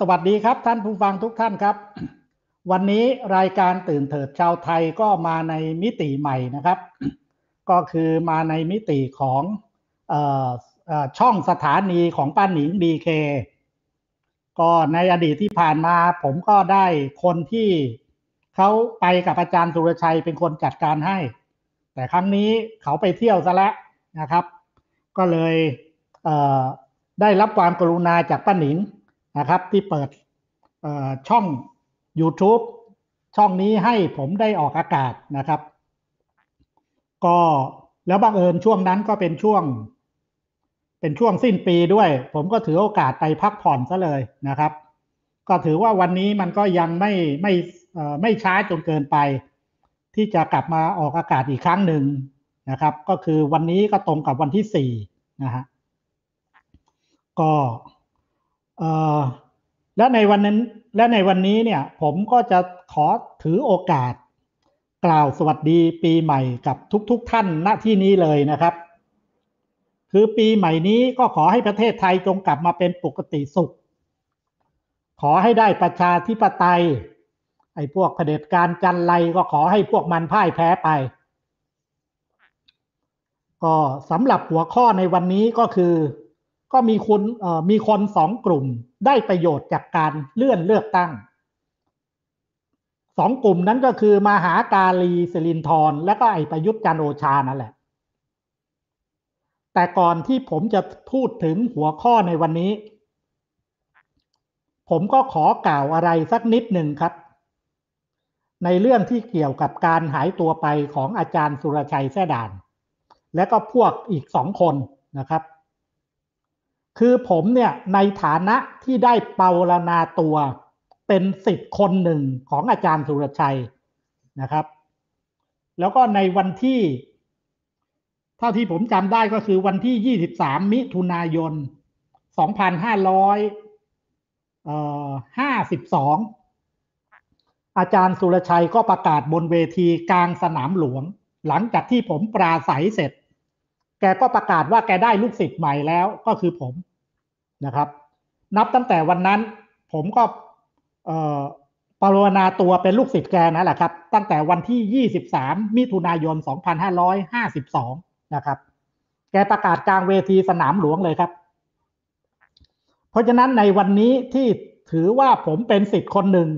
สวัสดีครับท่านผู้ฟังทุกท่านครับ วันนี้รายการตื่นเถิดชาวไทยก็มาในมิติใหม่นะครับ ก็คือมาในมิติของออช่องสถานีของป้านหนิงดีเคก็ในอดีตที่ผ่านมาผมก็ได้คนที่เขาไปกับอาจารย์สุรชัยเป็นคนจัดการให้ แต่ครั้งนี้เขาไปเที่ยวซะแล้วนะครับ ก็เลยเได้รับความกรุณาจากป้าหนิงนะครับที่เปิดช่อง YouTube ช่องนี้ให้ผมได้ออกอากาศนะครับ ก็แล้วบังเอิญช่วงนั้นก็เป็นช่วง เป็นช่วงสิ้นปีด้วย ผมก็ถือโอกาสไปพักผ่อนซะเลยนะครับ ก็ถือว่าวันนี้มันก็ยังไม่ไม่ไม่ช้าจนเกินไป ที่จะกลับมาออกอากาศอีกครั้งหนึ่งนะครับ ก็คือวันนี้ก็ตรงกับวันที่สี่นะฮะก็และในวันนั้นและในวันนี้เนี่ยผมก็จะขอถือโอกาสกล่าวสวัสดีปีใหม่กับทุกๆทท่านณที่นี้เลยนะครับ คือปีใหม่นี้ก็ขอให้ประเทศไทยจงกลับมาเป็นปกติสุข ขอให้ได้ประชาธิปไตยไอ้พวกเผด็จการจันไรก็ขอให้พวกมันพ่ายแพ้ไป ก็สำหรับหัวข้อในวันนี้ก็คือก็มีคนมีคนสองกลุ่มได้ประโยชน์จากการเลื่อนเลือกตั้ง สองกลุ่มนั้นก็คือมาหาการีสิรินทรและก็ไอประยุทธ์จันโอชานั่นแหละ แต่ก่อนที่ผมจะพูดถึงหัวข้อในวันนี้ ผมก็ขอกล่าวอะไรสักนิดหนึ่งครับ ในเรื่องที่เกี่ยวกับการหายตัวไปของอาจารย์สุรชัยแท่ด่าน และก็พวกอีกสองคนนะครับคือผมเนี่ยในฐานะที่ได้เปารนาตัวเป็นสิบคนหนึ่งของอาจารย์สุรชัยนะครับ แล้วก็ในวันที่เท่าที่ผมจำได้ก็คือวันที่ 23 มิถุนายน 2552 อาจารย์สุรชัยก็ประกาศบนเวทีกลางสนามหลวงหลังจากที่ผมปราศัยเสร็จแกก็ประกาศว่าแกได้ลูกศิษย์ใหม่แล้วก็คือผมนะครับ นับตั้งแต่วันนั้น ผมก็ปรนนาตัวเป็นลูกศิษย์แกนะแหละครับ ตั้งแต่วันที่ 23 มิถุนายน 2552 นะครับ แกประกาศกลางเวทีสนามหลวงเลยครับ เพราะฉะนั้นในวันนี้ที่ถือว่าผมเป็นศิษย์คนหนึ่ง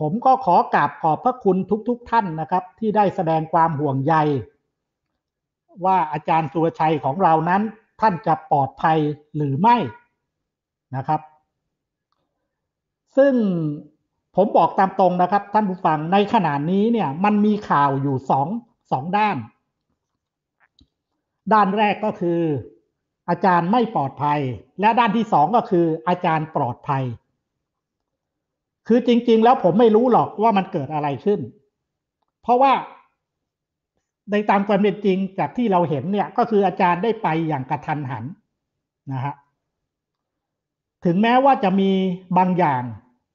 ผมก็ขอกราบขอบพระคุณทุกๆทท่านนะครับ ที่ได้แสดงความห่วงใยว่าอาจารย์สุรชัยของเรานั้นท่านจะปลอดภัยหรือไม่นะครับ ซึ่งผมบอกตามตรงนะครับ ท่านผู้ฟังในขณะนี้เนี่ยมันมีข่าวอยู่สองสองด้าน ด้านแรกก็คืออาจารย์ไม่ปลอดภัย และด้านที่สองก็คืออาจารย์ปลอดภัย คือจริงๆแล้วผมไม่รู้หรอกว่ามันเกิดอะไรขึ้น เพราะว่าในตามความเป็นจริงจากที่เราเห็นเนี่ยก็คืออาจารย์ได้ไปอย่างกระทันหันนะฮะถึงแม้ว่าจะมีบางอย่าง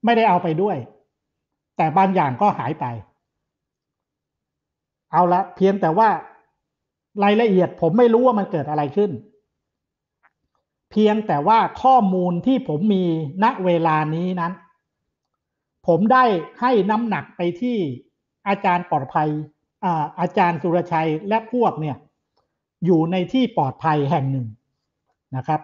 ไม่ได้เอาไปด้วย แต่บางอย่างก็หายไปเอาละเพียงแต่ว่ารายละเอียดผมไม่รู้ว่ามันเกิดอะไรขึ้น เพียงแต่ว่าข้อมูลที่ผมมีณเวลานี้นั้น ผมได้ให้น้ำหนักไปที่อาจารย์ปลอดภัยอาจารย์สุรชัยและพวกเนี่ย อยู่ในที่ปลอดภัยแห่งหนึ่งนะครับ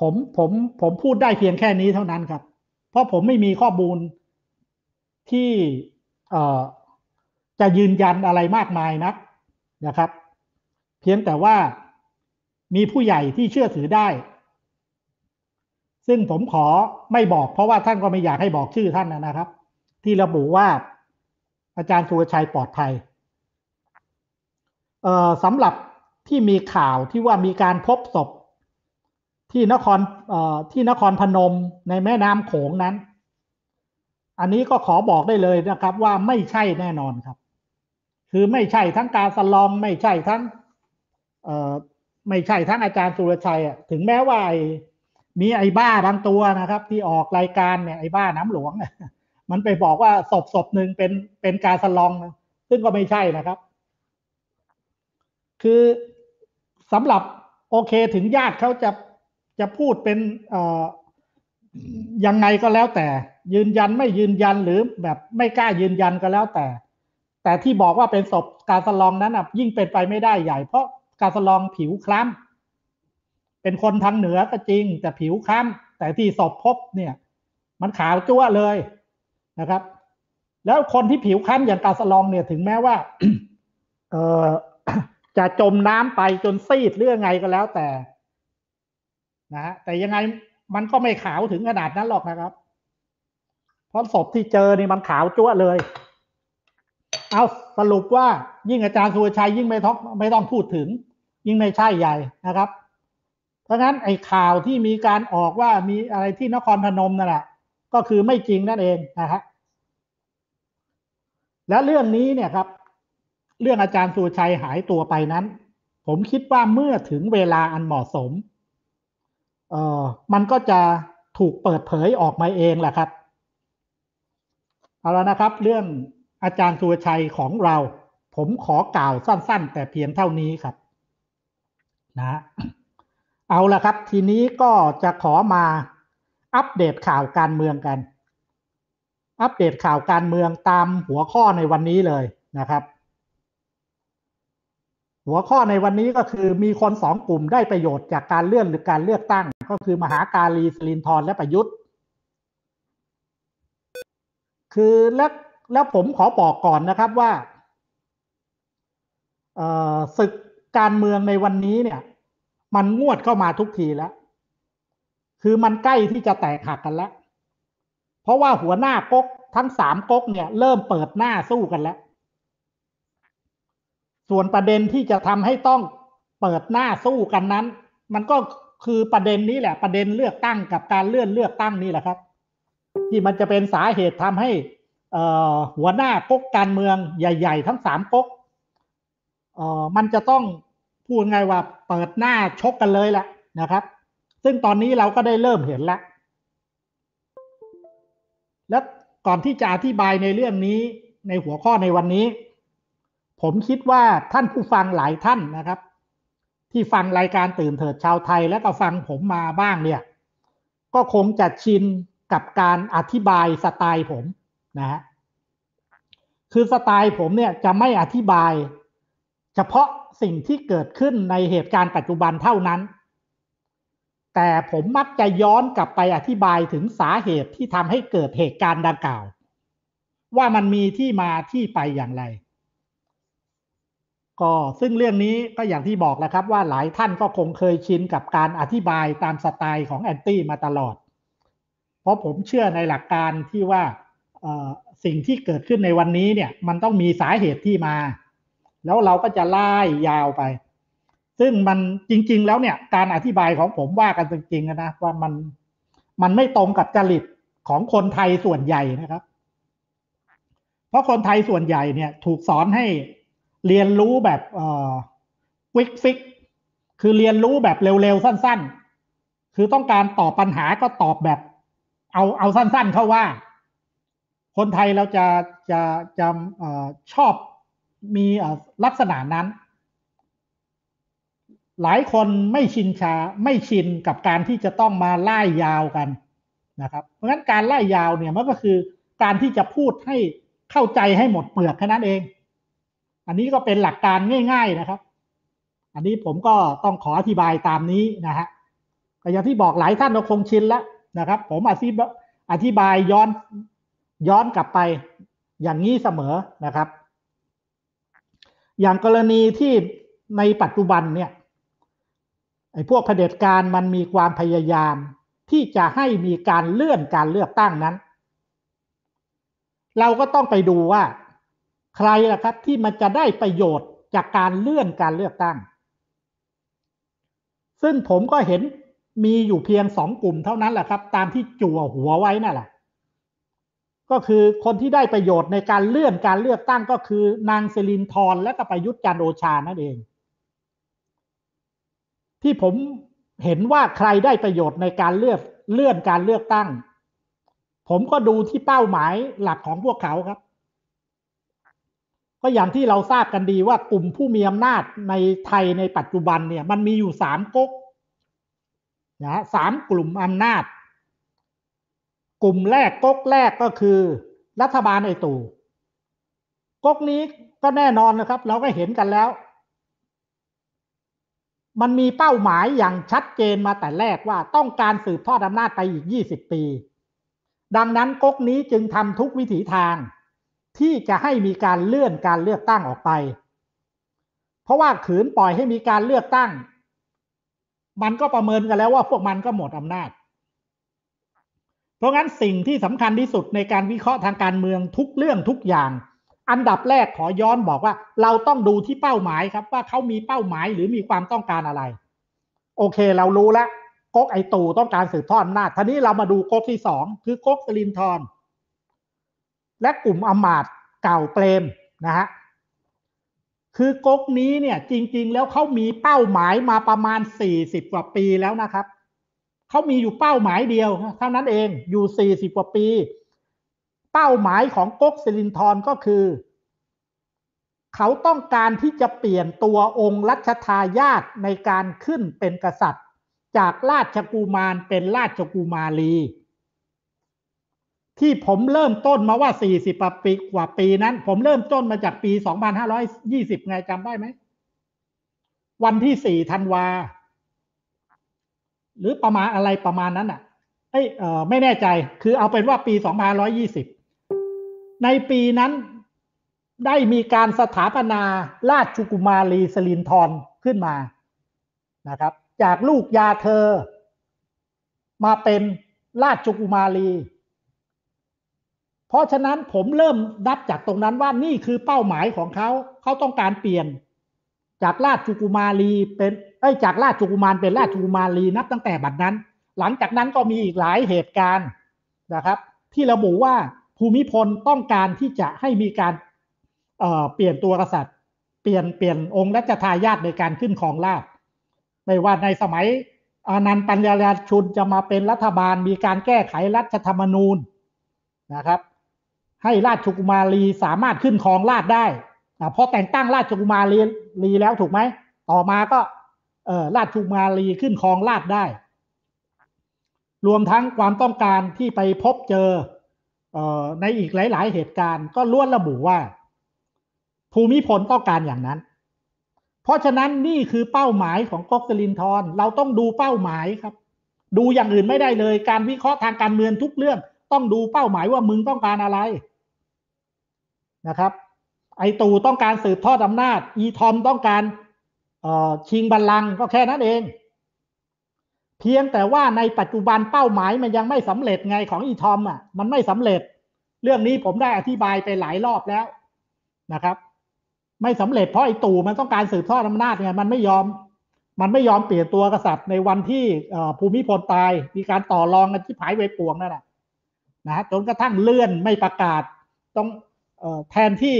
ผมผมผมพูดได้เพียงแค่นี้เท่านั้นครับ เพราะผมไม่มีข้อมูลที่จะยืนยันอะไรมากมายนักนะครับ เพียงแต่ว่ามีผู้ใหญ่ที่เชื่อถือได้ ซึ่งผมขอไม่บอกเพราะว่าท่านก็ไม่อยากให้บอกชื่อท่านนะครับ ที่ระบุว่าอาจารย์ชูชัยปลอดภัย เออ่สำหรับที่มีข่าวที่ว่ามีการพบศพที่นคร เออ่ที่นครพนมในแม่น้ำโขงนั้น อันนี้ก็ขอบอกได้เลยนะครับว่าไม่ใช่แน่นอนครับ คือไม่ใช่ทั้งการสลองไม่ใช่ทั้งเออ่ไม่ใช่ทั้งอาจารย์สุรชัยถึงแม้ว่า มีไอ้บ้าบางตัวนะครับ ที่ออกรายการเนี่ยไอ้บ้าน้ำหลวงมันไปบอกว่าศพศพหนึ่งเป็นเป็นการสลองนะซึ่งก็ไม่ใช่นะครับ คือสำหรับโอเคถึงญาติเขาจะจะพูดเป็นยังไงก็แล้วแต่ ยืนยันไม่ยืนยันหรือแบบไม่กล้ายืนยันก็แล้วแต่ แต่ที่บอกว่าเป็นศพการสลองนั้นนะยิ่งเป็นไปไม่ได้ใหญ่เพราะการสลองผิวคล้ำเป็นคนทางเหนือก็จริง แต่ผิวคล้ำแต่ที่ศพพบเนี่ย มันขาวจ้วเลยนะครับ แล้วคนที่ผิวค้ำอย่างกาสลองเนี่ยถึงแม้ว่าเออจะจมน้ำไปจนซีดเรื่องไงก็แล้วแต่นะแต่ยังไงมันก็ไม่ขาวถึงขนาดนั้นหรอกนะครับ เพราะศพที่เจอนี่มันขาวจ้วเลย เอาสรุปว่ายิ่งอาจารย์สุวชัยยิ่งไม่ท้องไม่ต้องพูดถึง ยิ่งไม่ใช่ใหญ่นะครับ เพราะงั้นไอ้ข่าวที่มีการออกว่ามีอะไรที่นครพนมนั่นแหละก็คือไม่จริงนั่นเองนะฮะและเรื่องนี้เนี่ยครับ เรื่องอาจารย์สุชัยหายตัวไปนั้น ผมคิดว่าเมื่อถึงเวลาอันเหมาะสมเออมันก็จะถูกเปิดเผยออกมาเองแหละครับเอาละนะครับเรื่องอาจารย์สุชัยของเรา ผมขอกล่าวสั้นๆ แต่เพียงเท่านี้ครับนะ เอาละครับ ทีนี้ก็จะขอมาอัปเดตข่าวการเมืองกัน อัปเดตข่าวการเมืองตามหัวข้อในวันนี้เลยนะครับ หัวข้อในวันนี้ก็คือมีคนสองกลุ่มได้ประโยชน์จากการเลื่อนหรือการเลือกตั้ง ก็คือมหาการีสลินทรและประยุทธ์ คือแล้วแล้วผมขอบอกก่อนนะครับว่าศึกการเมืองในวันนี้เนี่ย มันงวดเข้ามาทุกทีแล้วคือมันใกล้ที่จะแตกหักกันแล้ว เพราะว่าหัวหน้าก๊กทั้งสามก๊กเนี่ยเริ่มเปิดหน้าสู้กันแล้ว ส่วนประเด็นที่จะทำให้ต้องเปิดหน้าสู้กันนั้น มันก็คือประเด็นนี้แหละประเด็นเลือกตั้งกับการเลื่อนเลือกตั้งนี่แหละครับ ที่มันจะเป็นสาเหตุทำให้หัวหน้าก๊กการเมืองใหญ่ๆ ทั้งสามก๊ก มันจะต้องพูดไงว่าเปิดหน้าชกกันเลยแหละนะครับซึ่งตอนนี้เราก็ได้เริ่มเห็นแล้ว และก่อนที่จะอธิบายในเรื่องนี้ในหัวข้อในวันนี้ ผมคิดว่าท่านผู้ฟังหลายท่านนะครับ ที่ฟังรายการตื่นเถิดชาวไทย และก็ฟังผมมาบ้างเนี่ย ก็คงจะชินกับการอธิบายสไตล์ผมนะฮะ คือสไตล์ผมเนี่ยจะไม่อธิบายเฉพาะสิ่งที่เกิดขึ้นในเหตุการณ์ปัจจุบันเท่านั้นแต่ผมมักจะย้อนกลับไปอธิบายถึงสาเหตุที่ทำให้เกิดเหตุการณ์ดังกล่าว ว่ามันมีที่มาที่ไปอย่างไร ก็ซึ่งเรื่องนี้ก็อย่างที่บอกแล้วครับว่าหลายท่านก็คงเคยชินกับการอธิบายตามสไตล์ของแอนตี้มาตลอด เพราะผมเชื่อในหลักการที่ว่าสิ่งที่เกิดขึ้นในวันนี้เนี่ย มันต้องมีสาเหตุที่มา แล้วเราก็จะไล่ยาวไปซึ่งมันจริงๆแล้วเนี่ยการอธิบายของผมว่ากันจริงๆนะว่ามันมันไม่ตรงกับจริตของคนไทยส่วนใหญ่นะครับ เพราะคนไทยส่วนใหญ่เนี่ย ถูกสอนให้เรียนรู้แบบเอ่อวิกฟิกคือเรียนรู้แบบเร็วๆ สั้นๆ คือต้องการตอบปัญหาก็ตอบแบบ เอาเอาสั้นๆ เข้าว่าคนไทยเราจะจะจะชอบมีลักษณะนั้นหลายคนไม่ชินชาไม่ชินกับการที่จะต้องมาไล่ยาวกันนะครับ เพราะงั้นการไล่ยาวเนี่ยมันก็คือการที่จะพูดให้เข้าใจให้หมดเปลือกแค่นั้นเอง อันนี้ก็เป็นหลักการง่าย ๆนะครับ อันนี้ผมก็ต้องขออธิบายตามนี้นะฮะก็อย่างที่บอกหลายท่านเราคงชินแล้วนะครับ ผมอธิบอธิบายย้อนย้อนกลับไปอย่างนี้เสมอนะครับ อย่างกรณีที่ในปัจจุบันเนี่ยไอ้พวกเผด็จการมันมีความพยายามที่จะให้มีการเลื่อนการเลือกตั้งนั้น เราก็ต้องไปดูว่า ใครล่ะครับที่มันจะได้ประโยชน์จากการเลื่อนการเลือกตั้ง ซึ่งผมก็เห็นมีอยู่เพียงสองกลุ่มเท่านั้นแหละครับ ตามที่จั่วหัวไว้นั่นแหละก็คือคนที่ได้ประโยชน์ในการเลื่อนการเลือกตั้งก็คือนางเซลินทรและก็ประยุทธ์จันโอชานั่นเองที่ผมเห็นว่าใครได้ประโยชน์ในการเลือกเลื่อนการเลือกตั้ง ผมก็ดูที่เป้าหมายหลักของพวกเขาครับ ก็อย่างที่เราทราบกันดีว่ากลุ่มผู้มีอำนาจในไทยในปัจจุบันเนี่ยมันมีอยู่สามก๊กนะสามกลุ่มอำนาจ กลุ่มแรกก๊กแรกก็คือ รัฐบาลไอตู่ก๊กนี้ก็แน่นอนนะครับ เราก็เห็นกันแล้วมันมีเป้าหมายอย่างชัดเจนมาแต่แรกว่าต้องการสืบทอดอำนาจไปอีก 20 ปี ดังนั้นก๊กนี้จึงทำทุกวิถีทาง ที่จะให้มีการเลื่อนการเลือกตั้งออกไป เพราะว่าขืนปล่อยให้มีการเลือกตั้ง มันก็ประเมินกันแล้วว่าพวกมันก็หมดอำนาจ เพราะงั้นสิ่งที่สำคัญที่สุดในการวิเคราะห์ทางการเมืองทุกเรื่องทุกอย่างอันดับแรกขอย้อนบอกว่า เราต้องดูที่เป้าหมายครับว่าเขามีเป้าหมายหรือมีความต้องการอะไร โอเค เรารู้แล้วก๊กไอตู่ต้องการสืบทอดอำนาจท่านี้เรามาดูก๊กที่สองคือก๊กสลินทรและกลุ่มอมาตเก่าเปรมนะฮะคือก๊กนี้เนี่ย จริง ๆ แล้วเขามีเป้าหมายมาประมาณสี่สิบกว่าปีแล้วนะครับเขามีอยู่เป้าหมายเดียวเท่านั้นเองอยู่สี่สิบกว่าปีเป้าหมายของก๊กสิรินทรก็คือ เขาต้องการที่จะเปลี่ยนตัวองค์รัชทายาทในการขึ้นเป็นกษัตริย์ จากราชกุมารเป็นราชกุมารี ที่ผมเริ่มต้นมาว่า 40ปีกว่าปีนั้น ผมเริ่มต้นมาจากปี 2520 ไงจำได้ไหม วันที่ 4 ธันวา หรือประมาณอะไรประมาณนั้นอ่ะเอ้ยเออไม่แน่ใจ คือเอาเป็นว่าปี 2520ในปีนั้นได้มีการสถาปนาราชกุมารีสลินทรขึ้นมานะครับ จากลูกยาเธอ มาเป็นราชกุมารีเพราะฉะนั้นผมเริ่มนับจากตรงนั้นว่านี่คือเป้าหมายของเขา เขาต้องการเปลี่ยนจากราชกุมารี เป็นเอ้ยจากราชกุมารเป็นราชกุมารี นับตั้งแต่บัดนั้น หลังจากนั้นก็มีอีกหลายเหตุการณ์นะครับ ที่ระบุว่าภูมิพลต้องการที่จะให้มีการเเปลี่ยนตัวกษัตริย์เปลี่ยนเปลี่ยนองค์ะจะทายาทในการขึ้นคองราชไม่ว่าในสมัยอนันต์ปัญญาชุนจะมาเป็นรัฐบาลมีการแก้ไขรัฐธรรมนูญนะครับ ให้ราชกุมารีสามารถขึ้นครองราชได้พอแต่งตั้งราชกุมารีรีแล้วถูกไหมต่อมาก็ราชกุมารีขึ้นครองราชได้ รวมทั้งความต้องการที่ไปพบเจอในอีกหลาย ๆ เหตุการณ์ก็ล้วนระบุว่า ภูมิพลต้องการอย่างนั้น เพราะฉะนั้นนี่คือเป้าหมายของก๊กลินทอน เราต้องดูเป้าหมายครับ ดูอย่างอื่นไม่ได้เลย การวิเคราะห์ทางการเมืองทุกเรื่อง ต้องดูเป้าหมายว่ามึงต้องการอะไรนะครับ ไอตู่ต้องการสืบทอดอำนาจ อีทอมต้องการชิงบัลลังก์ก็แค่นั้นเองพียงแต่ว่าในปัจจุบันเป้าหมายมันยังไม่สำเร็จไงของอีทอมอ่ะมันไม่สำเร็จเรื่องนี้ผมได้อธิบายไปหลายรอบแล้วนะครับ ไม่สำเร็จเพราะไอ้ตู่มันต้องการสืบทอดอานาจไงมันไม่ยอม มันไม่ยอมเปลี่ยนตัวกษัตริย์ในวันที่ภูมิพลตายมีการต่อรองกันที่ผายเวปวงนั่นแหละนะจนกระทั่งเลื่อนไม่ประกาศต้องแทนที่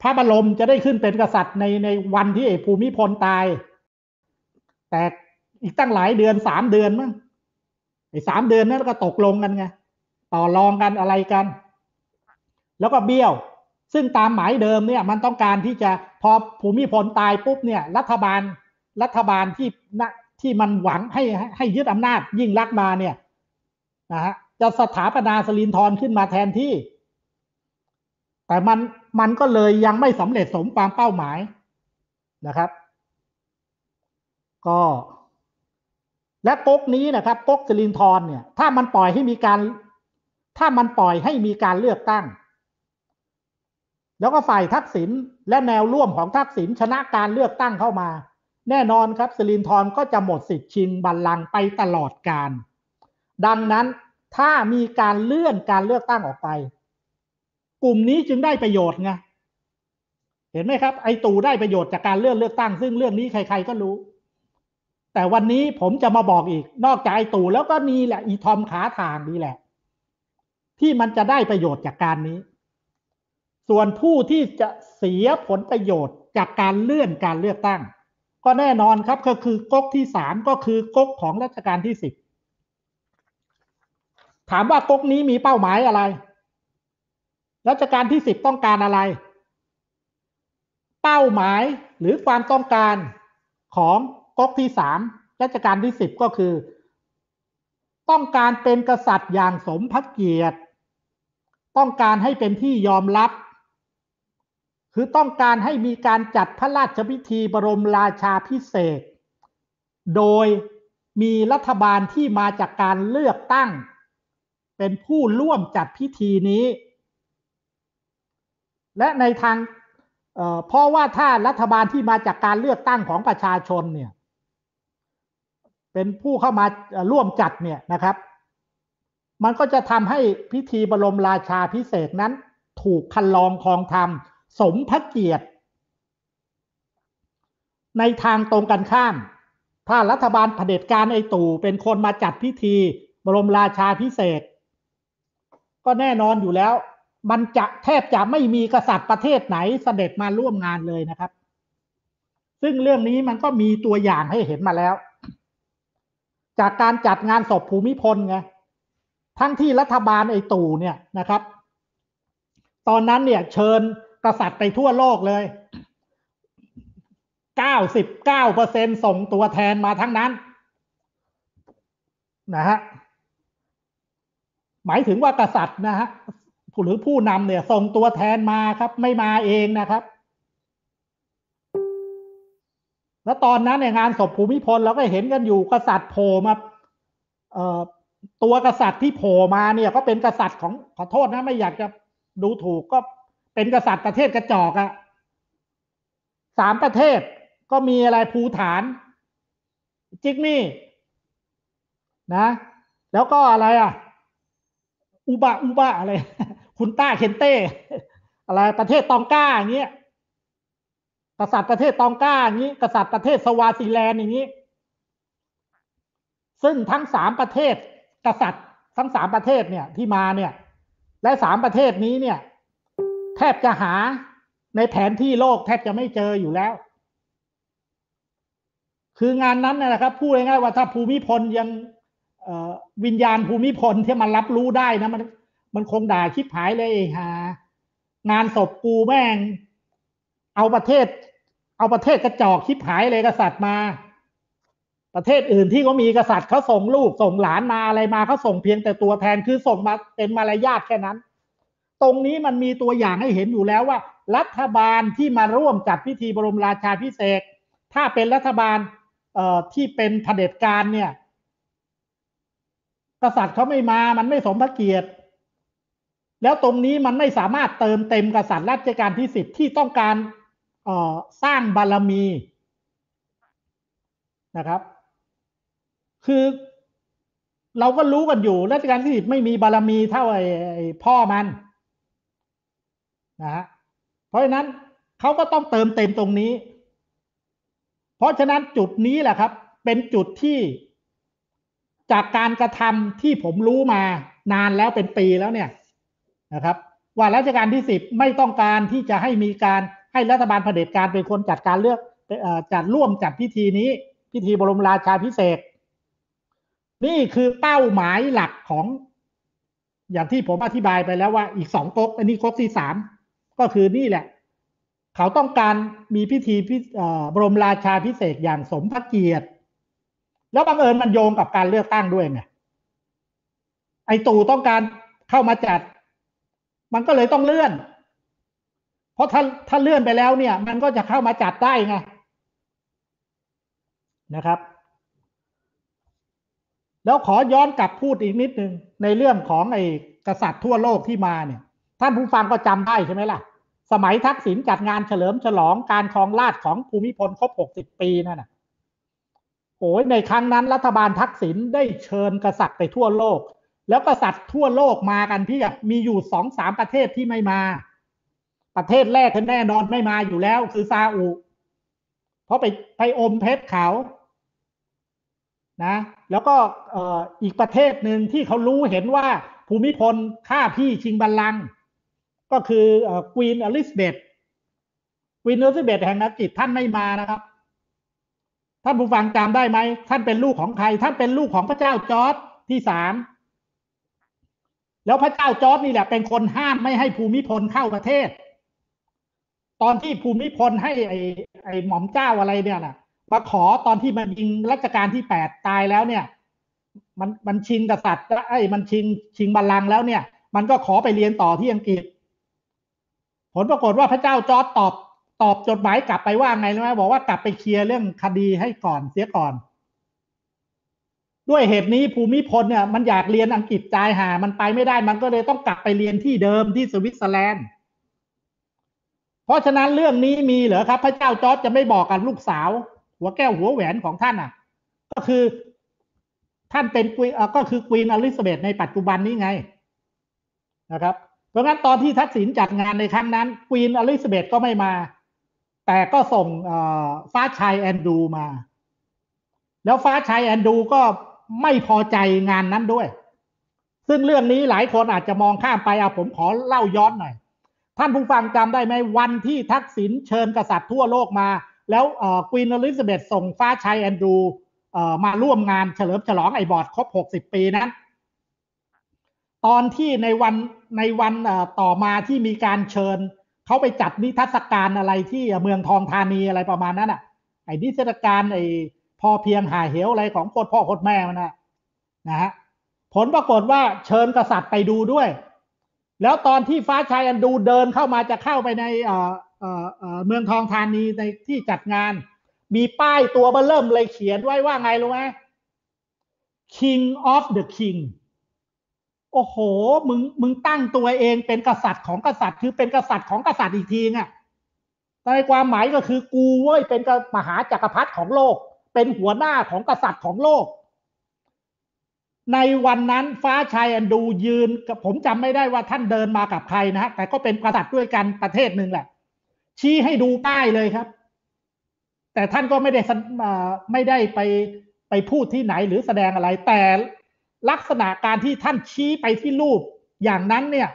พระบรมจะได้ขึ้นเป็นกษัตริย์ในในวันที่ภูมิพลตาย แต่อีกตั้งหลายเดือนสามเดือนมั้งไอ้สามเดือนนั้นก็ตกลงกันไงต่อรองกันอะไรกัน แล้วก็เบี้ยว ซึ่งตามหมายเดิมเนี่ย มันต้องการที่จะพอภูมิพลตายปุ๊บเนี่ย รัฐบาลรัฐบาลที่นะที่มันหวังให้ให้ยึดอำนาจยิ่งรักมาเนี่ยนะฮะจะสถาปนา สลินทรขึ้นมาแทนที่ แต่มันมันก็เลยยังไม่สำเร็จสมความเป้าหมายนะครับ ก็และก๊กนี้นะครับก๊กสิรินทรเนี่ย ถ้ามันปล่อยให้มีการถ้ามันปล่อยให้มีการเลือกตั้ง แล้วก็ฝ่ายทักษิณและแนวร่วมของทักษิณชนะการเลือกตั้งเข้ามา แน่นอนครับสิรินทรก็จะหมดสิทธิ์ชิงบัลลังก์ไปตลอดการ ดังนั้นถ้ามีการเลื่อนการเลือกตั้งออกไป กลุ่มนี้จึงได้ประโยชน์ไงเห็นไหมครับ ไอตู่ได้ประโยชน์จากการเลื่อนเลือกตั้งซึ่งเรื่องนี้ใคร ๆก็รู้แต่วันนี้ผมจะมาบอกอีกนอกจากไอตู่แล้วก็นี่แหละอีทอมขาทางนี่แหละ ที่มันจะได้ประโยชน์จากการนี้ ส่วนผู้ที่จะเสียผลประโยชน์จากการเลื่อนการเลือกตั้ง ก็แน่นอนครับก็คือก๊กที่สามก็คือก๊กของรัชกาลที่สิบถามว่าก๊กนี้มีเป้าหมายอะไรรัชกาลที่สิบต้องการอะไร เป้าหมายหรือความต้องการของก๊กที่สามรัชกาลที่สิบก็คือ ต้องการเป็นกษัตริย์อย่างสมพระเกียรติ ต้องการให้เป็นที่ยอมรับ คือต้องการให้มีการจัดพระราชพิธีบรมราชาพิเศษ โดยมีรัฐบาลที่มาจากการเลือกตั้ง เป็นผู้ร่วมจัดพิธีนี้ และในทางเพราะว่าถ้ารัฐบาลที่มาจากการเลือกตั้งของประชาชนเนี่ยเป็นผู้เข้ามาร่วมจัดเนี่ยนะครับ มันก็จะทำให้พิธีบรมราชาพิเศษนั้น ถูกคันลองคองธรรมสมพระเกียรติในทางตรงกันข้าม ถ้ารัฐบาลเผด็จการไอตู่เป็นคนมาจัดพิธีบรมราชาพิเศษ ก็แน่นอนอยู่แล้ว มันจะแทบจะไม่มีกษัตริย์ประเทศไหนเสด็จมาร่วมงานเลยนะครับ ซึ่งเรื่องนี้มันก็มีตัวอย่างให้เห็นมาแล้วจากการจัดงานศพภูมิพลไง ทั้งที่รัฐบาลไอ้ตู่เนี่ยนะครับ ตอนนั้นเนี่ย เชิญกษัตริย์ไปทั่วโลกเลย 99%ส่งตัวแทนมาทั้งนั้นนะฮะหมายถึงว่ากษัตริย์นะฮะหรือผู้นำเนี่ยส่งตัวแทนมาครับ ไม่มาเองนะครับแล้วตอนนั้นในงานศพภูมิพลเราก็เห็นกันอยู่ กษัตริย์โผล่มาตัวกษัตริย์ที่โผล่มาเนี่ย ก็เป็นกษัตริย์ของขอโทษนะไม่อยากจะดูถูกก็เป็นกษัตริย์ประเทศกระจอกอะสามประเทศก็มีอะไรภูฐานจิกมี่นะ แล้วก็อะไรอ่ะอุบะอุบะอะไร คุณต้าเคนเต้อะไรประเทศตองก้าอย่างเงี้ยกษัตริย์ประเทศตองก้าอย่างนี้กษัตริย์ประเทศสวาซีแลนด์อย่างนี้ ซึ่งทั้งสามประเทศ กษัตริย์ทั้งสามประเทศเนี่ยที่มาเนี่ย และสามประเทศนี้เนี่ย แทบจะหาในแผนที่โลกแทบจะไม่เจออยู่แล้ว คืองานนั้นนะครับ พูดง่ายๆว่าถ้าภูมิพลยังวิญญาณภูมิพลที่มันรับรู้ได้นะ มัน มันคงด่าชิบหายเลยฮางานศพกูแม่ง เอาประเทศเอาประเทศกระจอกคิดหายเลยกษัตริย์มา ประเทศอื่นที่เขามีกษัตริย์เขาส่งลูกส่งหลานมาอะไรมาเขาส่งเพียงแต่ตัวแทนคือส่งมาเป็นมารยาทแค่นั้น ตรงนี้มันมีตัวอย่างให้เห็นอยู่แล้วว่า รัฐบาลที่มาร่วมจัดพิธีบรมราชาพิเศษถ้าเป็นรัฐบาลที่เป็นเผด็จการเนี่ยกษัตริย์เขาไม่มามันไม่สมพระเกียรติ แล้วตรงนี้มันไม่สามารถเติมเต็มกษัตริย์รัชกาลที่สิบที่ต้องการสร้างบารมีนะครับ คือ เราก็รู้กันอยู่รัชกาลที่สิบไม่มีบารมีเท่าไอ้พ่อมันนะฮะ เพราะฉะนั้นเขาก็ต้องเติมเต็มตรงนี้ เพราะฉะนั้นจุดนี้แหละครับ เป็นจุดที่จากการกระทำที่ผมรู้มานานแล้วเป็นปีแล้วเนี่ยนะครับ ว่ารัชกาลที่สิบไม่ต้องการที่จะให้มีการให้รัฐบาลเผด็จการเป็นคนจัดการเลือกจัดร่วมจัดพิธีนี้ พิธีบรมราชาพิเศษนี่คือเป้าหมายหลักของอย่างที่ผมอธิบายไปแล้วว่าอีกสองก๊กอันนี้ก๊กที่สามก็คือนี่แหละ เขาต้องการมีพิธีบรมราชาพิเศษอย่างสมพระเกียรติ แล้วบังเอิญมันโยงกับการเลือกตั้งด้วยไงไอตู่ต้องการเข้ามาจัด มันก็เลยต้องเลื่อนเพราะถ้าถ้าเลื่อนไปแล้วเนี่ย มันก็จะเข้ามาจัดได้ไงนะครับ แล้วขอย้อนกลับพูดอีกนิดนึง ในเรื่องของไอ้กษัตริย์ทั่วโลกที่มาเนี่ยท่านผู้ฟังก็จำได้ใช่ไหมล่ะสมัยทักษิณจัดงานเฉลิมฉลองการครองราชของภูมิพลครบ 60 ปีนั่นน่ะโอ้ยในครั้งนั้นรัฐบาลทักษิณได้เชิญกษัตริย์ไปทั่วโลก แล้วกษัตริย์ทั่วโลกมากันเพียบมีอยู่สองสามประเทศที่ไม่มาประเทศแรกท่แน่นอนไม่มาอยู่แล้ว คือซาอุเพราะไปไปอมเพชรเขานะ แล้วก็อีกประเทศหนึ่งที่เขารู้เห็นว่าภูมิพลฆ่าพี่ชิงบัลลังก์ก็คือควีนอลิสเบตควีนอลิสเบตแห่งอังกฤษท่านไม่มานะครับท่านผู้ฟังจำได้ไหมท่านเป็นลูกของใครท่านเป็นลูกของพระเจ้าจอร์ดที่สามแล้วพระเจ้าจอร์ดนี่แหละเป็นคนห้ามไม่ให้ภูมิพลเข้าประเทศตอนที่ภูมิพลให้ไอ้ไอ้หม่อมเจ้าอะไรเนี่ยนะมาขอตอนที่มันยิงรัชกาลที่แปดตายแล้วเนี่ย มันมันชิงกษัตริย์ไอ้มันชิงชิงบัลลังก์แล้วเนี่ย มันก็ขอไปเรียนต่อที่อังกฤษ ผลปรากฏว่าพระเจ้าจอร์ดตอบตอบจดหมายกลับไปว่าไงรู้ไหมบอกว่ากลับไปเคลียร์เรื่องคดีให้ก่อนเสียก่อน ด้วยเหตุนี้ภูมิพลเนี่ยมันอยากเรียนอังกฤษจายหามันไปไม่ได้ มันก็เลยต้องกลับไปเรียนที่เดิมที่สวิตเซอร์แลนด์เพราะฉะนั้นเรื่องนี้มีเหรอครับ พระเจ้าจอร์จจะไม่บอกกับลูกสาวหัวแก้วหัวแหวนของท่านอ่ะ ก็คือ ท่านเป็นกุยก็คือควีนอลิซาเบธในปัจจุบันนี้ไงนะครับ เพราะงั้นตอนที่ทักษิณจัดงานในครั้งนั้นควีนอลิซาเบธก็ไม่มา แต่ก็ส่งฟ้าชายแอนดูมา แล้วฟ้าชายแอนดู ก็ไม่พอใจงานนั้นด้วย ซึ่งเรื่องนี้หลายคนอาจจะมองข้ามไปอ่ะผมขอเล่าย้อนหน่อยท่านผู้ฟังจำได้ไหมวันที่ทักษิณเชิญกษัตริย์ทั่วโลกมา แล้วควีนอลิซาเบธส่งฟ้าชัยแอนดรูมาร่วมงานเฉลิมฉลองไอบอร์ดครบ 60 ปีนั้นตอนที่ในวันในวันต่อมาที่มีการเชิญเขาไปจัดนิทรรศการอะไรที่เมืองทองธานีอะไรประมาณนั้นอ่ะไอ้นิทรรศการไอ้พอเพียงหาเหวอะไรของโคตรพ่อโคตรแม่มันนะนะฮะผลปรากฏว่าเชิญกษัตริย์ไปดูด้วยแล้วตอนที่ฟ้าชายอันดูเดินเข้ามาจะเข้าไปในเมืองทองธานีในที่จัดงาน มีป้ายตัวเบื้อเริ่มเลยเขียนไว้ว่าไงรู้ไหม King of the King โอ้โห มึงมึงตั้งตัวเองเป็นกษัตริย์ของกษัตริย์คือเป็นกษัตริย์ของกษัตริย์อีกทีไงในความหมายก็คือกูเว้ยเป็นมหาจักรพรรดิของโลก เป็นหัวหน้าของกษัตริย์ของโลกในวันนั้นฟ้าชายอันดูยืนผมจำไม่ได้ว่าท่านเดินมากับใครนะแต่ก็เป็นกษัตริย์ด้วยกันประเทศหนึ่งแหละชี้ให้ดูป้ายเลยครับ แต่ท่านก็ไม่ได้ไม่ได้ไปไปพูดที่ไหนหรือแสดงอะไร แต่ลักษณะการที่ท่านชี้ไปที่รูปอย่างนั้นเนี่ย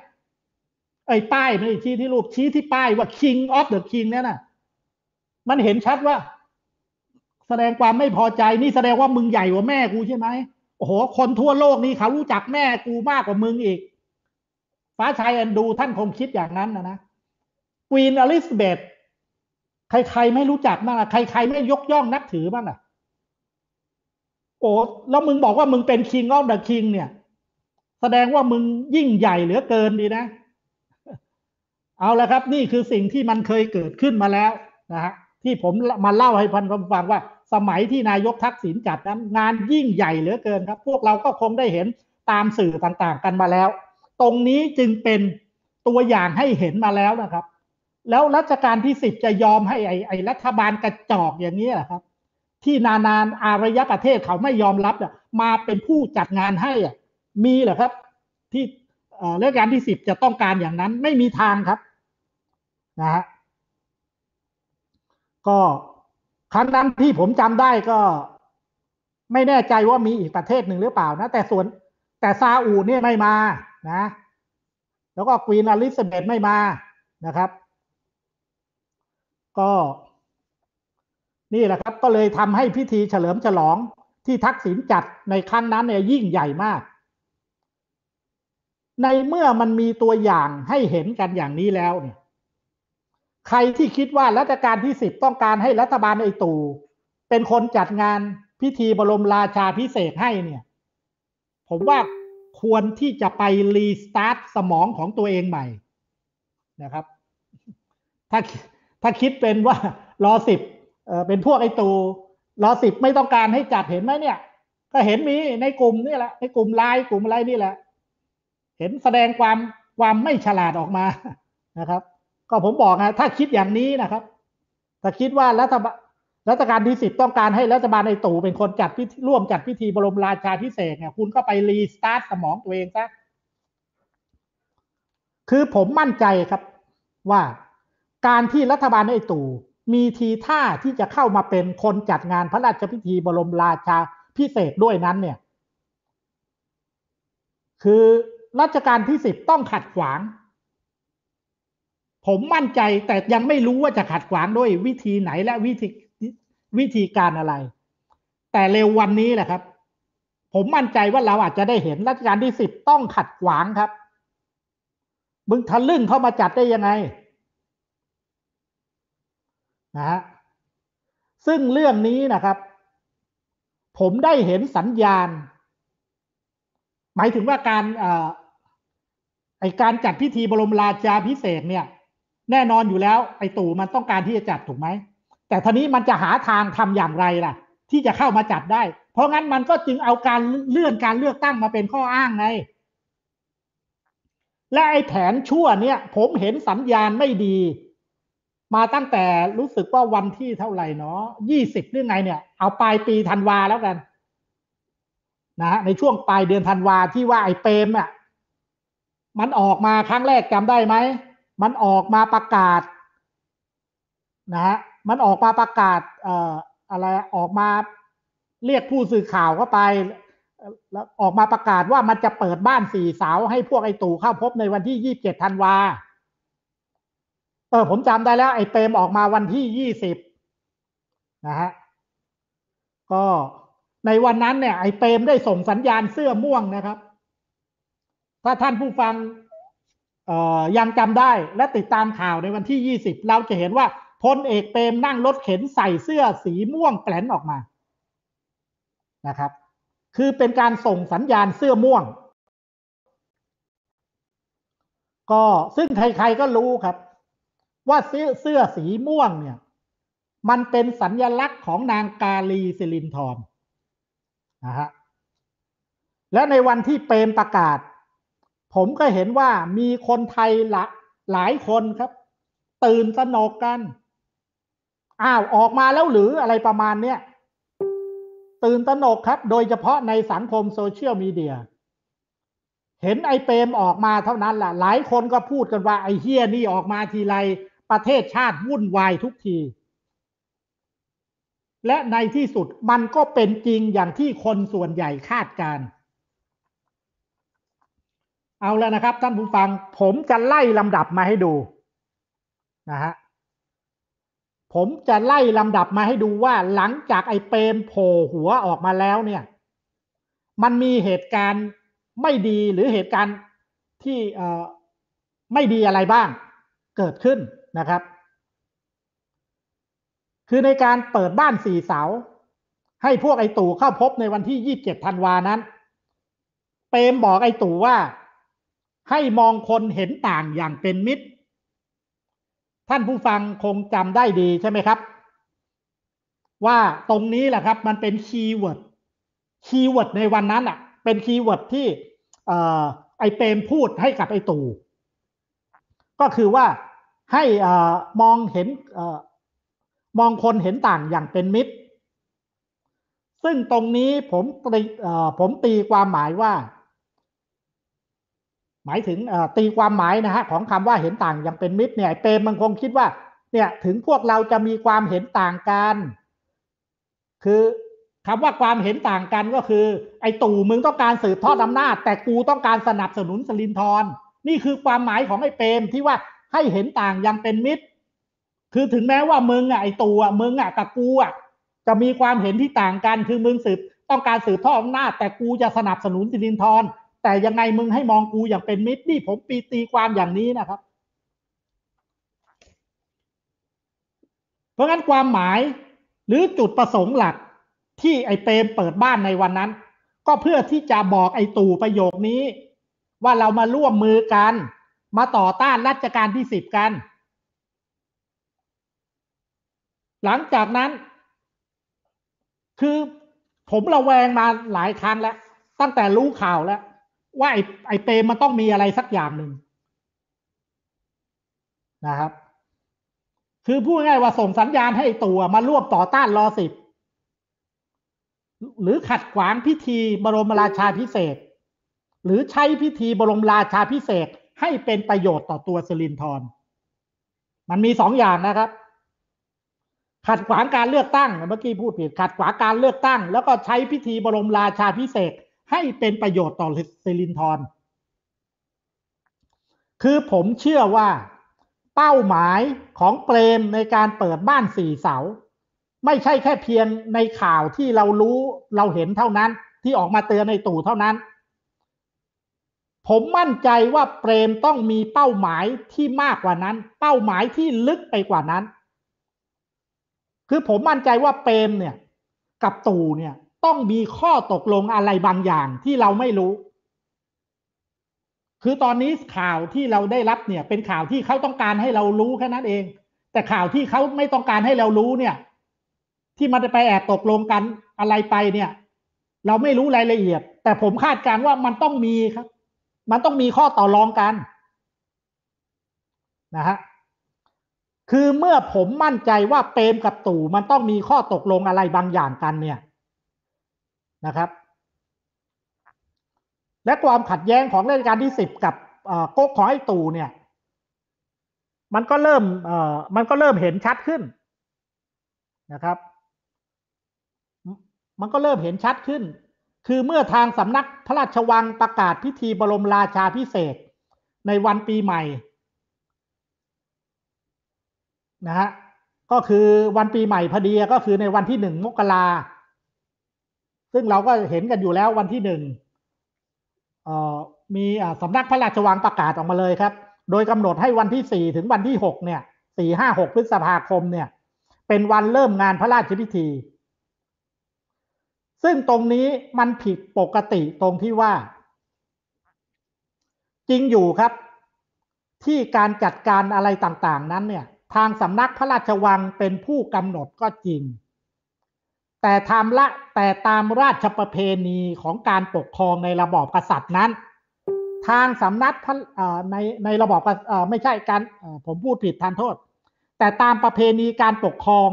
ไอ้ป้ายไม่ชี้ที่รูปชี้ที่ป้ายว่า King of the King เนี่ยนะมันเห็นชัดว่าแสดงความไม่พอใจ นี่แสดงว่ามึงใหญ่กว่าแม่กูใช่ไหมโอ้โห คนทั่วโลกนี่เขารู้จักแม่กูมากกว่ามึงอีก ฟ้าชายอันดูท่านคงคิดอย่างนั้นนะนะ ควีนอลิซาเบธ ใครๆไม่รู้จักบ้างอ่ะ ใครๆไม่ยกย่องนับถือบ้างอ่ะโอ้แล้วมึงบอกว่ามึงเป็นคิงออฟเดอะคิง เนี่ย แสดงว่ามึงยิ่งใหญ่เหลือเกินดีนะ เอาละครับ นี่คือสิ่งที่มันเคยเกิดขึ้นมาแล้ว นะฮะที่ผมมาเล่าให้พันฟังว่าสมัยที่นายกทักษิณจัดนั้นงานยิ่งใหญ่เหลือเกินครับ พวกเราก็คงได้เห็นตามสื่อต่าง ๆ กันมาแล้ว ตรงนี้จึงเป็นตัวอย่างให้เห็นมาแล้วนะครับ แล้วรัชการที่สิบจะยอมให้ ไอ้ไอรัฐบาลกระจอกอย่างนี้แหละครับ ที่นานานอารยประเทศเขาไม่ยอมรับมาเป็นผู้จัดงานให้มีเหรอครับ ที่รัชการที่สิบจะต้องการอย่างนั้นไม่มีทางครับนะฮะก็ครั้งนั้นที่ผมจำได้ก็ไม่แน่ใจว่ามีอีกประเทศหนึ่งหรือเปล่านะ แต่ส่วนแต่ซาอูเนี่ยไม่มานะ แล้วก็ควีนอลิซาเบธไม่มานะครับ ก็ นี่แหละครับ ก็เลยทำให้พิธีเฉลิมฉลองที่ทักษิณจัดในครั้งนั้นเนี่ยยิ่งใหญ่มาก ในเมื่อมันมีตัวอย่างให้เห็นกันอย่างนี้แล้วเนี่ยใครที่คิดว่ารัชการที่สิบต้องการให้รัฐบาลไอตู่เป็นคนจัดงานพิธีบรมราชาพิเศษให้เนี่ย ผมว่าควรที่จะไปรีสตาร์ทสมองของตัวเองใหม่นะครับ ถ้าถ้าคิดเป็นว่ารอสิบเป็นพวกไอตูรอสิบไม่ต้องการให้จัดเห็นไหมเนี่ย ก็เห็นมีในกลุ่มนี่แหละในกลุ่มไลน์กลุ่มอะไรนี่แหละเห็นแสดงความความไม่ฉลาดออกมานะครับก็ผมบอกนะถ้าคิดอย่างนี้นะครับ ถ้าคิดว่ารัฐบาลรัฐการที่สิบต้องการให้รัฐบาลในตู่เป็นคนจัดพิธีร่วมจัดพิธีบรมราชาพิเศษเนี่ยคุณก็ไปรีสตาร์ทสมองตัวเองซะคือผมมั่นใจครับว่าการที่รัฐบาลในตู่มีทีท่าที่จะเข้ามาเป็นคนจัดงานพระราชพิธีบรมราชาพิเศษด้วยนั้นเนี่ย คือรัชการที่สิบต้องขัดขวางผมมั่นใจแต่ยังไม่รู้ว่าจะขัดขวางด้วยวิธีไหนและวิธีวิธีการอะไร แต่เร็ววันนี้แหละครับ ผมมั่นใจว่าเราอาจจะได้เห็นรัชการที่สิบต้องขัดขวางครับ มึงทะลึ่งเข้ามาจัดได้ยังไงนะฮะซึ่งเรื่องนี้นะครับ ผมได้เห็นสัญญาณ หมายถึงว่าการไอการจัดพิธีบรมราชาพิเศษเนี่ยแน่นอนอยู่แล้ว ไอ้ตู่มันต้องการที่จะจัดถูกไหม แต่ทีนี้มันจะหาทางทำอย่างไรล่ะ ที่จะเข้ามาจัดได้ เพราะงั้นมันก็จึงเอาการเลื่อนการเลือกตั้งมาเป็นข้ออ้างไงและไอ้แผนชั่วเนี่ยผมเห็นสัญญาณไม่ดี มาตั้งแต่รู้สึกว่าวันที่เท่าไหร่เนาะยี่สิบหรือไงเนี่ย เอาปลายปีธันวาแล้วกัน นะฮะในช่วงปลายเดือนธันวาที่ว่าไอ้เปรมอ่ะ มันออกมาครั้งแรกจำได้ไหมมันออกมาประกาศนะฮะ มันออกมาประกาศ เอ่ออะไรออกมา เรียกผู้สื่อข่าวเข้าไปแล้วออกมาประกาศว่ามันจะเปิดบ้านสี่สาวให้พวกไอ้ตู่เข้าพบในวันที่ยี่สิบเจ็ดธันวาเออผมจำได้แล้ว ไอ้เปรมออกมาวันที่ยี่สิบนะฮะก็ในวันนั้นเนี่ย ไอ้เปรมได้ส่งสัญญาณเสื้อม่วงนะครับ ถ้าท่านผู้ฟังยังจำได้และติดตามข่าวในวันที่ 20 เราจะเห็นว่าพลเอกเปรมนั่งรถเข็นใส่เสื้อสีม่วงแปลนออกมานะครับ คือเป็นการส่งสัญญาณเสื้อม่วง ก็ซึ่งใครๆก็รู้ครับ ว่าเสื้อสอสีม่วงเนี่ย มันเป็นสัญญลักษณ์ของนางกาลีสิรินทรนนะฮะและในวันที่เปรมประกาศผมก็เห็นว่ามีคนไทยละหลายคนครับ ตื่นสนกกัน อ้าวออกมาแล้วหรืออะไรประมาณเนี้ยตื่นตระหนกครับ โดยเฉพาะในสังคมโซเชียลมีเดียเห็นไอเปมออกมาเท่านั้นแหละหลายคนก็พูดกันว่าไอเฮียนี่ออกมาทีไรประเทศชาติวุ่นวายทุกที และในที่สุดมันก็เป็นจริงอย่างที่คนส่วนใหญ่คาดการเอาแล้วนะครับท่านผู้ฟังผมจะไล่ลำดับมาให้ดูนะฮะผมจะไล่ลำดับมาให้ดูว่าหลังจากไอ้เปรมโผล่หัวออกมาแล้วเนี่ย มันมีเหตุการณ์ไม่ดีหรือเหตุการณ์ที่เอไม่ดีอะไรบ้าง เกิดขึ้นนะครับ คือในการเปิดบ้านสี่เสา ให้พวกไอ้ตู่เข้าพบในวันที่ยี่สิบเจ็ดธันวานั้น เปรมบอกไอ้ตู่ว่าให้มองคนเห็นต่างอย่างเป็นมิตร ท่านผู้ฟังคงจำได้ดีใช่ไหมครับ ว่าตรงนี้แหละครับมันเป็นคีย์เวิร์ดคีย์เวิร์ดในวันนั้นอ่ะเป็นคีย์เวิร์ดที่ไอเปมพูดให้กับไอตู่ก็คือว่าให้มองเห็นมองคนเห็นต่างอย่างเป็นมิตรซึ่งตรงนี้ผมตีผมตีความหมายว่าหมายถึงตีความหมายนะฮะของคำว่าเห็นต่างอย่างเป็นมิตรเนี่ยเปรมมันคงคิดว่า เนี่ยถึงพวกเราจะมีความเห็นต่างกัน คือคำว่าความเห็นต่างกันก็คือ ไอ้ตู่มึงต้องการสืบทอดอานาจแต่กูต้องการสนับสนุนสลินทรนี่คือความหมายของไอ้เปรมที่ว่าให้เห็นต่างยังเป็นมิตร คือถึงแม้ว่ามึงอ่ะไอ้ตู่อ่ะมึงอ่ะกับกูอ่ะจะมีความเห็นที่ต่างกันคือมึงสืบต้องการสืบทอดอำนาจแต่กูจะสนับสนุนสลินทรแต่ยังไงมึงให้มองกูอย่างเป็นมิตรนี่ผมปีตีความอย่างนี้นะครับ เพราะงั้นความหมายหรือจุดประสงค์หลักที่ไอ้เปรมเปิดบ้านในวันนั้น ก็เพื่อที่จะบอกไอ้ตู่ประโยคนี้ ว่าเรามาร่วมมือกันมาต่อต้านรัชกาลที่สิบกัน หลังจากนั้น คือผมระแวงมาหลายครั้งแล้วตั้งแต่รู้ข่าวแล้วว่าไอ้ไอเปรมมันต้องมีอะไรสักอย่างหนึ่งนะครับ คือพูดง่ายว่าส่งสัญญาณให้ตัวมารวบต่อต้านรอสิบ หรือขัดขวางพิธีบรมราชาพิเศษหรือใช้พิธีบรมราชาพิเศษให้เป็นประโยชน์ต่อตัวสิรินทรมันมีสองอย่างนะครับ ขัดขวางการเลือกตั้งเมื่อกี้พูดผิด ขัดขวางการเลือกตั้ง แล้วก็ใช้พิธีบรมราชาพิเศษให้เป็นประโยชน์ต่อเซลินทรคือผมเชื่อว่า เป้าหมายของเปรมในการเปิดบ้านสี่เสา ไม่ใช่แค่เพียงในข่าวที่เรารู้เราเห็นเท่านั้น ที่ออกมาเตือนในตู่เท่านั้น ผมมั่นใจว่าเปรมต้องมีเป้าหมายที่มากกว่านั้น เป้าหมายที่ลึกไปกว่านั้น คือผมมั่นใจว่าเปรมเนี่ย กับตู่เนี่ยต้องมีข้อตกลงอะไรบางอย่างที่เราไม่รู้ คือตอนนี้ข่าวที่เราได้รับเนี่ย เป็นข่าวที่เขาต้องการให้เรารู้แค่นั้นเอง แต่ข่าวที่เขาไม่ต้องการให้เรารู้เนี่ย ที่มันจะไปแอบตกลงกันอะไรไปเนี่ย เราไม่รู้รายละเอียด แต่ผมคาดการว่ามันต้องมีครับ มันต้องมีข้อต่อรองกันนะฮะ คือเมื่อผมมั่นใจว่าเปรมกับตู่ มันต้องมีข้อตกลงอะไรบางอย่างกันเนี่ยนะครับ และความขัดแย้งของรัชกาลที่สิบกับก๊กของไอ้ตู่เนี่ยมันก็เริ่มมันก็เริ่มเห็นชัดขึ้นนะครับ มันก็เริ่มเห็นชัดขึ้น คือเมื่อทางสำนักพระราชวังประกาศพิธีบรมราชาพิเศษ ในวันปีใหม่นะฮะก็คือวันปีใหม่พอดีก็คือในวันที่หนึ่งมกราซึ่งเราก็เห็นกันอยู่แล้ววันที่หนึ่ง มีสำนักพระราชวังประกาศออกมาเลยครับ โดยกำหนดให้วันที่สี่ถึงวันที่หกเนี่ย สี่ห้าหกพฤษภาคมเนี่ย เป็นวันเริ่มงานพระราชพิธี ซึ่งตรงนี้มันผิดปกติตรงที่ว่า จริงอยู่ครับ ที่การจัดการอะไรต่าง ๆ นั้นเนี่ย ทางสำนักพระราชวังเป็นผู้กำหนดก็จริงแต่ตามละแต่ตามราชประเพณีของการปกครองในระบอบกษัตริย์นั้น ทางสำนักในในระบอบไม่ใช่การผมพูดผิดทานโทษ แต่ตามประเพณีการปกครอง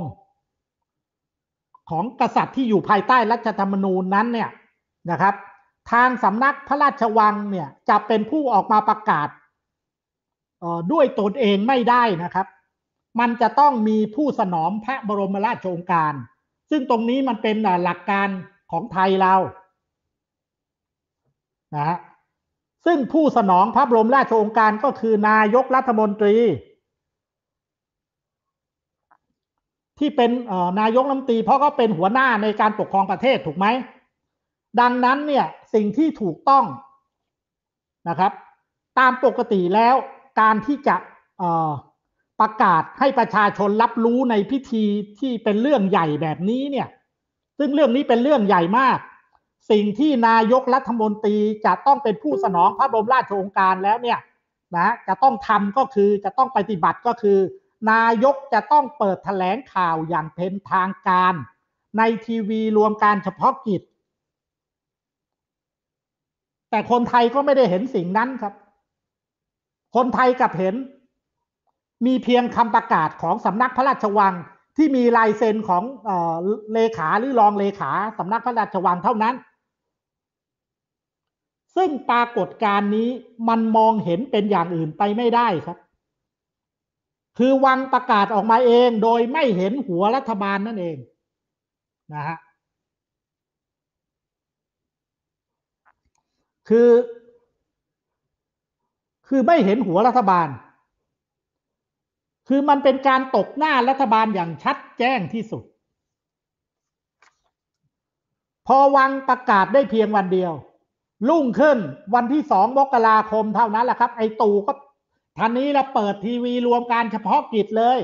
ของกษัตริย์ที่อยู่ภายใต้รัฐธรรมนูญนั้นเนี่ยนะครับ ทางสำนักพระราชวังเนี่ยจะเป็นผู้ออกมาประกาศด้วยตนเองไม่ได้นะครับ มันจะต้องมีผู้สนอมพระบรมราชโองการซึ่งตรงนี้มันเป็นหลักการของไทยเรา นะฮะ ซึ่งผู้สนองพระบรมราชโองการก็คือนายกรัฐมนตรี ที่เป็นนายกรัฐมนตรี เพราะก็เป็นหัวหน้าในการปกครองประเทศถูกไหม ดังนั้นเนี่ย สิ่งที่ถูกต้องนะครับ ตามปกติแล้วการที่จะประกาศให้ประชาชนรับรู้ในพิธีที่เป็นเรื่องใหญ่แบบนี้เนี่ย ซึ่งเรื่องนี้เป็นเรื่องใหญ่มาก สิ่งที่นายกรัฐมนตรีจะต้องเป็นผู้สนองพระบรมราชโองการแล้วเนี่ยนะจะต้องทำก็คือจะต้องปฏิบัติก็คือ นายกจะต้องเปิดแถลงข่าวอย่างเป็นทางการ ในทีวีรวมการเฉพาะกิจ แต่คนไทยก็ไม่ได้เห็นสิ่งนั้นครับ คนไทยกับเห็นมีเพียงคำประกาศของสำนักพระราชวังที่มีลายเซ็นของเลขาหรือรองเลขาสำนักพระราชวังเท่านั้น ซึ่งปรากฏการนี้มันมองเห็นเป็นอย่างอื่นไปไม่ได้ครับ คือวังประกาศออกมาเองโดยไม่เห็นหัวรัฐบาลนั่นเองนะฮะคือ คือไม่เห็นหัวรัฐบาลคือมันเป็นการตกหน้ารัฐบาลอย่างชัดแจ้งที่สุด พอวังประกาศได้เพียงวันเดียวรุ่งขึ้นวันที่สองมกราคมเท่านั้นแหละครับ ไอตู่ก็ทันนี้เราเปิดทีวีรวมการเฉพาะกิจเลย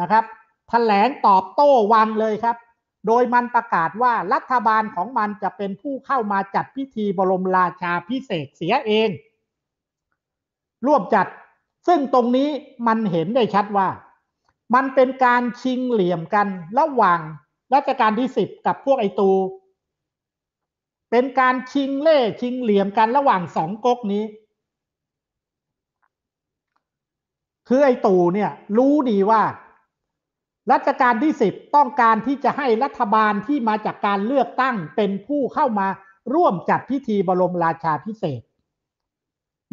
นะครับถแถลงตอบโต้วังเลยครับ โดยมันประกาศว่ารัฐบาลของมันจะเป็นผู้เข้ามาจัดพิธีบรมราชาพิเศษเสียเองร่วมจัดซึ่งตรงนี้มันเห็นได้ชัดว่า มันเป็นการชิงเหลี่ยมกันระหว่างรัชกาลที่สิบกับพวกไอตูเป็นการชิงเล่ชิงเหลี่ยมกันระหว่างสองก๊กนี้คือไอตูเนี่ยรู้ดีว่า รัชกาลที่สิบต้องการที่จะให้รัฐบาลที่มาจากการเลือกตั้งเป็นผู้เข้ามาร่วมจัดพิธีบรมราชาพิเศษ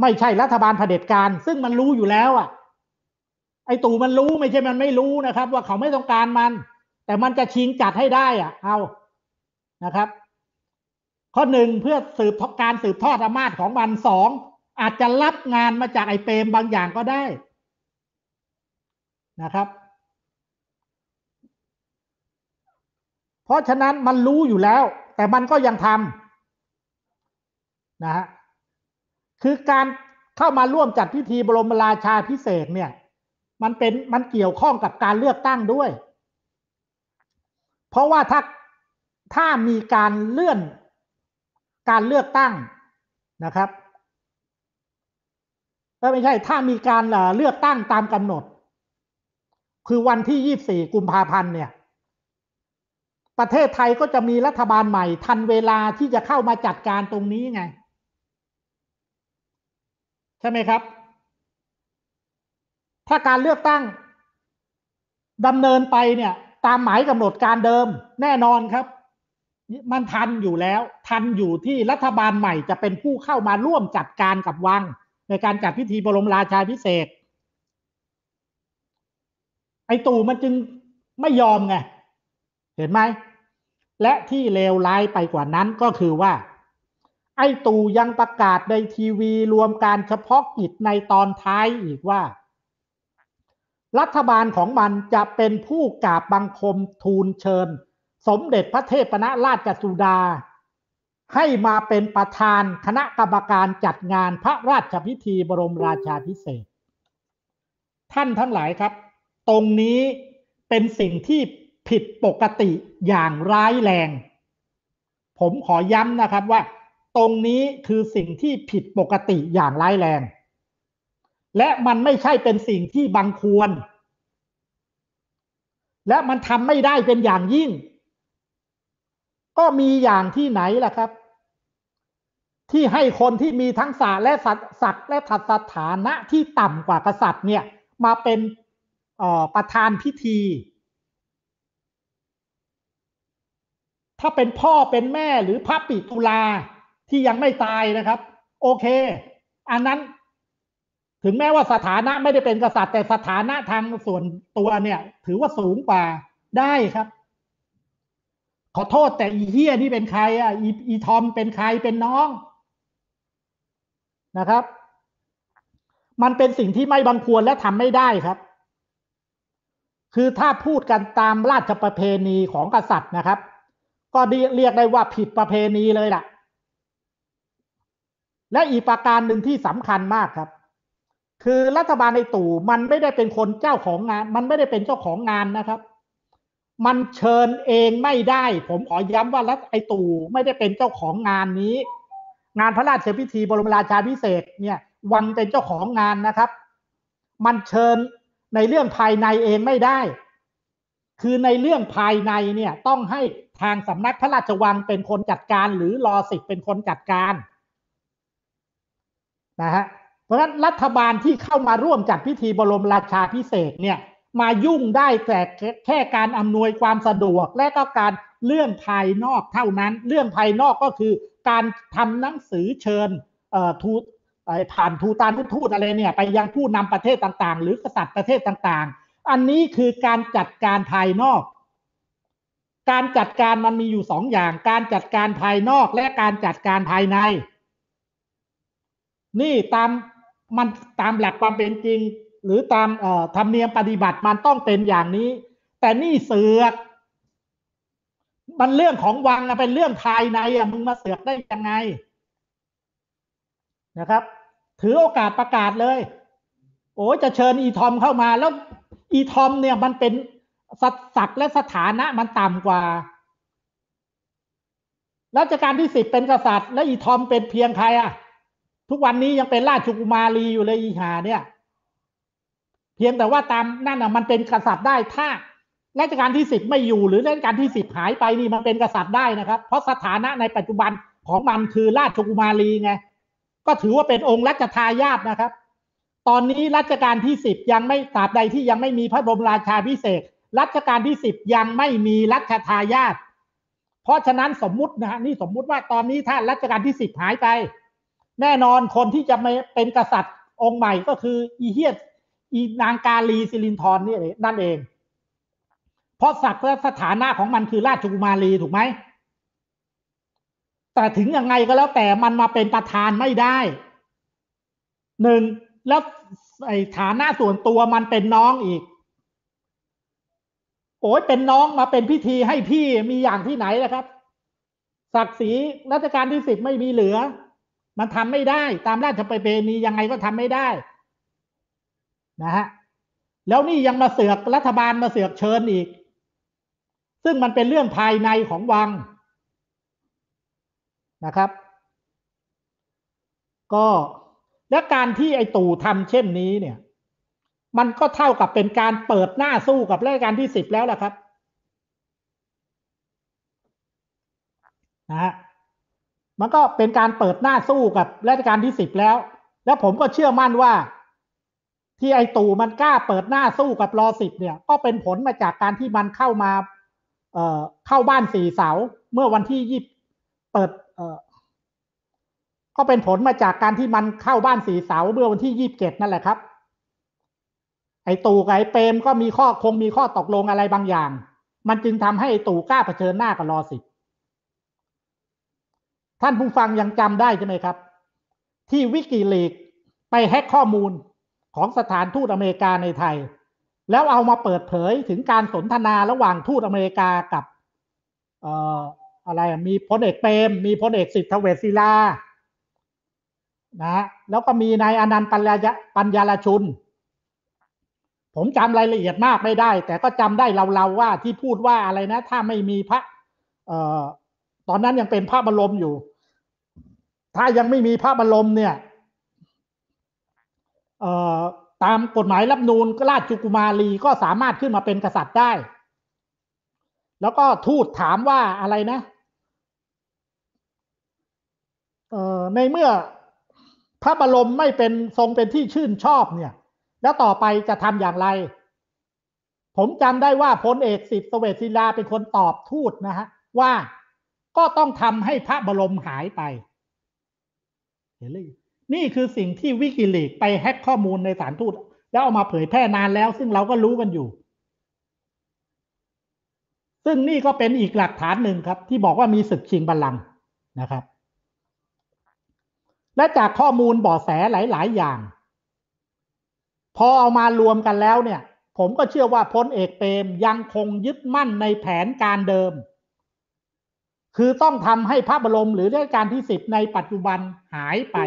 ไม่ใช่รัฐบาลเผด็จการ ซึ่งมันรู้อยู่แล้ว อ่ะ ไอ้ตู่มันรู้ไม่ใช่มันไม่รู้นะครับ ว่าเขาไม่ต้องการมัน แต่มันจะชิงจัดให้ได้อ่ะ เอานะครับ ข้อหนึ่งเพื่อสืบการสืบทอดอำนาจของมันสองอาจจะรับงานมาจากไอ้เปรมบางอย่างก็ได้นะครับ เพราะฉะนั้นมันรู้อยู่แล้ว แต่มันก็ยังทำนะฮะคือการเข้ามาร่วมจัดพิธีบรมราชาพิเศษเนี่ย มันเป็นมันเกี่ยวข้องกับการเลือกตั้งด้วย เพราะว่าถ้าถ้ามีการเลื่อนการเลือกตั้งนะครับก็ไม่ใช่ถ้ามีการเลือกตั้งตามกำหนด คือวันที่ยี่สี่กุมภาพันธ์เนี่ย ประเทศไทยก็จะมีรัฐบาลใหม่ทันเวลาที่จะเข้ามาจัดการตรงนี้ไงใช่ไหมครับ ถ้าการเลือกตั้งดำเนินไปเนี่ย ตามหมายกำหนดการเดิมแน่นอนครับ มันทันอยู่แล้ว ทันอยู่ที่รัฐบาลใหม่จะเป็นผู้เข้ามาร่วมจัดการกับวัง ในการจัดพิธีบรมราชาพิเศษ ไอตู่มันจึงไม่ยอมไง เห็นไหม และที่เลวร้ายไปกว่านั้นก็คือว่าไอ้ตู่ยังประกาศในทีวีรวมการเฉพาะกิจในตอนท้ายอีกว่า รัฐบาลของมันจะเป็นผู้กราบบังคมทูลเชิญ สมเด็จพระเทพนราชสุดา ให้มาเป็นประธานคณะกรรมการจัดงานพระราชพิธีบรมราชาพิเศษ ท่านทั้งหลายครับ ตรงนี้เป็นสิ่งที่ผิดปกติอย่างร้ายแรง ผมขอย้ำนะครับว่าตรงนี้คือสิ่งที่ผิดปกติอย่างร้ายแรง และมันไม่ใช่เป็นสิ่งที่บังควร และมันทำไม่ได้เป็นอย่างยิ่ง ก็มีอย่างที่ไหนล่ะครับ ที่ให้คนที่มีทั้งศาและศักดิ์และทัศฐานะที่ต่ำกว่ากษัตริย์เนี่ย มาเป็นประธานพิธี ถ้าเป็นพ่อเป็นแม่หรือพระปิตุลาที่ยังไม่ตายนะครับ โอเค อันนั้นถึงแม้ว่าสถานะไม่ได้เป็นกษัตริย์ แต่สถานะทางส่วนตัวเนี่ย ถือว่าสูงกว่าได้ครับ ขอโทษแต่อีเฮียนี่เป็นใครอ่ะอีอีทอมเป็นใครเป็นน้องนะครับ มันเป็นสิ่งที่ไม่บังควรและทำไม่ได้ครับ คือถ้าพูดกันตามราชประเพณีของกษัตริย์นะครับ ก็เรียกได้ว่าผิดประเพณีเลยล่ะและอีกประการหนึ่งที่สำคัญมากครับ คือรัฐบาลในตู่มันไม่ได้เป็นคนเจ้าของงาน มันไม่ได้เป็นเจ้าของงานนะครับ มันเชิญเองไม่ได้ ผมขอย้ำว่ารัฐไอตู่ไม่ได้เป็นเจ้าของงานนี้ งานพระราชพิธีบรมราชาพิเศษเนี่ย วันเป็นเจ้าของงานนะครับ มันเชิญในเรื่องภายในเองไม่ได้ คือในเรื่องภายในเนี่ยต้องให้ทางสำนักพระราชวังเป็นคนจัดการหรือรอสิทธิ์เป็นคนจัดการนะฮะเพราะฉะนั้นรัฐบาลที่เข้ามาร่วมจัดพิธีบรมราชาพิเศษเนี่ยมายุ่งได้แต่แค่การอำนวยความสะดวกและก็การเรื่องภายนอกเท่านั้นเรื่องภายนอกก็คือ การทำหนังสือเชิญทูตผ่านทูตานุทูตอะไรเนี่ยไปยังผู้นำประเทศต่างๆ หรือกษัตริย์ประเทศต่างๆ อันนี้คือการจัดการภายนอก การจัดการมันมีอยู่สองอย่าง การจัดการภายนอกและการจัดการภายในนี่ตามมันตามหลักความเป็นจริง หรือตามธรรมเนียมปฏิบัติมันต้องเป็นอย่างนี้ แต่นี่เสือกมันเรื่องของวังนะเป็นเรื่องภายในอ่ะมึงมาเสือกได้ยังไงนะครับ ถือโอกาสประกาศเลย โอ้จะเชิญอีทอมเข้ามา แล้วอีทอมเนี่ยมันเป็นศักดิ์และสถานะมันต่ำกว่ารัชกาลที่สิบเป็นกษัตริย์ และอีทอมเป็นเพียงใครอ่ะทุกวันนี้ยังเป็นราชกุมารีอยู่เลยอีหาเนี่ยเพียงแต่ว่าตามนั่นอ่ะมันเป็นกษัตริย์ได้ถ้าราชการที่สิบไม่อยู่ หรือราชการที่สิบหายไปนี่มันเป็นกษัตริย์ได้นะครับ เพราะสถานะในปัจจุบันของมันคือราชกุมารีไง ก็ถือว่าเป็นองค์รัชทายาทนะครับ ตอนนี้รัชการที่สิบยังไม่ตราบใดที่ยังไม่มีพระบรมราชาพิเศษรัชกาลที่สิบยังไม่มีรัชทายาทเพราะฉะนั้นสมมุตินะฮะนี่สมมุติว่าตอนนี้ถ้ารัชกาลที่สิบหายไปแน่นอนคนที่จะมาเป็นกษัตริย์องค์ใหม่ก็คือ อีเฮียดอีนางกาลีซิลินทรนี่นั่นเอง เพราะศักดิ์สถานะของมันคือราชกุมารีถูกไหม แต่ถึงยังไงก็แล้วแต่มันมาเป็นประธานไม่ได้หนึ่งแล้วไอ้ฐานะส่วนตัวมันเป็นน้องอีกโอ้ยเป็นน้องมาเป็นพิธีให้พี่มีอย่างที่ไหนนะครับ ศักดิ์ศรีรัชการที่สิบไม่มีเหลือมันทำไม่ได้ ตามราชประเพณียังไงก็ทำไม่ได้ นะฮะแล้วนี่ยังมาเสือกรัฐบาลมาเสือกเชิญอีก ซึ่งมันเป็นเรื่องภายในของวังนะครับ ก็และการที่ไอตู่ทำเช่นนี้เนี่ย มันก็เท่ากับเป็นการเปิดหน้าสู้กับรัชกาลที่สิบแล้วล่ะครับ นะฮะมันก็เป็นการเปิดหน้าสู้กับรัชการที่สิบแล้ว แล้วผมก็เชื่อมั่นว่าที่ไอตู่มันกล้าเปิดหน้าสู้กับรอสิบเนี่ย ก็เป็นผลมาจากการที่มันเข้ามา เอ่อเข้าบ้านสี่เสาเมื่อวันที่ยี่เปิด เอ่อ ก็เป็นผลมาจากการที่มันเข้าบ้านสีเสาเมื่อวันที่ยี่บเจ็ดนั่นแหละครับ ไอตู่กับไอเปรมก็มีข้อคงมีข้อตกลงอะไรบางอย่าง มันจึงทำให้ไอตู่กล้าเผชิญหน้ากับรอสิบท่านผู้ฟังยังจำได้ใช่ไหมครับ ที่วิกิลีกไปแฮ็กข้อมูลของสถานทูตอเมริกาในไทย แล้วเอามาเปิดเผยถึงการสนทนาระหว่างทูตอเมริกากับเอ่ออะไรมีพลเอกเปรมมีพลเอกสิทธเวชศิลานะ แล้วก็มีนายอนันต์ปัญญาปัญญาลชุนผมจำรายละเอียดมากไม่ได้ แต่ก็จำได้เราๆว่าที่พูดว่าอะไรนะ ถ้าไม่มีพระ เอ่อตอนนั้นยังเป็นพระบรมอยู่ถ้ายังไม่มีพระบรมเนี่ยตามกฎหมายรับนูนราชกุมารีก็สามารถขึ้นมาเป็นกษัตริย์ได้ แล้วก็ทูตถามว่าอะไรนะในเมื่อพระบรมไม่เป็นทรงเป็นที่ชื่นชอบเนี่ย แล้วต่อไปจะทำอย่างไร ผมจำได้ว่าพลเอกสิทธิสเวตศิลาเป็นคนตอบทูตนะฮะว่าก็ต้องทำให้พระบรมหายไปเลลนี่คือสิ่งที่วิกิลีกไปแฮ็กข้อมูลในสารทูตแล้วเอามาเผยแพร่นานแล้วซึ่งเราก็รู้กันอยู่ ซึ่งนี่ก็เป็นอีกหลักฐานหนึ่งครับ ที่บอกว่ามีศึกชิงบัลลังก์นะครับ และจากข้อมูลบ่อแสหลายๆ อย่าง พอเอามารวมกันแล้วเนี่ย ผมก็เชื่อว่าพลเอกเปรมยังคงยึดมั่นในแผนการเดิมคือต้องทำให้พระบรม หรือรัชการที่สิบในปัจจุบันหายไป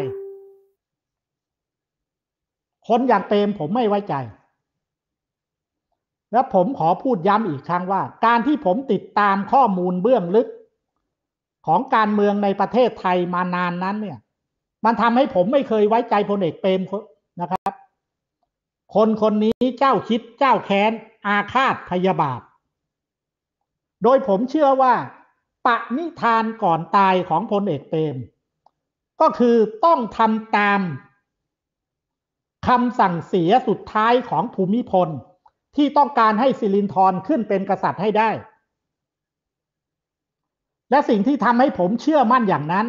คนอย่างเปรมผมไม่ไว้ใจ และผมขอพูดย้ำอีกครั้งว่า การที่ผมติดตามข้อมูลเบื้องลึกของการเมืองในประเทศไทยมานานนั้นเนี่ยมันทำให้ผมไม่เคยไว้ใจพลเอกเปรมนะครับ คนคนนี้เจ้าคิดเจ้าแค้นอาฆาตพยาบาท โดยผมเชื่อว่าปณิธานก่อนตายของพลเอกเปรมก็คือต้องทำตามคำสั่งเสียสุดท้ายของภูมิพล ที่ต้องการให้สิรินทรขึ้นเป็นกษัตริย์ให้ได้ และสิ่งที่ทำให้ผมเชื่อมั่นอย่างนั้น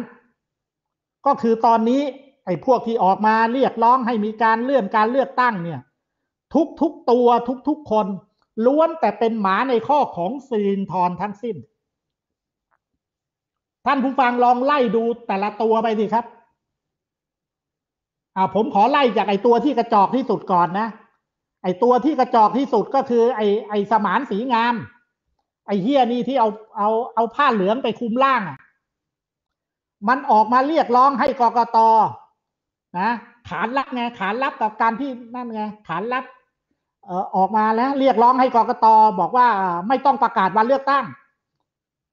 ก็คือตอนนี้ไอ้พวกที่ออกมาเรียกร้องให้มีการเลื่อนการเลือกตั้งเนี่ยทุกทุกตัวทุกทุกคนล้วนแต่เป็นหมาในข้อของสิรินทรทั้งสิ้นท่านผู้ฟังลองไล่ดูแต่ละตัวไปสิครับอ่าผมขอไล่จากไอตัวที่กระจอกที่สุดก่อนนะ ไอตัวที่กระจอกที่สุดก็คือไอไอสมานสีงาม ไอเฮียนี่ที่เอาเอาเอาผ้าเหลืองไปคุมล่างอ่ะ มันออกมาเรียกร้องให้กกต นะขานรับไงขานรับกับการที่นั่นไงขานรับเออออกมาแล้ว เรียกร้องให้กกต บอกว่าไม่ต้องประกาศวันเลือกตั้ง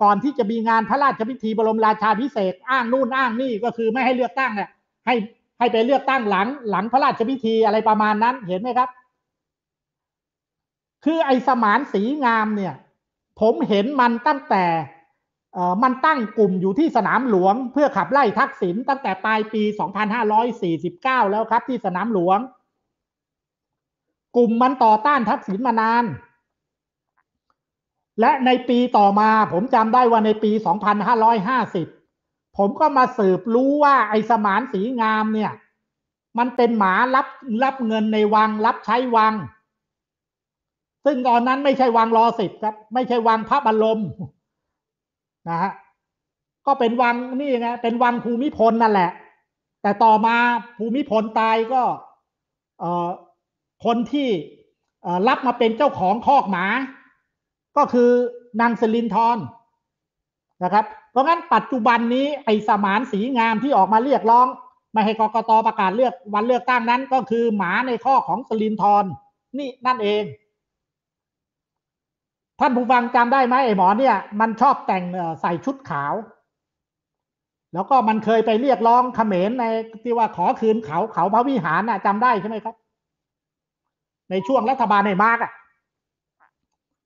ก่อนที่จะมีงานพระราชพิธีบรมราชาพิเศษอ้างนู่นอ้างนี่ก็คือไม่ให้เลือกตั้งเนี่ยให้ให้ไปเลือกตั้งหลังหลังพระราชพิธีอะไรประมาณนั้นเห็นไหมครับ คือไอ้สมานสีงามเนี่ย ผมเห็นมันตั้งแต่มันตั้งกลุ่มอยู่ที่สนามหลวง เพื่อขับไล่ทักษิณตั้งแต่ปลายปี 2549 แล้วครับที่สนามหลวง กลุ่มมันต่อต้านทักษิณมานานและในปีต่อมาผมจำได้ว่าในปี 2550 ผมก็มาสืบรู้ว่าไอ้สมานสีงามเนี่ย มันเป็นหมารับรับเงินในวัง รับใช้วัง ซึ่งตอนนั้นไม่ใช่วังรอสิบครับไม่ใช่วังพระบรมนะฮะก็เป็นวังนี่ไงเป็นวังภูมิพลนั่นแหละ แต่ต่อมาภูมิพลตายก็คนที่รับมาเป็นเจ้าของคอกหมาก็คือนางสลินทรนะครับ เพราะงั้นปัจจุบันนี้ไอ้สมานสีงามที่ออกมาเรียกร้องไม่ให้กกตประกาศเลือกวันเลือกตั้งนั้นก็คือหมาในข้อของสลินทรนี่นั่นเองท่านผู้ฟังจำได้ไหมไอ้หมอเนี่ยมันชอบแต่งใส่ชุดขาว แล้วก็มันเคยไปเรียกร้องเขมรในที่ว่าขอคืนเขาเขาพระวิหารน่ะจำได้ใช่ไหมครับ ในช่วงรัฐบาลในมาร์กอะ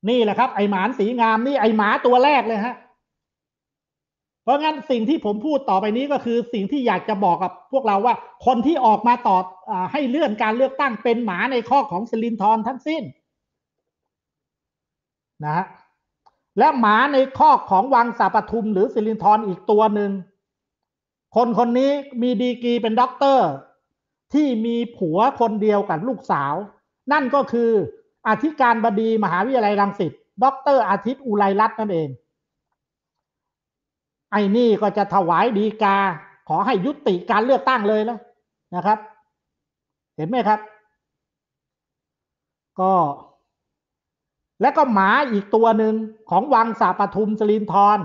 นี่แหละครับ ไอหมานสีงามนี่ไอหมาตัวแรกเลยฮะเพราะงั้นสิ่งที่ผมพูดต่อไปนี้ก็คือสิ่งที่อยากจะบอกกับพวกเราว่า คนที่ออกมาตอบให้เลื่อนการเลือกตั้งเป็นหมาในข้อของสลินทอนทั้งสิ้นนะฮะและหมาในข้อของวังสาปทุมหรือสิรินทรอีกตัวหนึ่ง คนคนนี้มีดีกรีเป็นด็อกเตอร์ ที่มีผัวคนเดียวกับลูกสาว นั่นก็คืออธิการบดี มหาวิทยาลัยรังสิต ดร อาทิตย์อุไรรัตน์นั่นเอง ไอ้นี่ก็จะถวายดีกา ขอให้ยุติการเลือกตั้งเลยแล้วนะครับ เห็นไหมครับ ก็ และก็หมาอีกตัวหนึ่งของวังสาปทุมสลินทร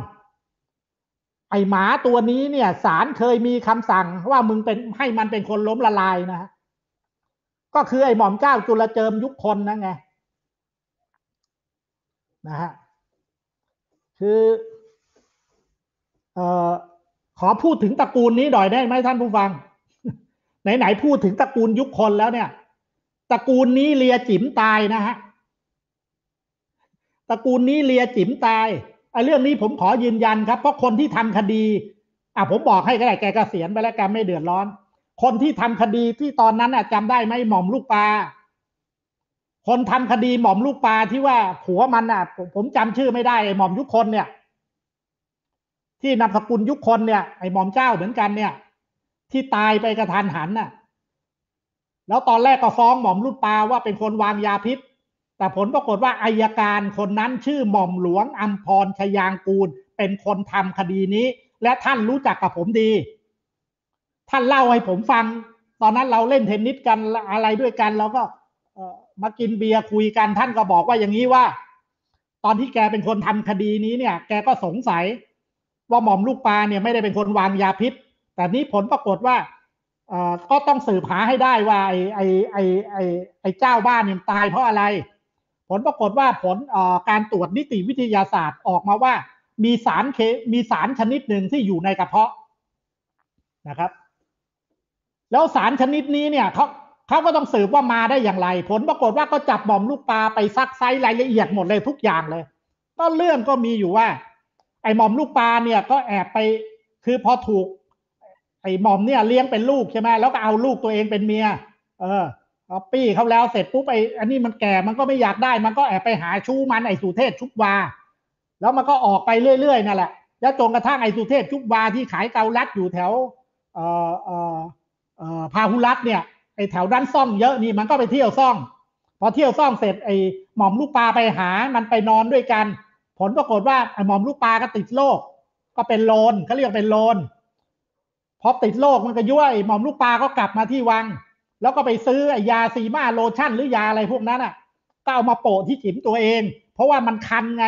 ไอหมาตัวนี้เนี่ย ศาลเคยมีคำสั่งว่ามึงเป็นให้มันเป็นคนล้มละลายนะ ก็คือ ไอหม่อมเจ้าจุลเจิมยุคคนนะไงนะฮะคือเอ่อ ขอพูดถึงตระกูลนี้หน่อยได้ไหมท่านผู้ฟัง ไหนๆพูดถึงตระกูลยุคคนแล้วเนี่ย ตระกูลนี้เลียจิ๋มตายนะฮะ ตระกูลนี้เลียจิ๋มตาย ไอ้เรื่องนี้ผมขอยืนยันครับ เพราะคนที่ทำคดี อ่ะผมบอกให้ก็ได้แกเกษียณไปแล้วแกไม่เดือดร้อน คนที่ทำคดีที่ตอนนั้นอ่ะจำได้ไหมหม่อมลูกปลาคนทำคดีหม่อมลูกปลาที่ว่าผัวมันอ่ะผมจำชื่อไม่ได้ไอหม่อมยุคนเนี่ย ที่นามสกุลยุคนเนี่ยไอ้หม่อมเจ้าเหมือนกันเนี่ย ที่ตายไปกระทันหันน่ะแล้วตอนแรกก็ฟ้องหม่อมลูกปลาว่าเป็นคนวางยาพิษ แต่ผลปรากฏว่าอายการคนนั้นชื่อหม่อมหลวงอัมพรชยางกูลเป็นคนทำคดีนี้ และท่านรู้จักกับผมดี ท่านเล่าให้ผมฟัง ตอนนั้นเราเล่นเทนนิสกันอะไรด้วยกันเราก็มากินเบียร์คุยกัน ท่านก็บอกว่าอย่างนี้ว่า ตอนที่แกเป็นคนทำคดีนี้เนี่ย แกก็สงสัยว่าหม่อมลูกปลาเนี่ยไม่ได้เป็นคนวางยาพิษ แต่นี้ผลปรากฏว่าก็ต้องสืบหาให้ได้ว่าไอ้ไอ้ไอ้ไอ้ไอ้เจ้าบ้านเนี่ยตายเพราะอะไร ผลปรากฏว่าผลการตรวจนิติวิทยาศาสตร์ออกมาว่า มีสารเคมีสารชนิดหนึ่งที่อยู่ในกระเพาะนะครับ แล้วสารชนิดนี้เนี่ยเขาเขาก็ต้องสืบว่ามาได้อย่างไร ผลปรากฏว่าก็จับบ่อมลูกปลาไปซักไซรายละเอียดหมดเลยทุกอย่างเลยต้นเรื่องก็มีอยู่ว่า ไอ้หม่อมลูกปลาเนี่ยก็แอบไปคือพอถูกไอ้หม่อมเนี่ยเลี้ยงเป็นลูกใช่ไหมแล้วก็เอาลูกตัวเองเป็นเมียเออเอาปี้เขาแล้วเสร็จปุ๊บไอ้อันนี้มันแก่มันก็ไม่อยากได้มันก็แอบไปหาชู้มันไอ้สุเทพชุบวาแล้วมันก็ออกไปเรื่อยๆนั่นแหละแล้วจนกระทั่งไอ้สุเทพชุบวาที่ขายเกาลัดอยู่แถวเอ่อเอ่อเอ่อพาหุรัตเนี่ยไอแถวด้านซ่องเยอะนี่มันก็ไปเที่ยวซ่อง พอเที่ยวซ่องเสร็จไอหมอมลูกปลาไปหามันไปนอนด้วยกัน ผลปรากฏว่าไอหมอมลูกปลาก็ติดโรคก็เป็นโลนเขาเรียกเป็นโลน พอติดโรคมันก็ยุ่ยหมอมลูกปลาก็กลับมาที่วัง แล้วก็ไปซื้อไอยาซีมาโลชั่นหรือยาอะไรพวกนั้นอ่ะก็เอามาโปะที่จิ๋มตัวเอง เพราะว่ามันคันไง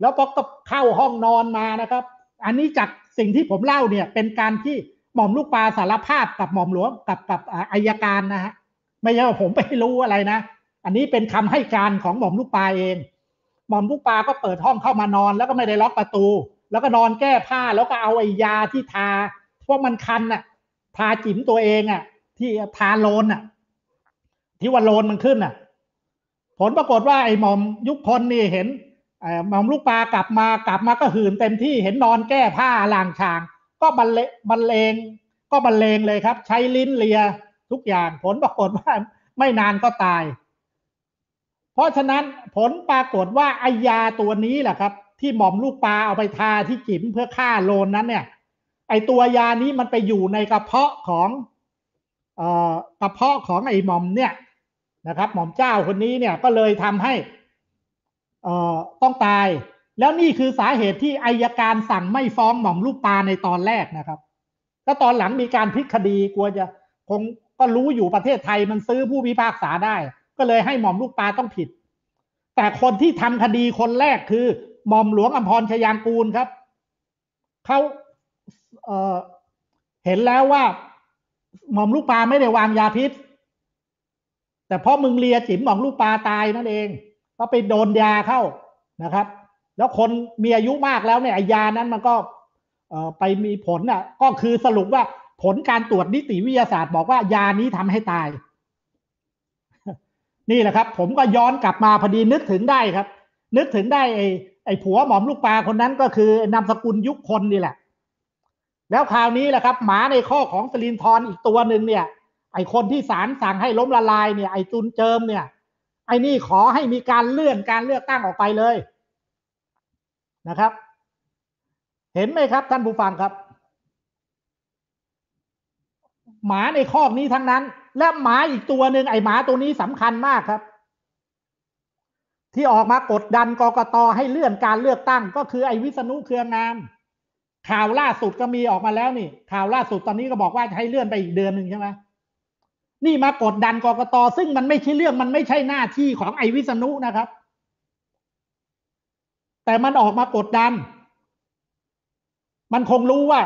แล้วพอก็เข้าห้องนอนมานะครับ อันนี้จากสิ่งที่ผมเล่าเนี่ย เป็นการที่หม่อมลูกปลาสารภาพกับหม่อมหลวงกับกับอายการนะฮะไม่ใช่ว่าผมไปรู้อะไรนะ อันนี้เป็นคำให้การของหม่อมลูกปลาเอง หม่อมลูกปลาก็เปิดห้องเข้ามานอนแล้วก็ไม่ได้ล็อกประตู แล้วก็นอนแก้ผ้าแล้วก็เอาไอ้ยาที่ทาเพราะมันคันน่ะ ทาจิ๋มตัวเองอ่ะ ที่ทาโลนอ่ะ ที่ว่าโลนมันขึ้นอ่ะ ผลปรากฏว่าไอ้หม่อมยุคพลนี่เห็นหม่อมลูกปลากลับมากลับมาก็หื่นเต็มที่เห็นนอนแก้ผ้าล่างชางก็บรรเลบันเลงก็บรรเลงเลยครับ ใช้ลิ้นเลียทุกอย่างผลปรากฏว่าไม่นานก็ตาย เพราะฉะนั้นผลปรากฏว่าไอยาตัวนี้แหละครับ ที่หม่อมลูกปลาเอาไปทาที่จิ๋มเพื่อฆ่าโลนนั้นเนี่ย ไอตัวยานี้มันไปอยู่ในกระเพาะของเอ่อกระเพาะของไอหม่อมเนี่ยนะครับ หม่อมเจ้าคนนี้เนี่ยก็เลยทำให้เอ่อต้องตายแล้วนี่คือสาเหตุที่อายการสั่งไม่ฟ้องหม่อมลูกปลาในตอนแรกนะครับแล้วตอนหลังมีการพลิกคดีกลัวจะคงก็รู้อยู่ประเทศไทยมันซื้อผู้พิพากษาได้ ก็เลยให้หม่อมลูกปลาต้องผิด แต่คนที่ทำคดีคนแรกคือหม่อมหลวงอัมพรชยางกูลครับ เขาเเห็นแล้วว่าหม่อมลูกปลาไม่ได้วางยาพิษ แต่พ่อมึงเลียจิ๋มหม่อมลูกปลาตายนั่นเอง ก็ไปโดนยาเข้านะครับแล้วคนมีอายุมากแล้วเนี่ยยานั้นมันก็ไปมีผลอ่ะก็คือสรุปว่าผลการตรวจนิติวิทยาศาสตร์ บอกว่ายานี้ทำให้ตาย นี่แหละครับ ผมก็ย้อนกลับมาพอดีนึกถึงได้ครับ นึกถึงได้ ไอ้ไอ้ผัวหมอมลูกปลาคนนั้นก็คือนามสกุลยุคคนนี่แหละ แล้วคราวนี้แหละครับ หมาในข้อของสลินทอนอีกตัวหนึ่งเนี่ย ไอ้คนที่ศาลสั่งให้ล้มละลายเนี่ยไอ้จุนเจิม เนี่ยไอ้นี่ขอให้มีการเลื่อนการเลือกตั้งออกไปเลยนะครับ เห็นไหมครับท่านผู้ฟังครับ หมาในคอกนี้ทั้งนั้น และหมาอีกตัวหนึ่งไอหมาตัวนี้สำคัญมากครับ ที่ออกมากดดันกกตให้เลื่อนการเลือกตั้ง ก็คือไอวิษณุเครืองามข่าวล่าสุดก็มีออกมาแล้วนี่ ข่าวล่าสุดตอนนี้ก็บอกว่าให้เลื่อนไปอีกเดือนหนึ่งใช่ไหมนี่มากดดันกกตซึ่งมันไม่ใช่เรื่องมันไม่ใช่หน้าที่ของไอวิษณุนะครับแต่มันออกมากดดัน มันคงรู้ว่า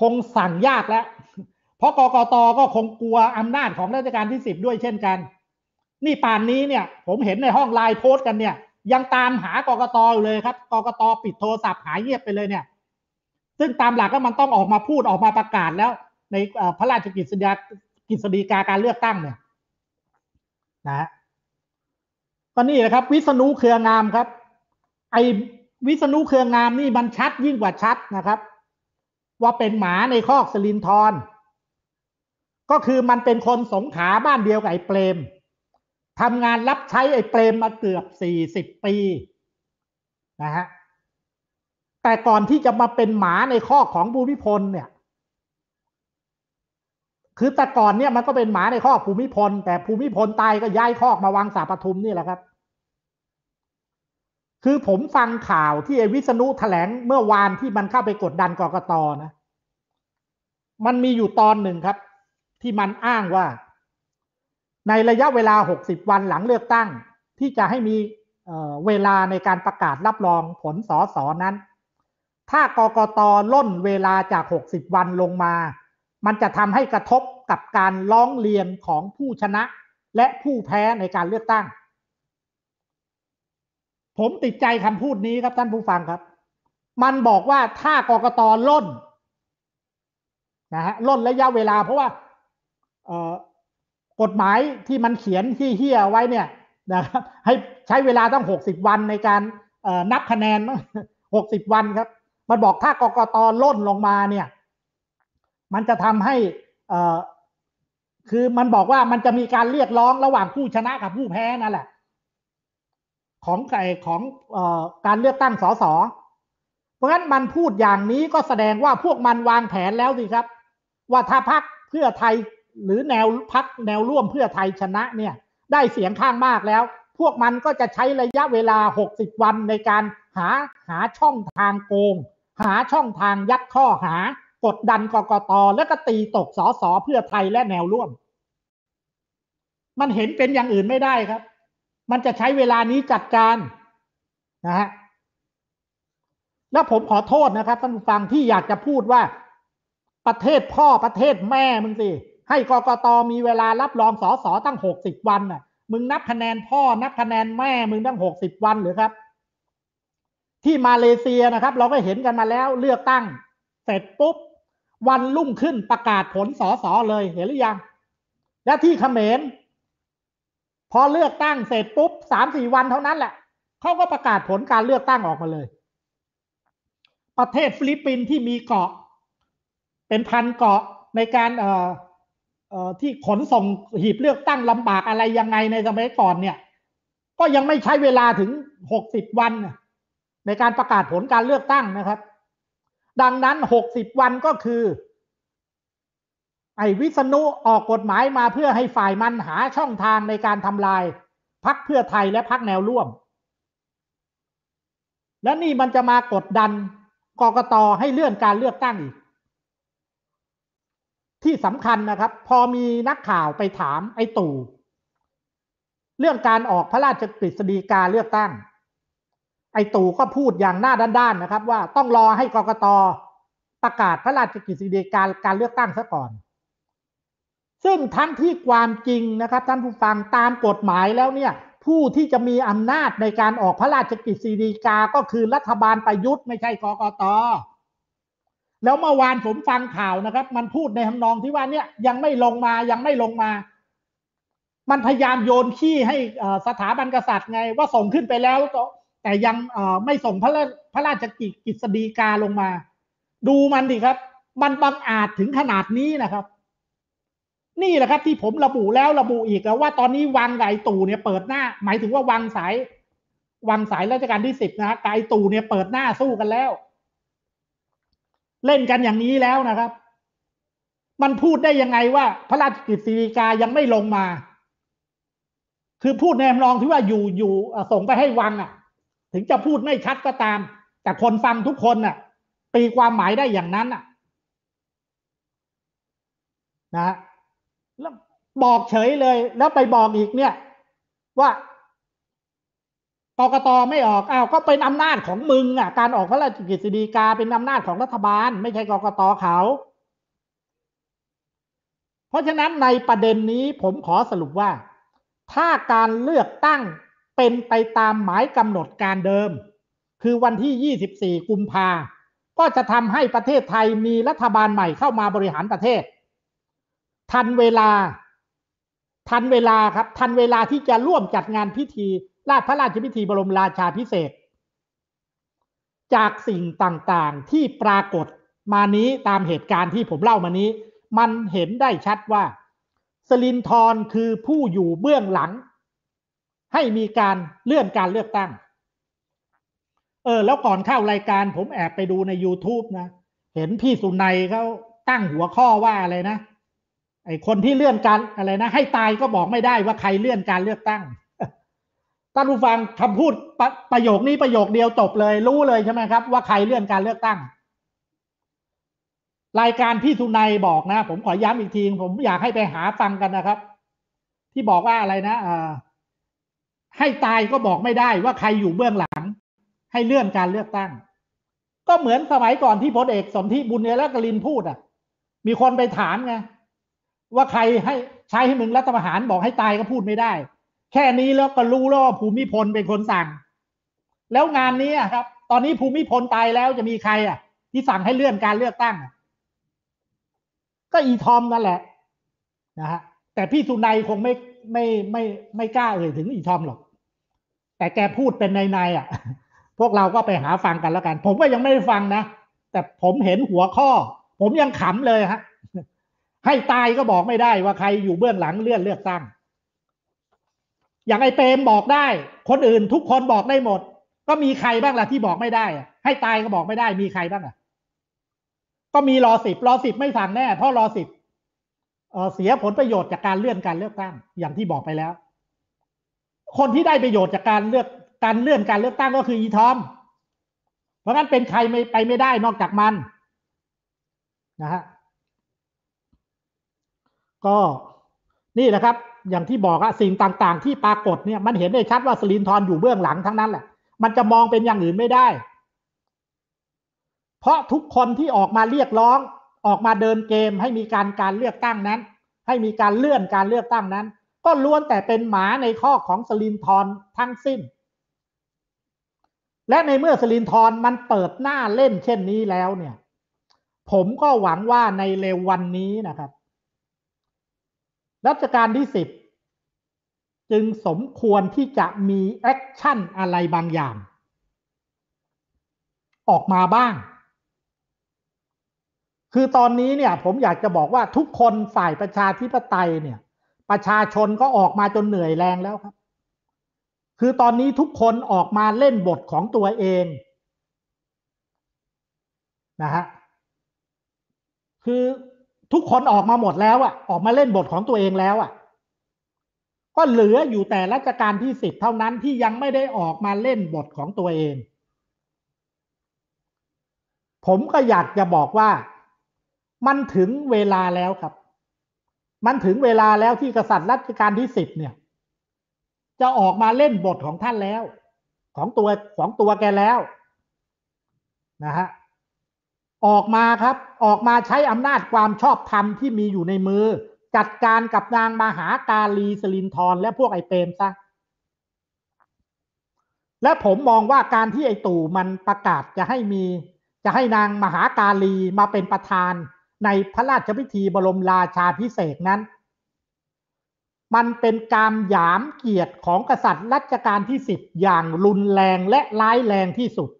คงสั่งยากแล้ว เพราะกกตก็คงกลัวอำนาจของราชการที่สิบด้วยเช่นกัน นี่ป่านนี้เนี่ย ผมเห็นในห้องไลน์โพสต์กันเนี่ย ยังตามหากกตอยู่เลยครับกกตปิดโทรศัพท์หายเงียบไปเลยเนี่ย ซึ่งตามหลักก็มันต้องออกมาพูดออกมาประกาศแล้ว ในพระราชกิจสัญญากสเดีกาการเลือกตั้งเนี่ยนะก็นี่นะครับ วิษณุเครืองามครับ ไอวิษณุเครืองามนี่มันชัดยิ่งกว่าชัดนะครับ ว่าเป็นหมาในคอกสลินทรก็คือมันเป็นคนสงขาบ้านเดียวกับไอ้เปรมทำงานรับใช้ไอ้เปรมมาเกือบสี่สิบปีนะฮะแต่ก่อนที่จะมาเป็นหมาในคอกของภูมิพลเนี่ย คือแต่ก่อนเนี่ยมันก็เป็นหมาในคอกภูมิพลแต่ภูมิพลตายก็ย้ายคอกมาวางสาปทุมนี่แหละครับคือผมฟังข่าวที่ไอวิษณุแถลงเมื่อวานที่มันเข้าไปกดดันกรกตนะ มันมีอยู่ตอนหนึ่งครับ ที่มันอ้างว่า ในระยะเวลา 60 วันหลังเลือกตั้ง ที่จะให้มีเวลาในการประกาศรับรองผลสอสอนั้น ถ้ากรกตล่นเวลาจาก 60 วันลงมา มันจะทำให้กระทบกับการร้องเรียนของผู้ชนะและผู้แพ้ในการเลือกตั้งผมติดใจคำพูดนี้ครับท่านผู้ฟังครับ มันบอกว่าถ้ากรกตล่นนะฮะล่นระยะเวลา เพราะว่ากฎหมายที่มันเขียนที่เฮียไว้เนี่ยนะครับ ให้ใช้เวลาต้องหกสิบวันในการนับคะแนนหกสิบวันครับ มันบอกถ้ากรกตล่นลงมาเนี่ย มันจะทำให้คือมันบอกว่ามันจะมีการเรียกร้องระหว่างผู้ชนะกับผู้แพ้นั่นแหละของไก่ของอการเลือกตั้งสส เพราะฉะนั้นมันพูดอย่างนี้ก็แสดงว่าพวกมันวางแผนแล้วสิครับว่าถ้าพักเพื่อไทยหรือแนวพักแนวร่วมเพื่อไทยชนะเนี่ยได้เสียงข้างมากแล้ว พวกมันก็จะใช้ระยะเวลา 60 วันในการหาหาช่องทางโกง หาช่องทางยัดข้อหา กดดันกกต และก็ตีตกสส เพื่อไทยและแนวร่วม มันเห็นเป็นอย่างอื่นไม่ได้ครับมันจะใช้เวลานี้จัดการนะฮะ แล้วผมขอโทษนะครับท่านผู้ฟังที่อยากจะพูดว่าประเทศพ่อประเทศแม่มึงสิให้กกตมีเวลารับรองสอสอตั้งหกสิบวันน่ะ มึงนับคะแนนพ่อ นับคะแนนแม่มึงตั้งหกสิบวันหรือครับ ที่มาเลเซียนะครับ เราก็เห็นกันมาแล้วเลือกตั้งเสร็จปุ๊บ วันรุ่งขึ้นประกาศผลสอสอเลย เห็นหรือยัง และที่เขมรพอเลือกตั้งเสร็จปุ๊บสามสี่วันเท่านั้นแหละเขาก็ประกาศผลการเลือกตั้งออกมาเลย ประเทศฟิลิปปินส์ที่มีเกาะ เป็นพันเกาะในการเอ่อที่ขนส่งหีบเลือกตั้งลำบากอะไร ยังไงในสมัยก่อนเนี่ย ก็ยังไม่ใช้เวลาถึงหกสิบวันในการประกาศผลการเลือกตั้งนะครับ ดังนั้นหกสิบวันก็คือไอ้วิษณุออกกฎหมายมาเพื่อให้ฝ่ายมันหาช่องทางในการทำลายพักเพื่อไทยและพักแนวร่วม และนี่มันจะมากดดันกกตให้เลื่อนการเลือกตั้งอีก ที่สำคัญนะครับ พอมีนักข่าวไปถามไอ้ตู่เรื่องการออกพระราชกฤษฎีกาเลือกตั้ง ไอ้ตู่ก็พูดอย่างหน้าด้านๆนะครับ ว่าต้องรอให้กกตประกาศพระราชกฤษฎีกาการเลือกตั้งซะก่อนซึ่งทั้งที่ความจริงนะครับ ท่านผู้ฟังตามกฎหมายแล้วเนี่ย ผู้ที่จะมีอำนาจในการออกพระราชกิจสีดีกา ก็คือรัฐบาลประยุทธ์ไม่ใช่กกตแล้วเมื่อวานผมฟังข่าวนะครับ มันพูดในทำนองที่ว่าเนี่ยยังไม่ลงมายังไม่ลงมา มันพยายามโยนขี้ให้สถาบันกษัตริย์ไงว่าส่งขึ้นไปแล้ว แต่ยังไม่ส่งพระพระราชกิจกิษฎีกาลงมา ดูมันดิครับ มันบังอาจถึงขนาดนี้นะครับนี่แหละครับที่ผมระบุแล้วระบุอีกแล้วว่าตอนนี้วังไก่ตู่เนี่ย เปิดหน้าหมายถึงว่าวังสายวังสายราชการที่สิบนะไก่ตู่เนี่ย เปิดหน้าสู้กันแล้ว เล่นกันอย่างนี้แล้วนะครับ มันพูดได้ยังไงว่า พระราชกฤษฎีกายังไม่ลงมา คือพูดแนรองที่ว่าอยู่อยู่ส่งไปให้วังอ่ะ ถึงจะพูดไม่ชัดก็ตาม แต่คนฟังทุกคนน่ะตีความหมายได้อย่างนั้นอ่ะ นะแล้วบอกเฉยเลยแล้วไปบอกอีกเนี่ย ว่ากกตไม่ออกอ้าวก็เป็นอำนาจของมึงอ่ะการออกพระราชกฤษฎีกาเป็นอำนาจของรัฐบาล ไม่ใช่กกตเขา เพราะฉะนั้นในประเด็นนี้ผมขอสรุปว่า ถ้าการเลือกตั้งเป็นไปตามหมายกำหนดการเดิม คือวันที่ 24 กุมภาก็จะทำให้ประเทศไทยมีรัฐบาลใหม่เข้ามาบริหารประเทศทันเวลา ทันเวลาครับ ทันเวลาที่จะร่วมจัดงานพิธี ราชพระราชพิธีบรมราชาพิเศษ จากสิ่งต่างๆที่ปรากฏมานี้ตามเหตุการณ์ที่ผมเล่ามานี้ มันเห็นได้ชัดว่า สลินทรคือผู้อยู่เบื้องหลัง ให้มีการเลื่อนการเลือกตั้ง เออแล้วก่อนเข้ารายการผมแอบไปดูใน YouTube นะ เห็นพี่สุนัยเขาตั้งหัวข้อว่าอะไรนะไอ้คนที่เลื่อนการอะไรนะให้ตายก็บอกไม่ได้ว่าใครเลื่อนการเลือกตั้งท่านผู้ฟังคำพูดปประโยคนี้ประโยคเดียวจบเลยรู้เลยใช่ไหมครับว่าใครเลื่อนการเลือกตั้ง รายการพี่ทุนายบอกนะ ผมขอย้ำอีกที ผมอยากให้ไปหาฟังกันนะครับ ที่บอกว่าอะไรนะอ่ให้ตายก็บอกไม่ได้ว่าใครอยู่เบื้องหลัง ให้เลื่อนการเลือกตั้ง ก็เหมือนสมัยก่อนที่พลเอกสนธิบุญเนรักลินพูดอ่ะ มีคนไปถามไงว่าใครให้ใช้ให้มึงรัฐประหารบอกให้ตายก็พูดไม่ได้ แค่นี้แล้วก็รู้แล้วว่าภูมิพลเป็นคนสั่ง แล้วงานนี้ครับ ตอนนี้ภูมิพลตายแล้วจะมีใครอ่ะ ที่สั่งให้เลื่อนการเลือกตั้งก็อีทอมนั่นแหละนะฮะแต่พี่สุนัยคงไม่ไม่ไม่ไม่กล้าเอ่ยถึง อีทอมหรอก แต่แกพูดเป็นในในอ่ะ พวกเราก็ไปหาฟังกันแล้วกัน ผมก็ยังไม่ได้ฟังนะ แต่ผมเห็นหัวข้อ ผมยังขำเลยฮะให้ตายก็บอกไม่ได้ว่าใครอยู่เบื้องหลังเลื่อนเลือกตั้ง อย่างไอเปมบอกได้ คนอื่นทุกคนบอกได้หมด ก็มีใครบ้างล่ะที่บอกไม่ได้ ให้ตายก็บอกไม่ได้ มีใครบ้างอ่ะ ก็มีรอสิบรอสิบไม่สั่งแน่เพราะรอสิบเสียผลประโยชน์จากการเลื่อนการเลือกตั้ง อย่างที่บอกไปแล้ว คนที่ได้ประโยชน์จากการเลือกการเลื่อนการเลือกตั้งก็คืออีทอม เพราะงั้นเป็นใครไม่ไปไม่ได้นอกจากมัน นะฮะก็นี่แหละครับ อย่างที่บอกอะสิ่งต่างๆที่ปรากฏเนี่ยมันเห็นได้ชัดว่าสลินทอนอยู่เบื้องหลังทั้งนั้นแหละ มันจะมองเป็นอย่างอื่นไม่ได้ เพราะทุกคนที่ออกมาเรียกร้อง ออกมาเดินเกมให้มีการการเลือกตั้งนั้น ให้มีการเลื่อนการเลือกตั้งนั้น ก็ล้วนแต่เป็นหมาในข้อของสลินทอนทั้งสิ้น และในเมื่อสลินทอนมันเปิดหน้าเล่นเช่นนี้แล้วเนี่ย ผมก็หวังว่าในเร็ววันนี้นะครับรัชกาลที่สิบจึงสมควรที่จะมีแอคชั่นอะไรบางอย่าง ออกมาบ้าง คือตอนนี้เนี่ยผมอยากจะบอกว่าทุกคนฝ่ายประชาธิปไตยเนี่ย ประชาชนก็ออกมาจนเหนื่อยแรงแล้วครับ คือตอนนี้ทุกคนออกมาเล่นบทของตัวเองนะฮะ คือทุกคนออกมาหมดแล้วอะออกมาเล่นบทของตัวเองแล้วอะก็เหลืออยู่แต่รัชการที่สิบเท่านั้นที่ยังไม่ได้ออกมาเล่นบทของตัวเอง ผมก็อยากจะบอกว่ามันถึงเวลาแล้วครับ มันถึงเวลาแล้วที่กษัตริย์รัชการที่สิบเนี่ย จะออกมาเล่นบทของท่านแล้ว ของตัวของตัวแกแล้ว นะฮะออกมาครับออกมาใช้อำนาจความชอบธรรมที่มีอยู่ในมือ จัดการกับนางมหาการีสลินทรและพวกไอเปรมซะและผมมองว่าการที่ไอตู่มันประกาศจะให้มีจะให้นางมหาการีมาเป็นประธานในพระราชพิธีบรมราชาพิเศษนั้น มันเป็นการหยามเกียรติของกษัตริย์รัชกาลที่สิบอย่างรุนแรงและร้ายแรงที่สุด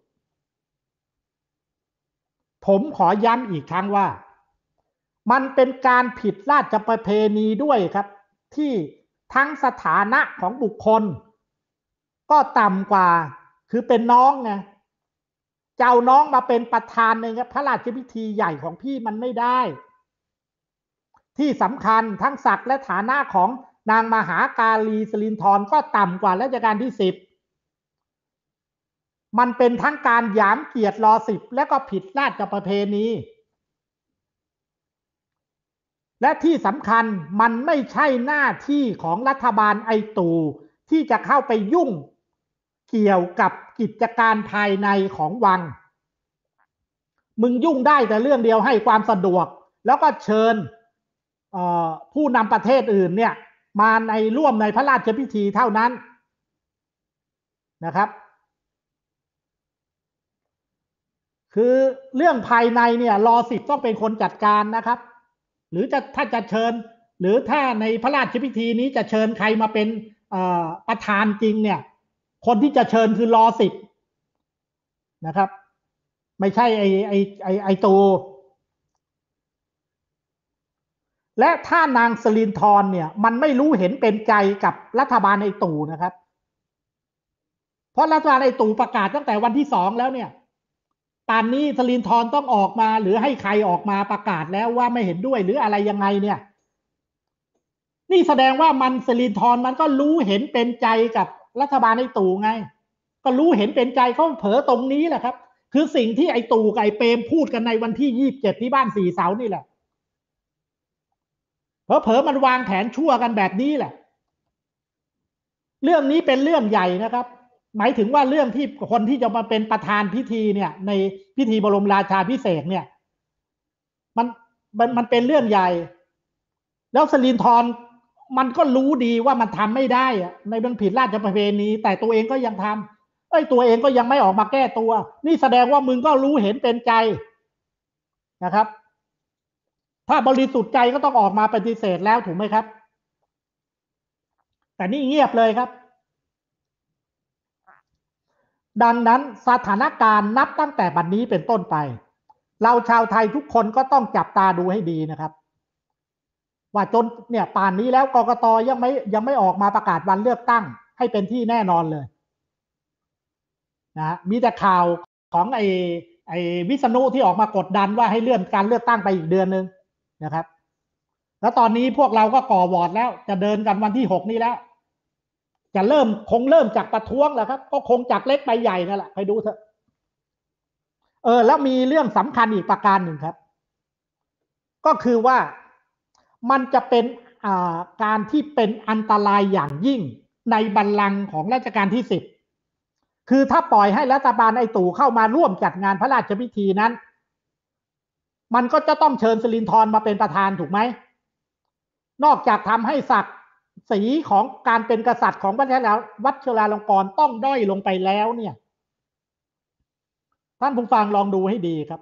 ผมขอย้ำอีกครั้งว่ามันเป็นการผิดราชประเพณีด้วยครับ ที่ทั้งสถานะของบุคคล ก็ต่ำกว่าคือเป็นน้องไงจะเาน้องมาเป็นประธานในพระราชพิธีใหญ่ของพี่มันไม่ได้ ที่สำคัญทั้งศักดิ์และฐานะของนางมหาการีสลินทรก็ต่ำกว่า ราชการที่สิบมันเป็นทั้งการหยามเกียรติรอสิบและก็ผิดราชประเพณีและที่สำคัญมันไม่ใช่หน้าที่ของรัฐบาลไอตูที่จะเข้าไปยุ่งเกี่ยวกับกิจการภายในของวัง มึงยุ่งได้แต่เรื่องเดียวให้ความสะดวก แล้วก็เชิญผู้นำประเทศอื่นเนี่ย มาในร่วมในพระราชพิธีเท่านั้นนะครับคือเรื่องภายในเนี่ยรอสิบต้องเป็นคนจัดการนะครับ หรือจะถ้าจะเชิญ หรือถ้าในพระราชพิธีนี้จะเชิญใครมาเป็นประธานจริงเนี่ย คนที่จะเชิญคือรอสิบนะครับ ไม่ใช่ไอไอไอไอตูและถ้านางสลินทรเนี่ยมันไม่รู้เห็นเป็นใจกับรัฐบาลไอตู่นะครับ เพราะรัฐบาลไอตู่ประกาศตั้งแต่วันที่สองแล้วเนี่ยตอนนี้สลินทรต้องออกมาหรือให้ใครออกมาประกาศแล้วว่าไม่เห็นด้วยหรืออะไรยังไงเนี่ย นี่แสดงว่ามันสลินทรมันก็รู้เห็นเป็นใจกับรัฐบาลไอ้ตู่ไง ก็รู้เห็นเป็นใจเขาเผลอตรงนี้แหละครับ คือสิ่งที่ไอ้ตู่กับไอ้เปรมพูดกันในวันที่ยี่บเจ็ดที่บ้านสี่เสานี่แหละเผลอเผลอมันวางแผนชั่วกันแบบนี้แหละ เรื่องนี้เป็นเรื่องใหญ่นะครับหมายถึงว่าเรื่องที่คนที่จะมาเป็นประธานพิธีเนี่ย ในพิธีบรมราชาพิเศษเนี่ยมันมันมันเป็นเรื่องใหญ่ แล้วสลินทรมันก็รู้ดีว่ามันทำไม่ได้ในมันผิดราชประเพณีแต่ตัวเองก็ยังทำไอ้ตัวเองก็ยังไม่ออกมาแก้ตัว นี่แสดงว่ามึงก็รู้เห็นเป็นใจนะครับ ถ้าบริสุทธิ์ใจก็ต้องออกมาปฏิเสธแล้วถูกไหมครับ แต่นี่เงียบเลยครับดังนั้นสถานการณ์นับตั้งแต่บัดนนี้เป็นต้นไป เราชาวไทยทุกคนก็ต้องจับตาดูให้ดีนะครับ ว่าจนเนี่ยป่านนี้แล้วกกตยังไม่ยังไม่ออกมาประกาศวันเลือกตั้งให้เป็นที่แน่นอนเลยนะมีแต่ข่าวของไอ้ไอ้วิษณุที่ออกมากดดันว่าให้เลื่อนการเลือกตั้งไปอีกเดือนนึงนะครับ แล้วตอนนี้พวกเราก็ก่อวอร์ดแล้วจะเดินกันวันที่หกนี้แล้วจะเริ่มคงเริ่มจากประท้วงแหละครับก็คงจากเล็กไปใหญ่นั่นแหละไปดูเถอะเออแล้วมีเรื่องสำคัญอีกประการหนึ่งครับ ก็คือว่ามันจะเป็นการที่เป็นอันตรายอย่างยิ่งในบัลลังก์ของราชการที่สิบคือถ้าปล่อยให้รัฐบาลไอตู่เข้ามาร่วมจัดงานพระราชพิธีนั้น มันก็จะต้องเชิญสลินทรมาเป็นประธานถูกไหมนอกจากทำให้ศักสีของการเป็นกษัตริย์ของพระเจ้าวัชราลงกรต้องด้อยลงไปแล้วเนี่ย ท่านผู้ฟังลองดูให้ดีครับ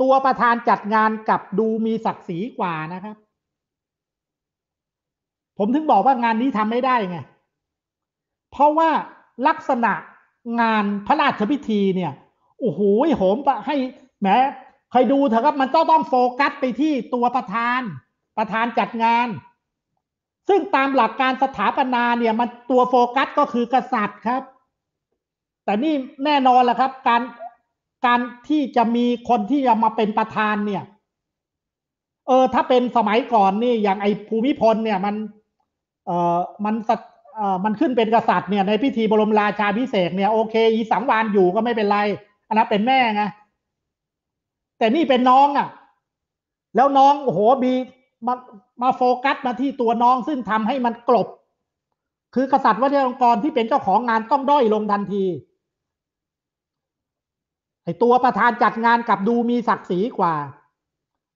ตัวประธานจัดงานกับดูมีศักดิ์ศรีกว่านะครับ ผมถึงบอกว่างานนี้ทำไม่ได้ไงเพราะว่าลักษณะงานพระราชพิธีเนี่ยโอ้โหโหมะให้แหมใครดูเถอะครับ มันต้องต้องโฟกัสไปที่ตัวประธานประธานจัดงานซึ่งตามหลักการสถาปนาเนี่ย มันตัวโฟกัสก็คือกษัตริย์ครับ แต่นี่แน่นอนแหละครับ การการที่จะมีคนที่จะมาเป็นประธานเนี่ย เออถ้าเป็นสมัยก่อนนี่อย่างไอ้ภูมิพลเนี่ยมัน เออมันสัเออมันขึ้นเป็นกษัตริย์เนี่ย ในพิธีบรมราชาพิเศษเนี่ยโอเค อีสังวานอยู่ก็ไม่เป็นไร อันนั้นเป็นแม่ไง แต่นี่เป็นน้องอะ่ะ แล้วน้องโอ้โหมีมามาโฟกัสมาที่ตัวน้องซึ่งทำให้มันกลบคือกษัตริย์วัฒนองกรที่เป็นเจ้าของงานต้องด้อยลงทันที ไอตัวประธานจัดงานกับดูมีศักดิ์ศรีกว่า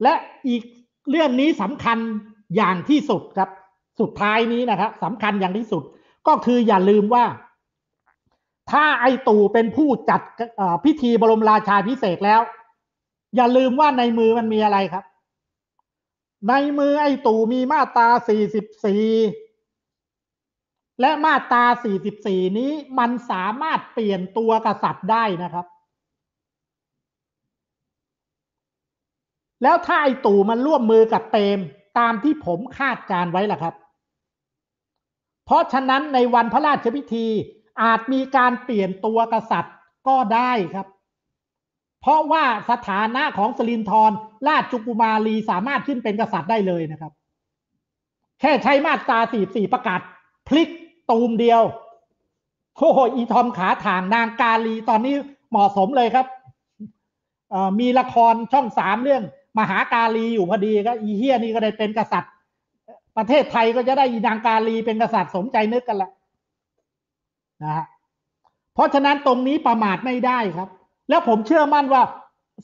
และอีกเรื่องนี้สำคัญอย่างที่สุดครับ สุดท้ายนี้นะครับสำคัญอย่างที่สุด ก็คืออย่าลืมว่า ถ้าไอตู่เป็นผู้จัดพิธีบรมราชาพิเศษแล้ว อย่าลืมว่าในมือมันมีอะไรครับในมือไอ้ตู่มีมาตรา44 และมาตรา44 นี้มันสามารถเปลี่ยนตัวกษัตริย์ได้นะครับ แล้วถ้าไอ้ตู่มันร่วมมือกับเตมตามที่ผมคาดการไว้ล่ะครับ เพราะฉะนั้นในวันพระราชพิธีอาจมีการเปลี่ยนตัวกษัตริย์ก็ได้ครับเพราะว่าสถานะของสลินทรราชกุมารีสามารถขึ้นเป็นกษัตริย์ได้เลยนะครับ แค่ใช้มาตราสี่สี่ประกาศพลิกตูมเดียวโอ้โหอีทอมขาถางนางกาลีตอนนี้เหมาะสมเลยครับมีละครช่องสามเรื่อง มหากาลีอยู่พอดีก็อีเฮียนี่ก็ได้เป็นกษัตริย์ ประเทศไทยก็จะได้อีนางกาลีเป็นกษัตริย์สมใจนึกกันแหละนะฮะเพราะฉะนั้นตรงนี้ประมาทไม่ได้ครับแล้วผมเชื่อมั่นว่า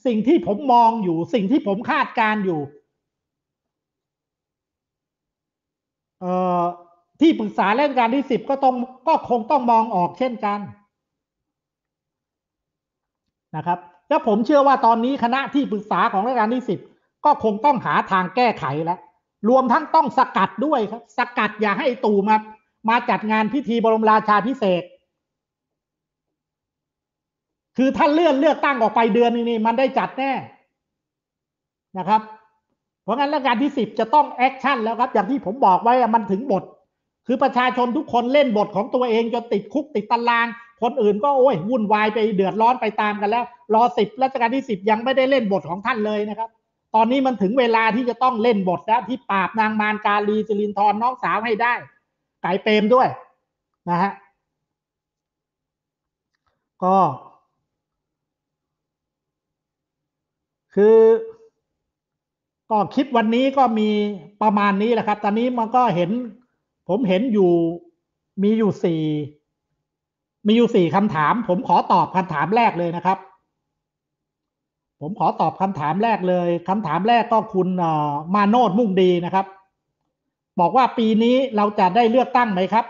สิ่งที่ผมมองอยู่สิ่งที่ผมคาดการอยู่ที่ปรึกษาเล่นการที่สิบก็ต้องก็คงต้องมองออกเช่นกัน นะครับ แล้วผมเชื่อว่าตอนนี้คณะที่ปรึกษาของรันการที่สิบก็คงต้องหาทางแก้ไขแล้วรวมทั้งต้องสกัดด้วยครับสกัดอย่าให้ตู่มา มาจัดงานพิธีบรมราชาพิเศษคือถ้าเลื่อนเลือกตั้งออกไปเดือนนึงนี่มันได้จัดแน่นะครับ เพราะงั้นรัชการที่สิบจะต้องแอคชั่นแล้วครับ อย่างที่ผมบอกไว้มันถึงบท คือประชาชนทุกคนเล่นบทของตัวเองจนติดคุกติดตาราง คนอื่นก็โอ้ยวุ่นวายไปเดือดร้อนไปตามกันแล้ว รอสิบรัชการที่สิบยังไม่ได้เล่นบทของท่านเลยนะครับ ตอนนี้มันถึงเวลาที่จะต้องเล่นบทแล้ว ที่ ปราบนางมารกาลีสิรินทรน้องสาวให้ได้ ไก่เปรมด้วยนะฮะก็คือ ก็คลิปวันนี้ก็มีประมาณนี้แหละครับ ตอนนี้มันก็เห็น ผมเห็นอยู่มีอยู่สี่มีอยู่สี่คำถาม ผมขอตอบคำถามแรกเลยนะครับ ผมขอตอบคำถามแรกเลยคำถามแรกก็คุณมาโนดมุ่งดีนะครับ บอกว่าปีนี้เราจะได้เลือกตั้งไหมครับ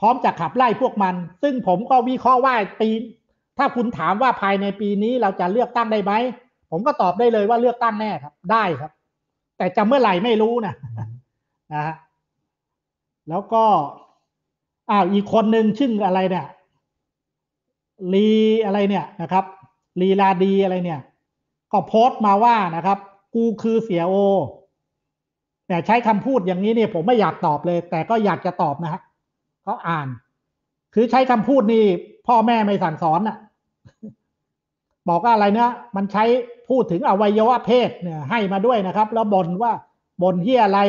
พร้อมจะขับไล่พวกมัน ซึ่งผมก็วิเคราะห์ว่าปี ถ้าคุณถามว่าภายในปีนี้เราจะเลือกตั้งได้ไหมผมก็ตอบได้เลยว่าเลือกตั้งแน่ครับ ได้ครับ แต่จะเมื่อไหร่ไม่รู้นะนะฮะแล้วก็อ้าวอีกคนหนึ่งชื่ออะไรเนี่ยลีอะไรเนี่ยนะครับลีลาดี อะไรเนี่ย ก็โพสต์มาว่านะครับ กูคือเสียโอแต่ใช้คำพูดอย่างนี้เนี่ย ผมไม่อยากตอบเลย แต่ก็อยากจะตอบนะฮะเขาอ่าน คือใช้คำพูดนี่พ่อแม่ไม่สั่งสอนอะบอกว่าอะไรนะมันใช้พูดถึงอวัยวะเพศเนี่ยให้มาด้วยนะครับแล้วบ่นว่าบ่นที่อะไร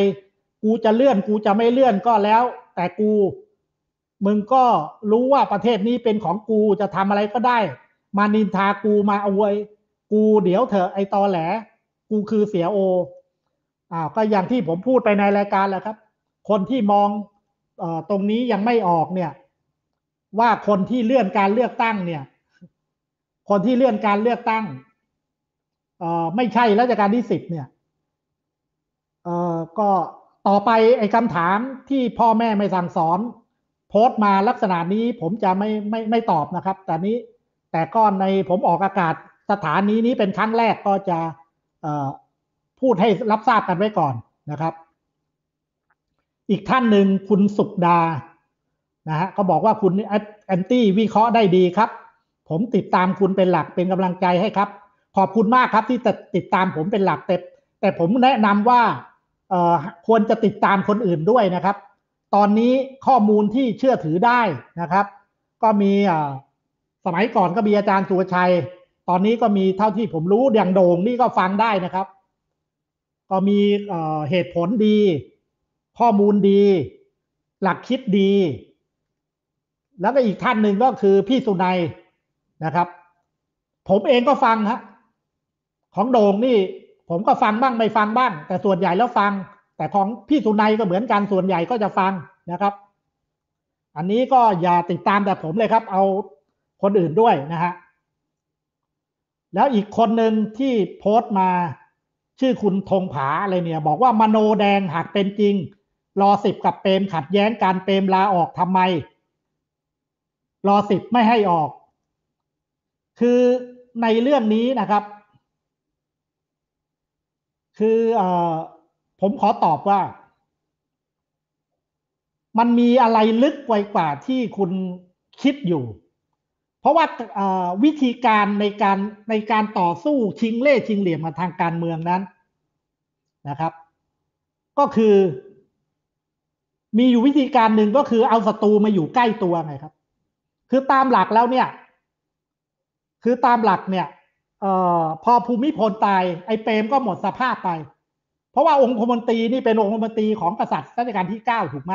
กูจะเลื่อนกูจะไม่เลื่อนก็แล้วแต่กู มึงก็รู้ว่าประเทศนี้เป็นของกูจะทำอะไรก็ได้ มานินทากูมาอวยกูเดี๋ยวเถอะไอตอแหล กูคือเสียโออ้าวก็อย่างที่ผมพูดไปในรายการแล้วครับ คนที่มองออตรงนี้ยังไม่ออกเนี่ย ว่าคนที่เลื่อนการเลือกตั้งเนี่ยคนที่เลื่อนการเลือกตั้งเอ่อไม่ใช่รัชกาลที่สิบเนี่ยเอ่อก็ต่อไปไอ้คำถามที่พ่อแม่ไม่สั่งสอน โพสต์มาลักษณะนี้ผมจะไม่ไม่ไม่ตอบนะครับ แต่นี้แต่ก็ในผมออกอากาศสถานีนี้เป็นครั้งแรกก็จะพูดให้รับทราบกันไว้ก่อนนะครับ อีกท่านหนึ่งคุณสุขดานะฮะก็บอกว่าคุณแอนตี้วิเคราะห์ได้ดีครับผมติดตามคุณเป็นหลักเป็นกำลังใจให้ครับ ขอบคุณมากครับที่ติดตามผมเป็นหลัก แต่แต่ผมแนะนำว่า ควรจะติดตามคนอื่นด้วยนะครับ ตอนนี้ข้อมูลที่เชื่อถือได้นะครับ ก็มีสมัยก่อนก็มีอาจารย์สุวชัย ตอนนี้ก็มีเท่าที่ผมรู้อย่างโด่งนี่ก็ฟังได้นะครับ ก็มีเหตุผลดี ข้อมูลดี หลักคิดดี แล้วก็อีกท่านหนึ่งก็คือพี่สุนัยนะครับ ผมเองก็ฟังครับของโด่งนี่ ผมก็ฟังบ้างไม่ฟังบ้าง แต่ส่วนใหญ่แล้วฟัง แต่ของพี่สุนัยก็เหมือนกันส่วนใหญ่ก็จะฟังนะครับ อันนี้ก็อย่าติดตามแต่ผมเลยครับ เอาคนอื่นด้วยนะฮะแล้วอีกคนหนึ่งที่โพสต์มาชื่อคุณธงผาอะไรเนี่ย บอกว่ามโนแดงหากเป็นจริง รอสิบกับเปมขัดแย้งการเปมลาออกทำไม รอสิบไม่ให้ออกคือในเรื่องนี้นะครับ คืออผมขอตอบว่า มันมีอะไรลึกไปกว่าที่คุณคิดอยู่ เพราะว่าวิธีการในการในการต่อสู้ชิงเล่ชิงเหลี่ยมมาทางการเมืองนั้นนะครับ ก็คือ มีอยู่วิธีการหนึ่งก็คือเอาศัตรูมาอยู่ใกล้ตัวไงครับ คือตามหลักแล้วเนี่ยคือตามหลักเนี่ยออพอภูมิพลตายไอ้เปรมก็หมดสภาพไป เพราะว่าองค์คมนตรีนี่เป็นองค์คมนตรีของกษัตริย์รัชกาลที่เก้าถูกไหม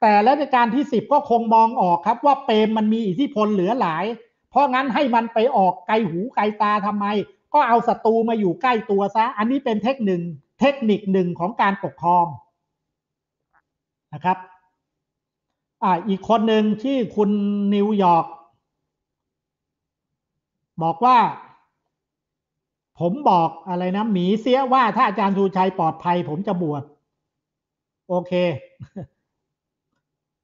แต่รัชกาลที่สิบก็คงมองออกครับ ว่าเปรมมันมีอิทธิพลเหลือหลาย เพราะงั้นให้มันไปออกไกลหูไกลตาทำไม ก็เอาศัตรูมาอยู่ใกล้ตัวซะ อันนี้เป็นเทคนิคเทคนิคหนึ่งของการปกครองนะครับอ่าอีกคนหนึ่งที่คุณนิวยอร์กบอกว่า ผมบอกอะไร นะ หมีเสียว่าถ้าอาจารย์สูชัยปลอดภัย ผมจะบวชโอเค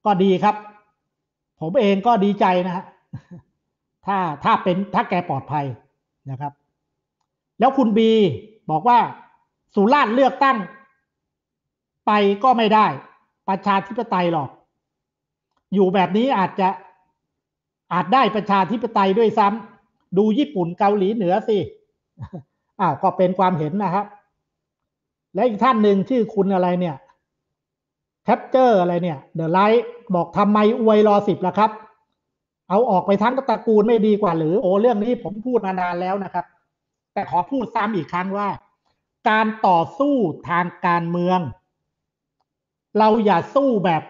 ก็ดีครับ ผมเองก็ดีใจ นะฮะถ้าถ้าเป็นถ้าแกปลอดภัยนะครับ แล้วคุณบีบอกว่า สุราษฎร์เลือกตั้ง ไปก็ไม่ได้ ประชาธิปไตยหรอก อยู่แบบนี้อาจจะอาจได้ประชาธิปไตยด้วยซ้ำดูญี่ปุ่นเกาหลีเหนือสิอ่าก็เป็นความเห็นนะครับ และอีกท่านหนึ่งชื่อคุณอะไรเนี่ยแคปเจอร์อะไรเนี่ย เดอะไลท์บอกทำไมอวยรอสิบล่ะครับ เอาออกไปทั้งตระกูลไม่ดีกว่าหรือ โอ้เรื่องนี้ผมพูดมานานแล้วนะครับ แต่ขอพูดซ้ำอีกครั้งว่า การต่อสู้ทางการเมือง เราอย่าสู้แบบ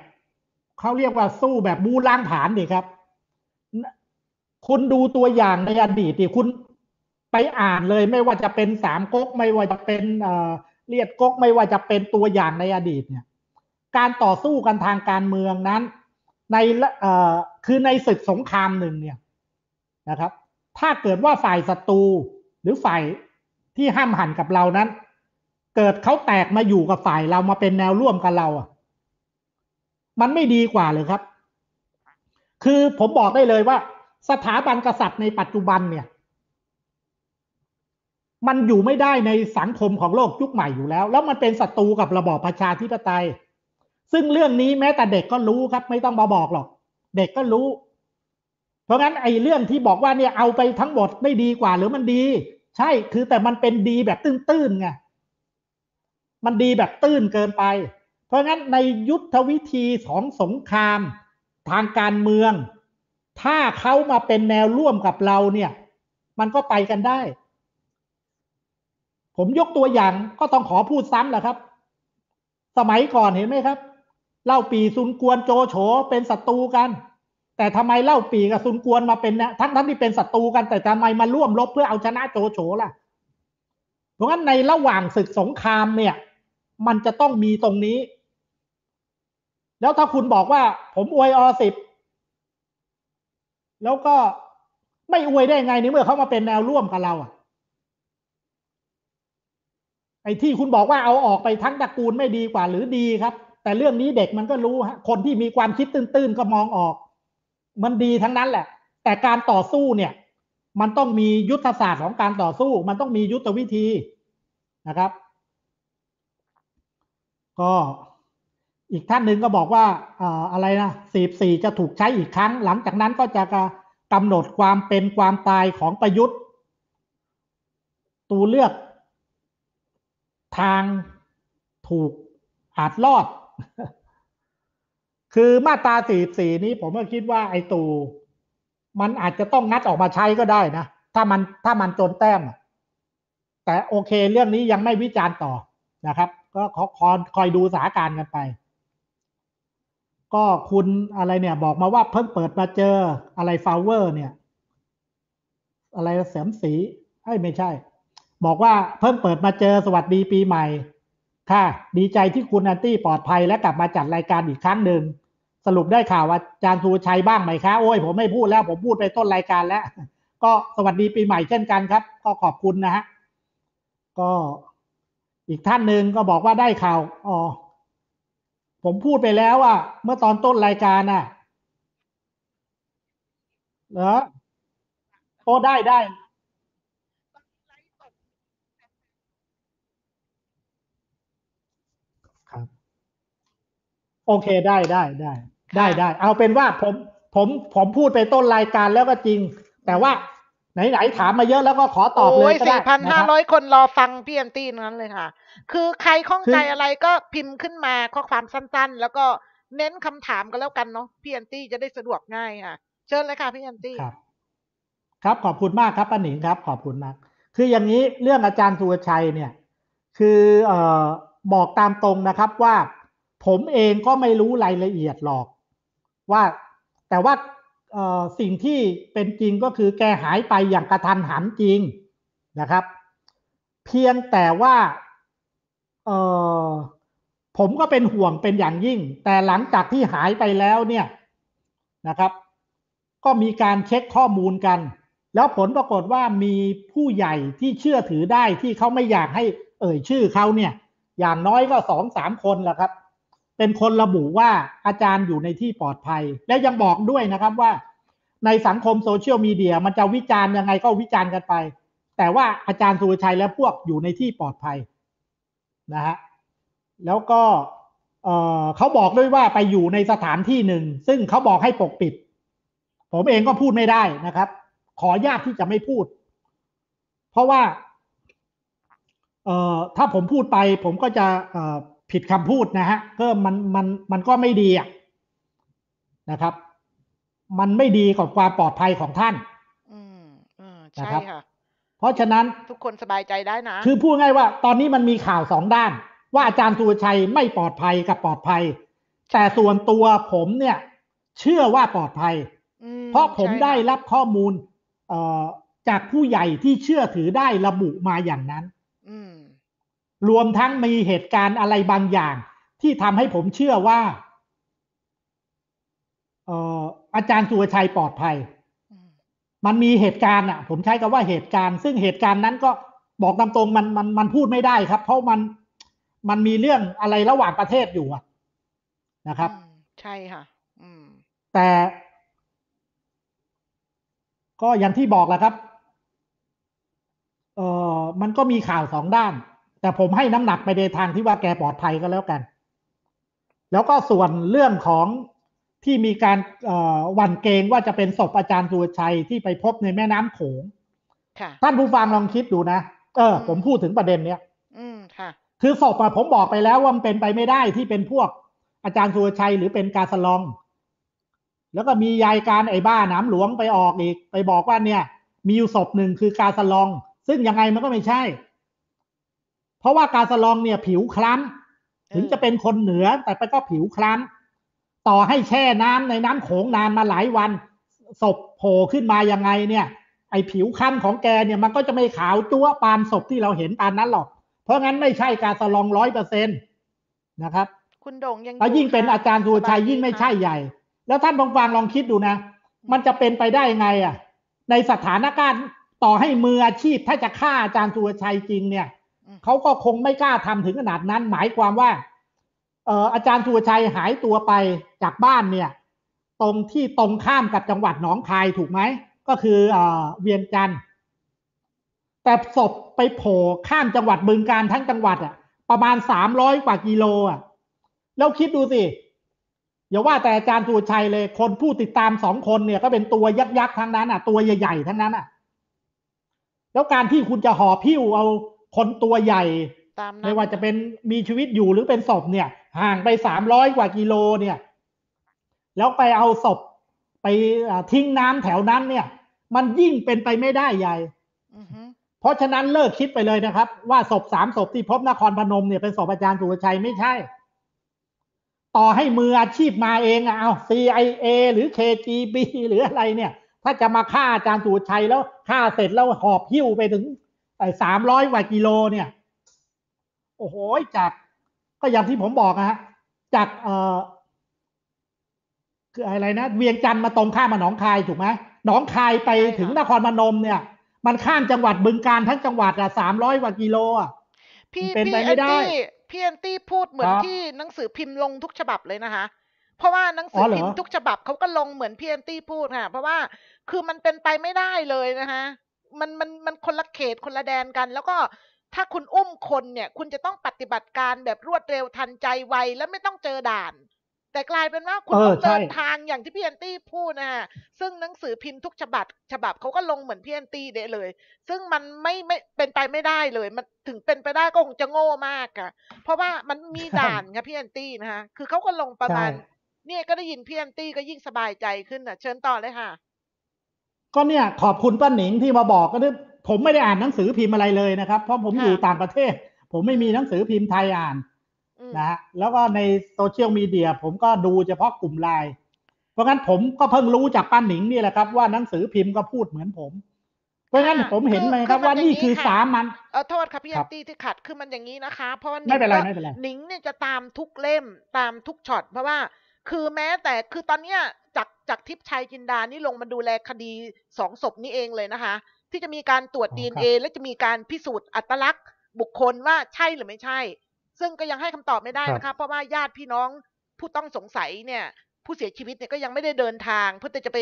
เขาเรียกว่าสู้แบบบูล้างผานดิครับคุณดูตัวอย่างในอดีตที่คุณไปอ่านเลย ไม่ว่าจะเป็นสามก๊ก ไม่ว่าจะเป็นเลียดก๊ก ไม่ว่าจะเป็นตัวอย่างในอดีตเนี่ย การต่อสู้กันทางการเมืองนั้นในคือในศึกสงครามหนึ่งเนี่ยนะครับ ถ้าเกิดว่าฝ่ายศัตรูหรือฝ่ายที่ห้ามหันกับเรานั้น เกิดเขาแตกมาอยู่กับฝ่ายเรามาเป็นแนวร่วมกับเรา อ่ะ มันไม่ดีกว่าเลยครับ คือผมบอกได้เลยว่าสถาบันกษัตริย์ในปัจจุบันเนี่ย มันอยู่ไม่ได้ในสังคมของโลกยุคใหม่อยู่แล้ว แล้วมันเป็นศัตรูกับระบอบประชาธิปไตย ซึ่งเรื่องนี้แม้แต่เด็กก็รู้ครับ ไม่ต้องมาบอกหรอก เด็กก็รู้ เพราะงั้นไอ้เรื่องที่บอกว่าเนี่ยเอาไปทั้งหมดไม่ดีกว่า หรือมันดี ใช่คือแต่มันเป็นดีแบบตื้นๆไงมันดีแบบตื้นเกินไป เพราะงั้นในยุทธวิธีของสงครามทางการเมืองถ้าเขามาเป็นแนวร่วมกับเราเนี่ย มันก็ไปกันได้ ผมยกตัวอย่างก็ต้องขอพูดซ้ำแหละครับ สมัยก่อนเห็นไหมครับเล่าปีซุนกวนโจโฉเป็นศัตรูกัน แต่ทำไมเล่าปีกับซุนกวนมาเป็นนะทั้งทั้งที่เป็นศัตรูกันแต่ทำไมมาร่วมรบเพื่อเอาชนะโจโฉล่ะเพราะงั้นในระหว่างศึกสงครามเนี่ย มันจะต้องมีตรงนี้ แล้วถ้าคุณบอกว่าผมอวยอสิบแล้วก็ไม่อวยได้ไงในเมื่อเขามาเป็นแนวร่วมกับเราอะไอ้ที่คุณบอกว่าเอาออกไปทั้งตระกูลไม่ดีกว่า หรือดีครับ แต่เรื่องนี้เด็กมันก็รู้ฮะคนที่มีความคิดตื้นๆ ก็มองออก มันดีทั้งนั้นแหละแต่การต่อสู้เนี่ย มันต้องมียุทธศาสตร์ของการต่อสู้ มันต้องมียุทธวิธีนะครับก็อีกท่านหนึ่งก็บอกว่าอะไรนะ44จะถูกใช้อีกครั้ง หลังจากนั้นก็จะกำหนดความเป็นความตายของประยุทธ์ตัวเลือกทางถูกอาจรอด คือมาตรา44นี้ผมก็คิดว่าไอ้ตู มันอาจจะต้องงัดออกมาใช้ก็ได้นะ ถ้ามันถ้ามันจนแต้มแต่โอเคเรื่องนี้ยังไม่วิจารณ์ต่อนะครับ ก็คอยดูสถานการณ์กันไปก็คุณอะไรเนี่ยบอกมาว่าเพิ่งเปิดมาเจออะไรฟาวเวอร์ เนี่ย อะไรเสริมสีให้ไม่ใช่ บอกว่าเพิ่งเปิดมาเจอสวัสดีปีใหม่ ค่ะ ดีใจที่คุณอันตี้ปลอดภัยและกลับมาจัดรายการอีกครั้งหนึ่ง สรุปได้ข่าวว่าจานทูชัยบ้างไหมคะโอ้ย ผมไม่พูดแล้ว ผมพูดไปต้นรายการแล้วก็ สวัสดีปีใหม่เช่นกันครับ ก็ขอบคุณนะฮะก็อีกท่านหนึ่งก็บอกว่าได้ข่าวอ๋อผมพูดไปแล้วอ่ะ เมื่อตอนต้นรายการอ่ะเหรอโอ้ได้ได้ ครับ โอเคได้ได้ได้ ได้ได้ เอาเป็นว่าผมผม ผมพูดไปต้นรายการแล้วก็จริง แต่ว่าไหนๆถามมาเยอะแล้วก็ขอตอบเลยด้สี่พันห้าร้อยคนรอฟังพี่เอ็มตี้นั้นเลยค่ะ คือใครข้องใจอะไรก็พิมพ์ขึ้นมาข้อความสั้นๆ แล้วก็เน้นคำถามกันแล้วกันเนาะพี่เอ็มตี้จะได้สะดวกง่ายค่ะ เชิญเลยค่ะพี่เอ็มตี้ครับ ครับ ขอบคุณมากครับป้าหนิงครับ ขอบคุณมาก คืออย่างนี้เรื่องอาจารย์สุวชัยเนี่ย คือเออบอกตามตรงนะครับว่าผมเองก็ไม่รู้รายละเอียดหรอกว่าแต่ว่าสิ่งที่เป็นจริงก็คือแกหายไปอย่างกระทันหันจริงนะครับ เพียงแต่ว่าผมก็เป็นห่วงเป็นอย่างยิ่ง แต่หลังจากที่หายไปแล้วเนี่ยนะครับ ก็มีการเช็คข้อมูลกัน แล้วผลปรากฏว่ามีผู้ใหญ่ที่เชื่อถือได้ที่เขาไม่อยากให้ เอ่ยชื่อเขาเนี่ยอย่างน้อยก็สองสามคนแหละครับเป็นคนระบุว่าอาจารย์อยู่ในที่ปลอดภัย และยังบอกด้วยนะครับว่า ในสังคมโซเชียลมีเดียมันจะวิจารณ์ยังไงก็วิจารณ์กันไป แต่ว่าอาจารย์สุรชัยและพวกอยู่ในที่ปลอดภัยนะฮะแล้วก็เเขาบอกด้วยว่าไปอยู่ในสถานที่หนึ่ง ซึ่งเขาบอกให้ปกปิด ผมเองก็พูดไม่ได้นะครับ ขอญาตที่จะไม่พูด เพราะว่า ถ้าผมพูดไปผมก็จะผิดคำพูดนะฮะ ก็มันมันมันก็ไม่ดีอ่ะนะครับ มันไม่ดีกับความปลอดภัยของท่าน อืมอืมใช่ค่ะเพราะฉะนั้นทุกคนสบายใจได้นะคือพูดง่ายว่า ตอนนี้มันมีข่าวสองด้าน ว่าอาจารย์สุรชัยไม่ปลอดภัยกับปลอดภัย แต่ส่วนตัวผมเนี่ย เชื่อว่าปลอดภัยเพราะผมได้รับข้อมูลจากผู้ใหญ่ที่เชื่อถือได้ระบุมาอย่างนั้นรวมทั้งมีเหตุการณ์อะไรบางอย่าง ที่ทำให้ผมเชื่อว่าอาจารย์สุวชัยปลอดภัยมันมีเหตุการณ์อ่ะผมใช้คำว่าเหตุการณ์ซึ่งเหตุการณ์นั้นก็ บอกตามตรงมันมันมันพูดไม่ได้ครับ เพราะมันมันมีเรื่องอะไรระหว่างประเทศอยู่อะนะครับ ใช่ค่ะแต่ ก็อย่างที่บอกแหละครับเออมันก็มีข่าวสองด้านแต่ผมให้น้ำหนักไปในทางที่ว่าแกปลอดภัยก็แล้วกัน แล้วก็ส่วนเรื่องของที่มีการวันเกงว่าจะเป็นศพอาจารย์สุรชัยที่ไปพบในแม่น้ำโขงท่านผู้ฟังลองคิดดูนะ เออผมพูดถึงประเด็นเนี้ย อืม ค่ะ คือศพผมบอกไปแล้วว่ามันเป็นไปไม่ได้ ที่เป็นพวกอาจารย์สุรชัยหรือเป็นกาสลอง แล้วก็มียายการไอ้บ้าน้ำหลวงไปออกอีก ไปบอกว่าเนี่ย มีอยู่ศพหนึ่งคือกาสลอง ซึ่งยังไงมันก็ไม่ใช่เพราะว่าการสลองเนี่ยผิวคล้ำ ถึงจะเป็นคนเหนือแต่ไปก็ผิวคล้ำ ต่อให้แช่น้ำในน้ำโขงนานมาหลายวันศพโผล่ขึ้นมายังไงเนี่ย ไอผิวคล้ำของแกเนี่ยมันก็จะไม่ขาวตัวปานศพที่เราเห็นปานนั้นหรอก เพราะงั้นไม่ใช่การสลองร้อยเปอร์เซ็นต์นะครับ คุณดงยังแล้วยิ่งเป็นอาจารย์สุชัยยิ่งไม่ใช่ใหญ่แล้วท่านลองฟังลองคิดดูนะ มันจะเป็นไปได้ไงอ่ะในสถานการณ์ต่อให้มืออาชีพถ้าจะฆ่าอาจารย์สุชัยจริง เนี่ยเขาก็คงไม่กล้าทำถึงขนาดนั้น หมายความว่า เอออาจารย์ชูชัยหายตัวไปจากบ้านเนี่ย ตรงที่ตรงข้ามกับจังหวัดหนองคายถูกไหม ก็คือเออเวียงจันทร์แต่ศพไปโผล่ข้ามจังหวัดบึงการทั้งจังหวัดอ่ะ ประมาณสามร้อยกว่ากิโลอ่ะ แล้วคิดดูสิ อย่าว่าแต่อาจารย์ตูชัยเลยคนผู้ติดตามสองคนเนี่ย ก็เป็นตัวยักษ์ๆทั้งนั้นอ่ะตัวใหญ่ๆทั้งนั้นอ่ะ แล้วการที่คุณจะห่อพิ้วเอาคนตัวใหญ่ไม่ว่าจะเป็นมีชีวิตอยู่หรือเป็นศพเนี่ย ห่างไปสามร้อยกว่ากิโลเนี่ย แล้วไปเอาศพไปทิ้งน้ำแถวนั้นเนี่ย มันยิ่งเป็นไปไม่ได้ใหญ่เพราะฉะนั้นเลิกคิดไปเลยนะครับ ว่าศพสามศพที่พบนครพนม เนี่ยเป็นศพอาจารย์สุรชัยไม่ใช่ ต่อให้มืออาชีพมาเองเอา CIA หรือ KGB หรืออะไรเนี่ย ถ้าจะมาฆ่าอาจารย์สุรชัย แล้วฆ่าเสร็จแล้วหอบหิ้วไปถึงสามร้อยกว่ากิโลเนี่ย โอ้โหจาก ก็อย่างที่ผมบอกนะฮะจากเอ่อคืออะไรนะเวียงจันทร์มาตรงข้ามมาหนองคายถูกไหมหนองคายไปถึงนครพนมเนี่ย มันข้ามจังหวัดบึงการทั้งจังหวัดอะสามร้อยกว่ากิโลอะพี่เป็นไปไม่ได้พี่แอนตี้พูดเหมือนที่หนังสือพิมพ์ลงทุกฉบับเลยนะคะเพราะว่าหนังสือพิมพ์ทุกฉบับเขาก็ลงเหมือนพี่แอนตี้พูดค่ะเพราะว่าคือมันเป็นไปไม่ได้เลยนะคะมันมันมันคนละเขตคนละแดนกัน แล้วก็ถ้าคุณอุ้มคนเนี่ย คุณจะต้องปฏิบัติการแบบรวดเร็วทันใจไวและไม่ต้องเจอด่าน แต่กลายเป็นว่าคุณต้องเดินทางอย่างที่พี่แอนตี้พูดนะฮะซึ่งหนังสือพิมพ์ทุกฉบับฉบับเขาก็ลงเหมือนพี่แอนตี้เดะเลย ซึ่งมันไม่ไม่เป็นไปไม่ได้เลย มันถึงเป็นไปได้ก็คงจะโง่มากอะเพราะว่ามันมีด่านไงพี่แอนตี้นะคะคือเขาก็ลงประมาณเนี่ยก็ได้ยินพี่แอนตี้ก็ยิ่งสบายใจขึ้นอ่ะ เชิญต่อเลยค่ะก็เนี่ยขอบคุณป้าหนิงที่มาบอกก็คือผมไม่ได้อ่านหนังสือพิมพ์อะไรเลยนะครับ เพราะผมอยู่ต่างประเทศ ผมไม่มีหนังสือพิมพ์ไทยอ่านนะฮะแล้วก็ในโซเชียลมีเดียผมก็ดูเฉพาะกลุ่มไลน์เพราะงั้นผมก็เพิ่งรู้จากป้าหนิงนี่แหละครับว่าหนังสือพิมพ์ก็พูดเหมือนผม เพราะงั้นผมเห็นไหมครับ ว่านี่คือสามันเออโทษครับพี่แอนตี้ที่ขัดคือมันอย่างนี้นะคะ เพราะ่ไม่เป็นไรไม่เป็นไรหนิงเนี่ยจะตามทุกเล่ม ตามทุกช็อตเพราะว่าคือแม้แต่คือตอนเนี้ยจากจากทิพย์ชัยจินดา นี่ลงมาดูแลคดีสองศพนี้เองเลยนะคะ ที่จะมีการตรวจดีเอ็นเอและจะมีการพิสูจน์อัตลักษณ์ บุคคลว่าใช่หรือไม่ใช่ ซึ่งก็ยังให้คำตอบไม่ได้นะคะ เพราะว่าญาติพี่น้องผู้ต้องสงสัยเนี่ย ผู้เสียชีวิตเนี่ยก็ยังไม่ได้เดินทาง เพื่อจะไป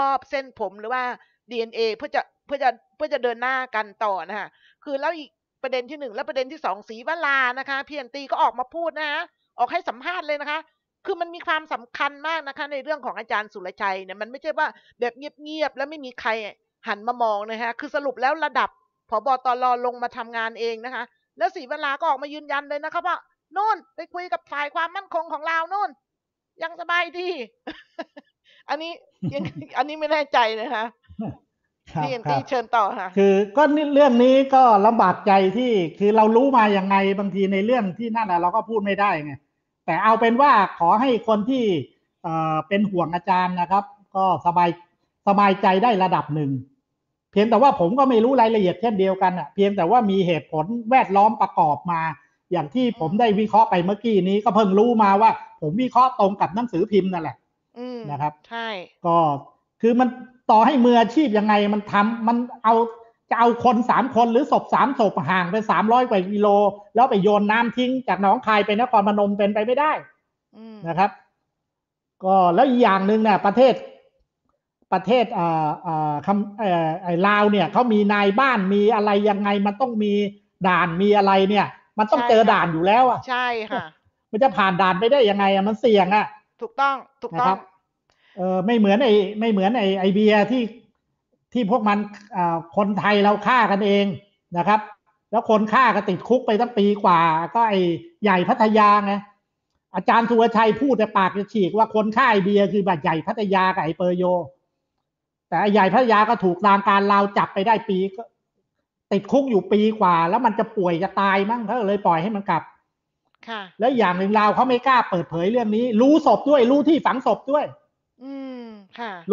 มอบเส้นผมหรือว่า DNA เพื่อจะเพื่อจะเพื่อจะเดินหน้ากันต่อนะคะ คือแล้วอีกประเด็นที่หนึ่งและประเด็นที่สองสีวลานะคะพี่อนตีก็ออกมาพูดนะฮะออกให้สัมภาษณ์เลยนะคะคือมันมีความสำคัญมากนะคะ ในเรื่องของอาจารย์สุรชัยเนี่ยมันไม่ใช่ว่าแบบเงียบๆ แล้วไม่มีใครหันมามองนะคะคือสรุปแล้วระดับผบตรลงมาทำงานเองนะคะ แล้วสีเวลาก็ออกมายืนยันเลยนะคะว่าโน่นไปคุยกับฝ่ายความมั่นคงของเราโน่น ยังสบายดีอันนี้ยังอันนี้ไม่แน่ใจนะคะพี่เอ็นตี้เชิญต่อค่ะคือก็นี่เรื่องนี้ก็ลำบากใจที่ คือเรารู้มาอย่างไงบางทีในเรื่องที่นั่นแหละเราก็พูดไม่ได้ไงแต่เอาเป็นว่าขอให้คนที่เป็นห่วงอาจารย์นะครับ ก็สบายสบายใจได้ระดับหนึ่ง เพียงแต่ว่าผมก็ไม่รู้รายละเอียดเช่นเดียวกันอ่ะเพียงแต่ว่ามีเหตุผลแวดล้อมประกอบมา อย่างที่ผมได้วิเคราะห์ไปเมื่อกี้นี้ ก็เพิ่งรู้มาว่า ผมวิเคราะห์ตรงกับหนังสือพิมพ์นั่นแหละนะครับ ใช่ก็คือมันต่อให้มืออาชีพยังไงมันทำมันเอาจะเอาคนสามคนหรือศพสามศพห่างไปสามร้อยกว่ากิโล แล้วไปโยนน้ำทิ้งจากหนองคายไปนครพนมเป็นไปไม่ได้นะครับ ก็แล้วอีกอย่างหนึ่งเนี่ยประเทศ ประเทศอ่าอ่าคำอ่้ลาวเนี่ยเขามีนายบ้านมีอะไรยังไงมันต้องมีด่านมีอะไรเนี่ย มันต้องเจอด่านอยู่แล้ว อ่ะ ใช่ค่ะมันจะผ่านด่านไปได้ยังไงอ่ะมันเสี่ยง อ่ะ ถูกต้องถูกต้องเออไม่เหมือนไอ้ไม่เหมือนไอ้ไอเบียที่ที่พวกมันคนไทยเราฆ่ากันเองนะครับ แล้วคนฆ่าก็ติดคุกไปตั้งปีกว่า ก็ไอ้ใหญ่พัทยาไง อาจารย์สุวชัยพูดแต่ปากจะฉีกว่าคนฆ่าไอเบียคือแบบใหญ่พัทยากับไอเปอร์โย แต่ใหญ่พัทยาก็ถูกทางการเราจับไปได้ปีก็ติดคุกอยู่ปีกว่า แล้วมันจะป่วยจะตายมั้งเขาเลยปล่อยให้มันกลับ ค่ะ แล้วอย่างหนึ่งเราเขาไม่กล้าเปิดเผยเรื่องนี้ รู้ศพด้วย รู้ที่ฝังศพด้วย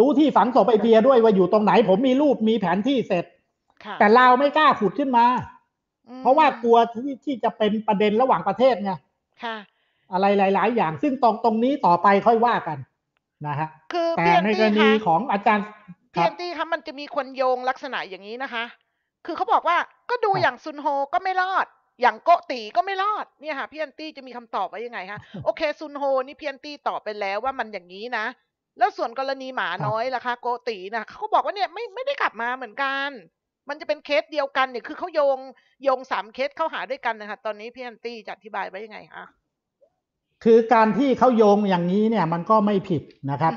รู้ที่ฝังศพไอเบียด้วยว่าอยู่ตรงไหนผมมีรูปมีแผนที่เสร็จแต่ลาวไม่กล้าขุดขึ้นมา เพราะว่ากลัวที่ที่จะเป็นประเด็นระหว่างประเทศไงค่ะ อะไรหลาย ๆ อย่างซึ่งตรงตรงนี้ต่อไปค่อยว่ากัน นะฮะคือแต่ในกรณีของอาจารย์เพียนตี้คบมันจะมีคนโยงลักษณะอย่างนี้นะคะ คือเขาบอกว่า ก็ดูอย่างซุนโฮก็ไม่รอด อย่างโกตีก็ไม่รอดเนี่ยค่ะเพียนตี้จะมีคำตอบไว้ยังไงคะโอเคซุนโฮนี่เพียนตี้ตอบไปแล้วว่ามันอย่างนี้นะแล้วส่วนกรณีหมาน้อยล่ะคะ โกตีนะเขาบอกว่าเนี่ยไม่ไม่ได้กลับมาเหมือนกัน มันจะเป็นเคสเดียวกันเนี่ยคือเขาโยงโยงสามเคสเข้าหาด้วยกันนะคะตอนนี้พี่แอนตี้จะอธิบายไว้ยังไงคะคือการที่เขาโยงอย่างนี้เนี่ย มันก็ไม่ผิดนะครับ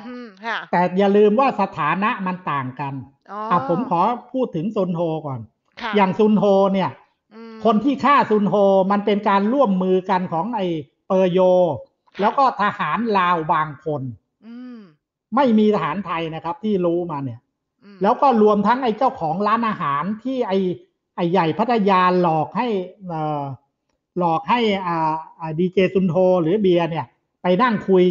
แต่อย่าลืมว่าสถานะมันต่างกันอ่ะผมขอพูดถึงซุนโฮก่อนอย่างซุนโฮเนี่ยคนที่ฆ่าซุนโฮมันเป็นการร่วมมือกันของไอเปอร์โย แล้วก็ทหารลาวบางคนไม่มีทหารไทยนะครับที่รู้มาเนี่ยแล้วก็รวมทั้งไอ้เจ้าของร้านอาหารที่ไอ้ไอ้ใหญ่พัทยาหลอกให้หลอกให้อ่าดีเจซุนโทหรือเบียร์เนี่ย ไปนั่งคุย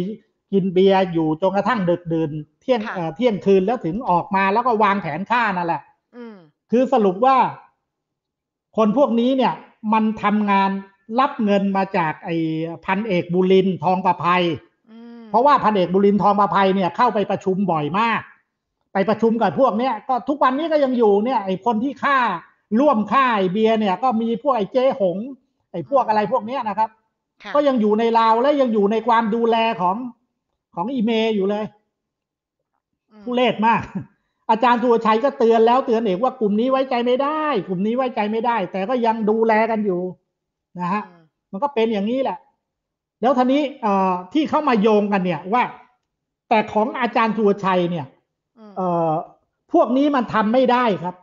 กินเบียร์อยู่จนกระทั่งดึกดื่นเที่ยงเที่ยงคืนแล้วถึงออกมาแล้วก็วางแผนฆ่านั่นแหละคือสรุปว่าคนพวกนี้เนี่ย มันทำงานรับเงินมาจากไอ้พันเอกบุรินทองประภัยเพราะว่าพันเอกบุรินทร์ทองประภัยเนี่ยเข้าไปประชุมบ่อยมาก ไปประชุมกับพวกเนี้ย ก็ทุกวันนี้ก็ยังอยู่เนี่ย ไอ้คนที่ฆ่าร่วมฆ่าไอ้เบียร์เนี่ย ก็มีพวกไอ้เจ๊หง ไอ้พวกอะไรพวกเนี้ยนะครับก็ยังอยู่ในลาว และยังอยู่ในความดูแลของของอีเมย์อยู่เลย ผู้เล่มาก อาจารย์สุวชัยก็เตือนแล้วเตือนเอกว่ากลุ่มนี้ไว้ใจไม่ได้ กลุ่มนี้ไว้ใจไม่ได้ แต่ก็ยังดูแลกันอยู่นะฮะมันก็เป็นอย่างนี้แหละแล้วท่านี้ที่เข้ามาโยงกันเนี่ยว่า แต่ของอาจารย์ทัวชัยเนี่ยพวกนี้มันทำไม่ได้ครับ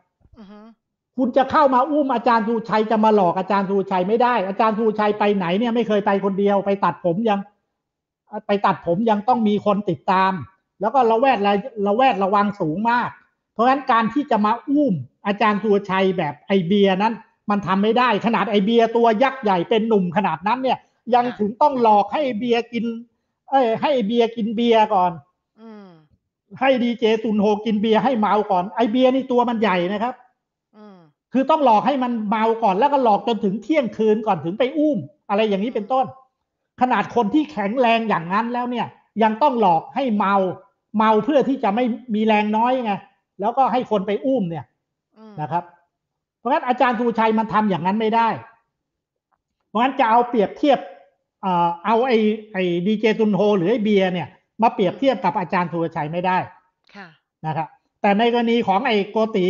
คุณจะเข้ามาอุ้มอาจารย์ทูชัยจะมาหลอกอาจารย์ทูชัยไม่ได้ อาจารย์ทูชัยไปไหนเนี่ยไม่เคยไปคนเดียว ไปตัดผมยังไปตัดผมยังต้องมีคนติดตาม แล้วก็ระแวดระแวดระวังสูงมาก เพราะฉะนั้นการที่จะมาอุ้มอาจารย์ทูชัยแบบไอเบียนั้น มันทำไม่ได้ ขนาดไอเบียตัวยักษ์ใหญ่เป็นหนุ่มขนาดนั้นเนี่ยยังถึงต้องหลอกให้เบียร์กิน เอ้ให้เบียร์กินเบียร์ก่อนให้ดีเจซุนโฮกินเบียร์ให้เมาก่อนไอเบียร์นี่ตัวมันใหญ่นะครับคือต้องหลอกให้มันเมาก่อน แล้วก็หลอกจนถึงเที่ยงคืนก่อนถึงไปอุ้ม อะไรอย่างนี้เป็นต้น ขนาดคนที่แข็งแรงอย่างนั้นแล้วเนี่ย ยังต้องหลอกให้เมาเมาเพื่อที่จะไม่มีแรงน้อยไงแล้วก็ให้คนไปอุ้มเนี่ยนะครับ เพราะงั้นอาจารย์ทูชัยมันทำอย่างนั้นไม่ได้ เพราะงั้นจะเอาเปรียบเทียบเอาไอ้ไอ้ดีเจตุนโฮหรือไอ้เบียเนี่ย มาเปรียบเทียบกับอาจารย์สุรชัยไม่ได้นะครับ แต่ในกรณีของไอ้โกตี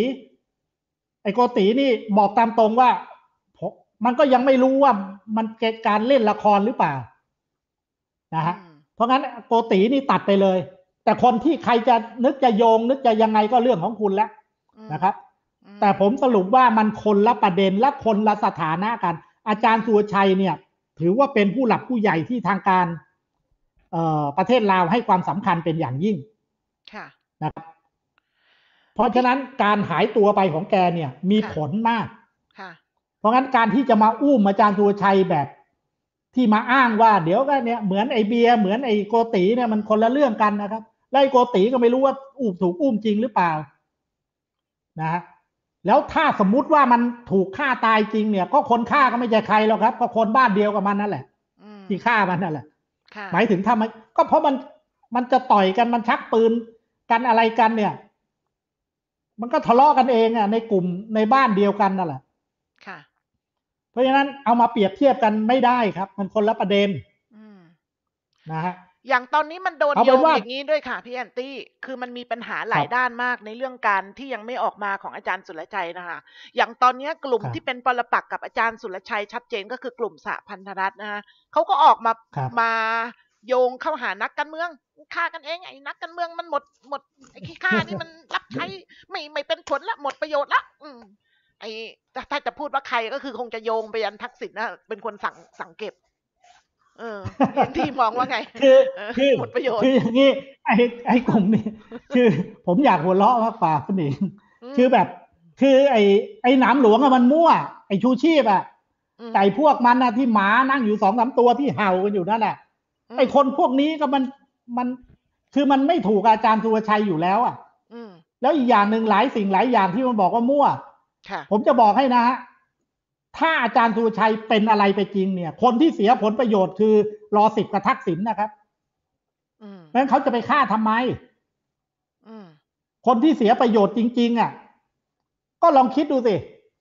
ไอ้โกตีนี่บอกตามตรงว่ามันก็ยังไม่รู้ว่ามันเกิดการเล่นละครหรือเปล่านะฮะเพราะงั้นโกตีนี่ตัดไปเลย แต่คนที่ใครจะนึกจะโยง นึกจะยังไงก็เรื่องของคุณแล้วนะครับ แต่ผมสรุปว่ามันคนละประเด็น และคนละสถานะกัน อาจารย์สุวชัยเนี่ยถือว่าเป็นผู้หลักผู้ใหญ่ที่ทางการประเทศลาวให้ความสำคัญเป็นอย่างยิ่ง ค่ะ นะครับ เพราะฉะนั้นการหายตัวไปของแกเนี่ยมีผลมาก เพราะงั้นการที่จะมาอุ้มอาจารย์สุวชัยแบบ ที่มาอ้างว่า เดี๋ยวก็เนี่ยเหมือนไอเบียเหมือนไอโกตีเนี่ยมันคนละเรื่องกันนะครับ และไอโกตีก็ไม่รู้ว่าอุ้มถูกอุ้มจริงหรือเปล่า นะฮะแล้วถ้าสมมุติว่ามันถูกฆ่าตายจริงเนี่ย ก็คนฆ่าก็ไม่ใช่ใครหรอกครับ ก็คนบ้านเดียวกับมันนั่นแหละที่ฆ่ามันนั่นแหละหมายถึงถ้ามันก็เพราะมัน มันจะต่อยกันมันชักปืนกันอะไรกันเนี่ย มันก็ทะเลาะกันเองอ่ะ ในกลุ่มในบ้านเดียวกันนั่นแหละค่ะ เพราะฉะนั้นเอามาเปรียบเทียบกันไม่ได้ครับ มันคนละประเด็นนะฮะอย่างตอนนี้มันโดนโยงอย่างนี้ด้วยค่ะพี่แอนตี้คือมันมีปัญหาหลายด้านมากในเรื่องการที่ยังไม่ออกมาของอาจารย์สุรชัยนะคะ อย่างตอนนี้กลุ่มที่เป็นปรปักษ์กับอาจารย์สุรชัย ชัดเจนก็คือกลุ่มสะพันธรัฐนะคะเขาก็ออกมามาโยงเข้าหานักการเมืองฆ่ากันเองไอ้นักการเมืองมันหมดหมดไอ้ขี้ฆ่านี่มันรับใช้ ไม่ไม่เป็นผลละหมดประโยชน์ละอืมไอ้ถ้าจะพูดว่าใครก็คือคงจะโยงไปยันทักษิณนะเป็นคนสั่งสังเก็บเออที่มองว่าไงคือคือหมดประโยชน์ คืออย่างนี้ไอ้ไอ้กลุ่มนี้คือ ผมอยากหัวเราะมากกว่าคุณหงคือแบบ คือไอ้ไอ้น้ำหลวงอะมันมั่ว ไอ้ชูชีพอะไก่พวกมันนะที่หมานั่งอยู่สองสามตัวที่เห่ากันอยู่นั่นแหละไอ้คนพวกนี้ก็มันมัน คือมันไม่ถูกอาจารย์สุวชัยอยู่แล้วอ่ะแล้วอีกอย่างหนึ่งหลายสิ่งหลายอย่างที่มันบอกว่ามั่ว ผมจะบอกให้นะฮะถ้าอาจารย์สุชัยเป็นอะไรไปจริง เนี่ย คนที่เสียผลประโยชน์คือรอสิบกระทักษิณนะครับเพราะั้นเขาจะไปฆ่าทำไมคนที่เสียประโยชน์จริง ๆอ่ะก็ลองคิดดูสิ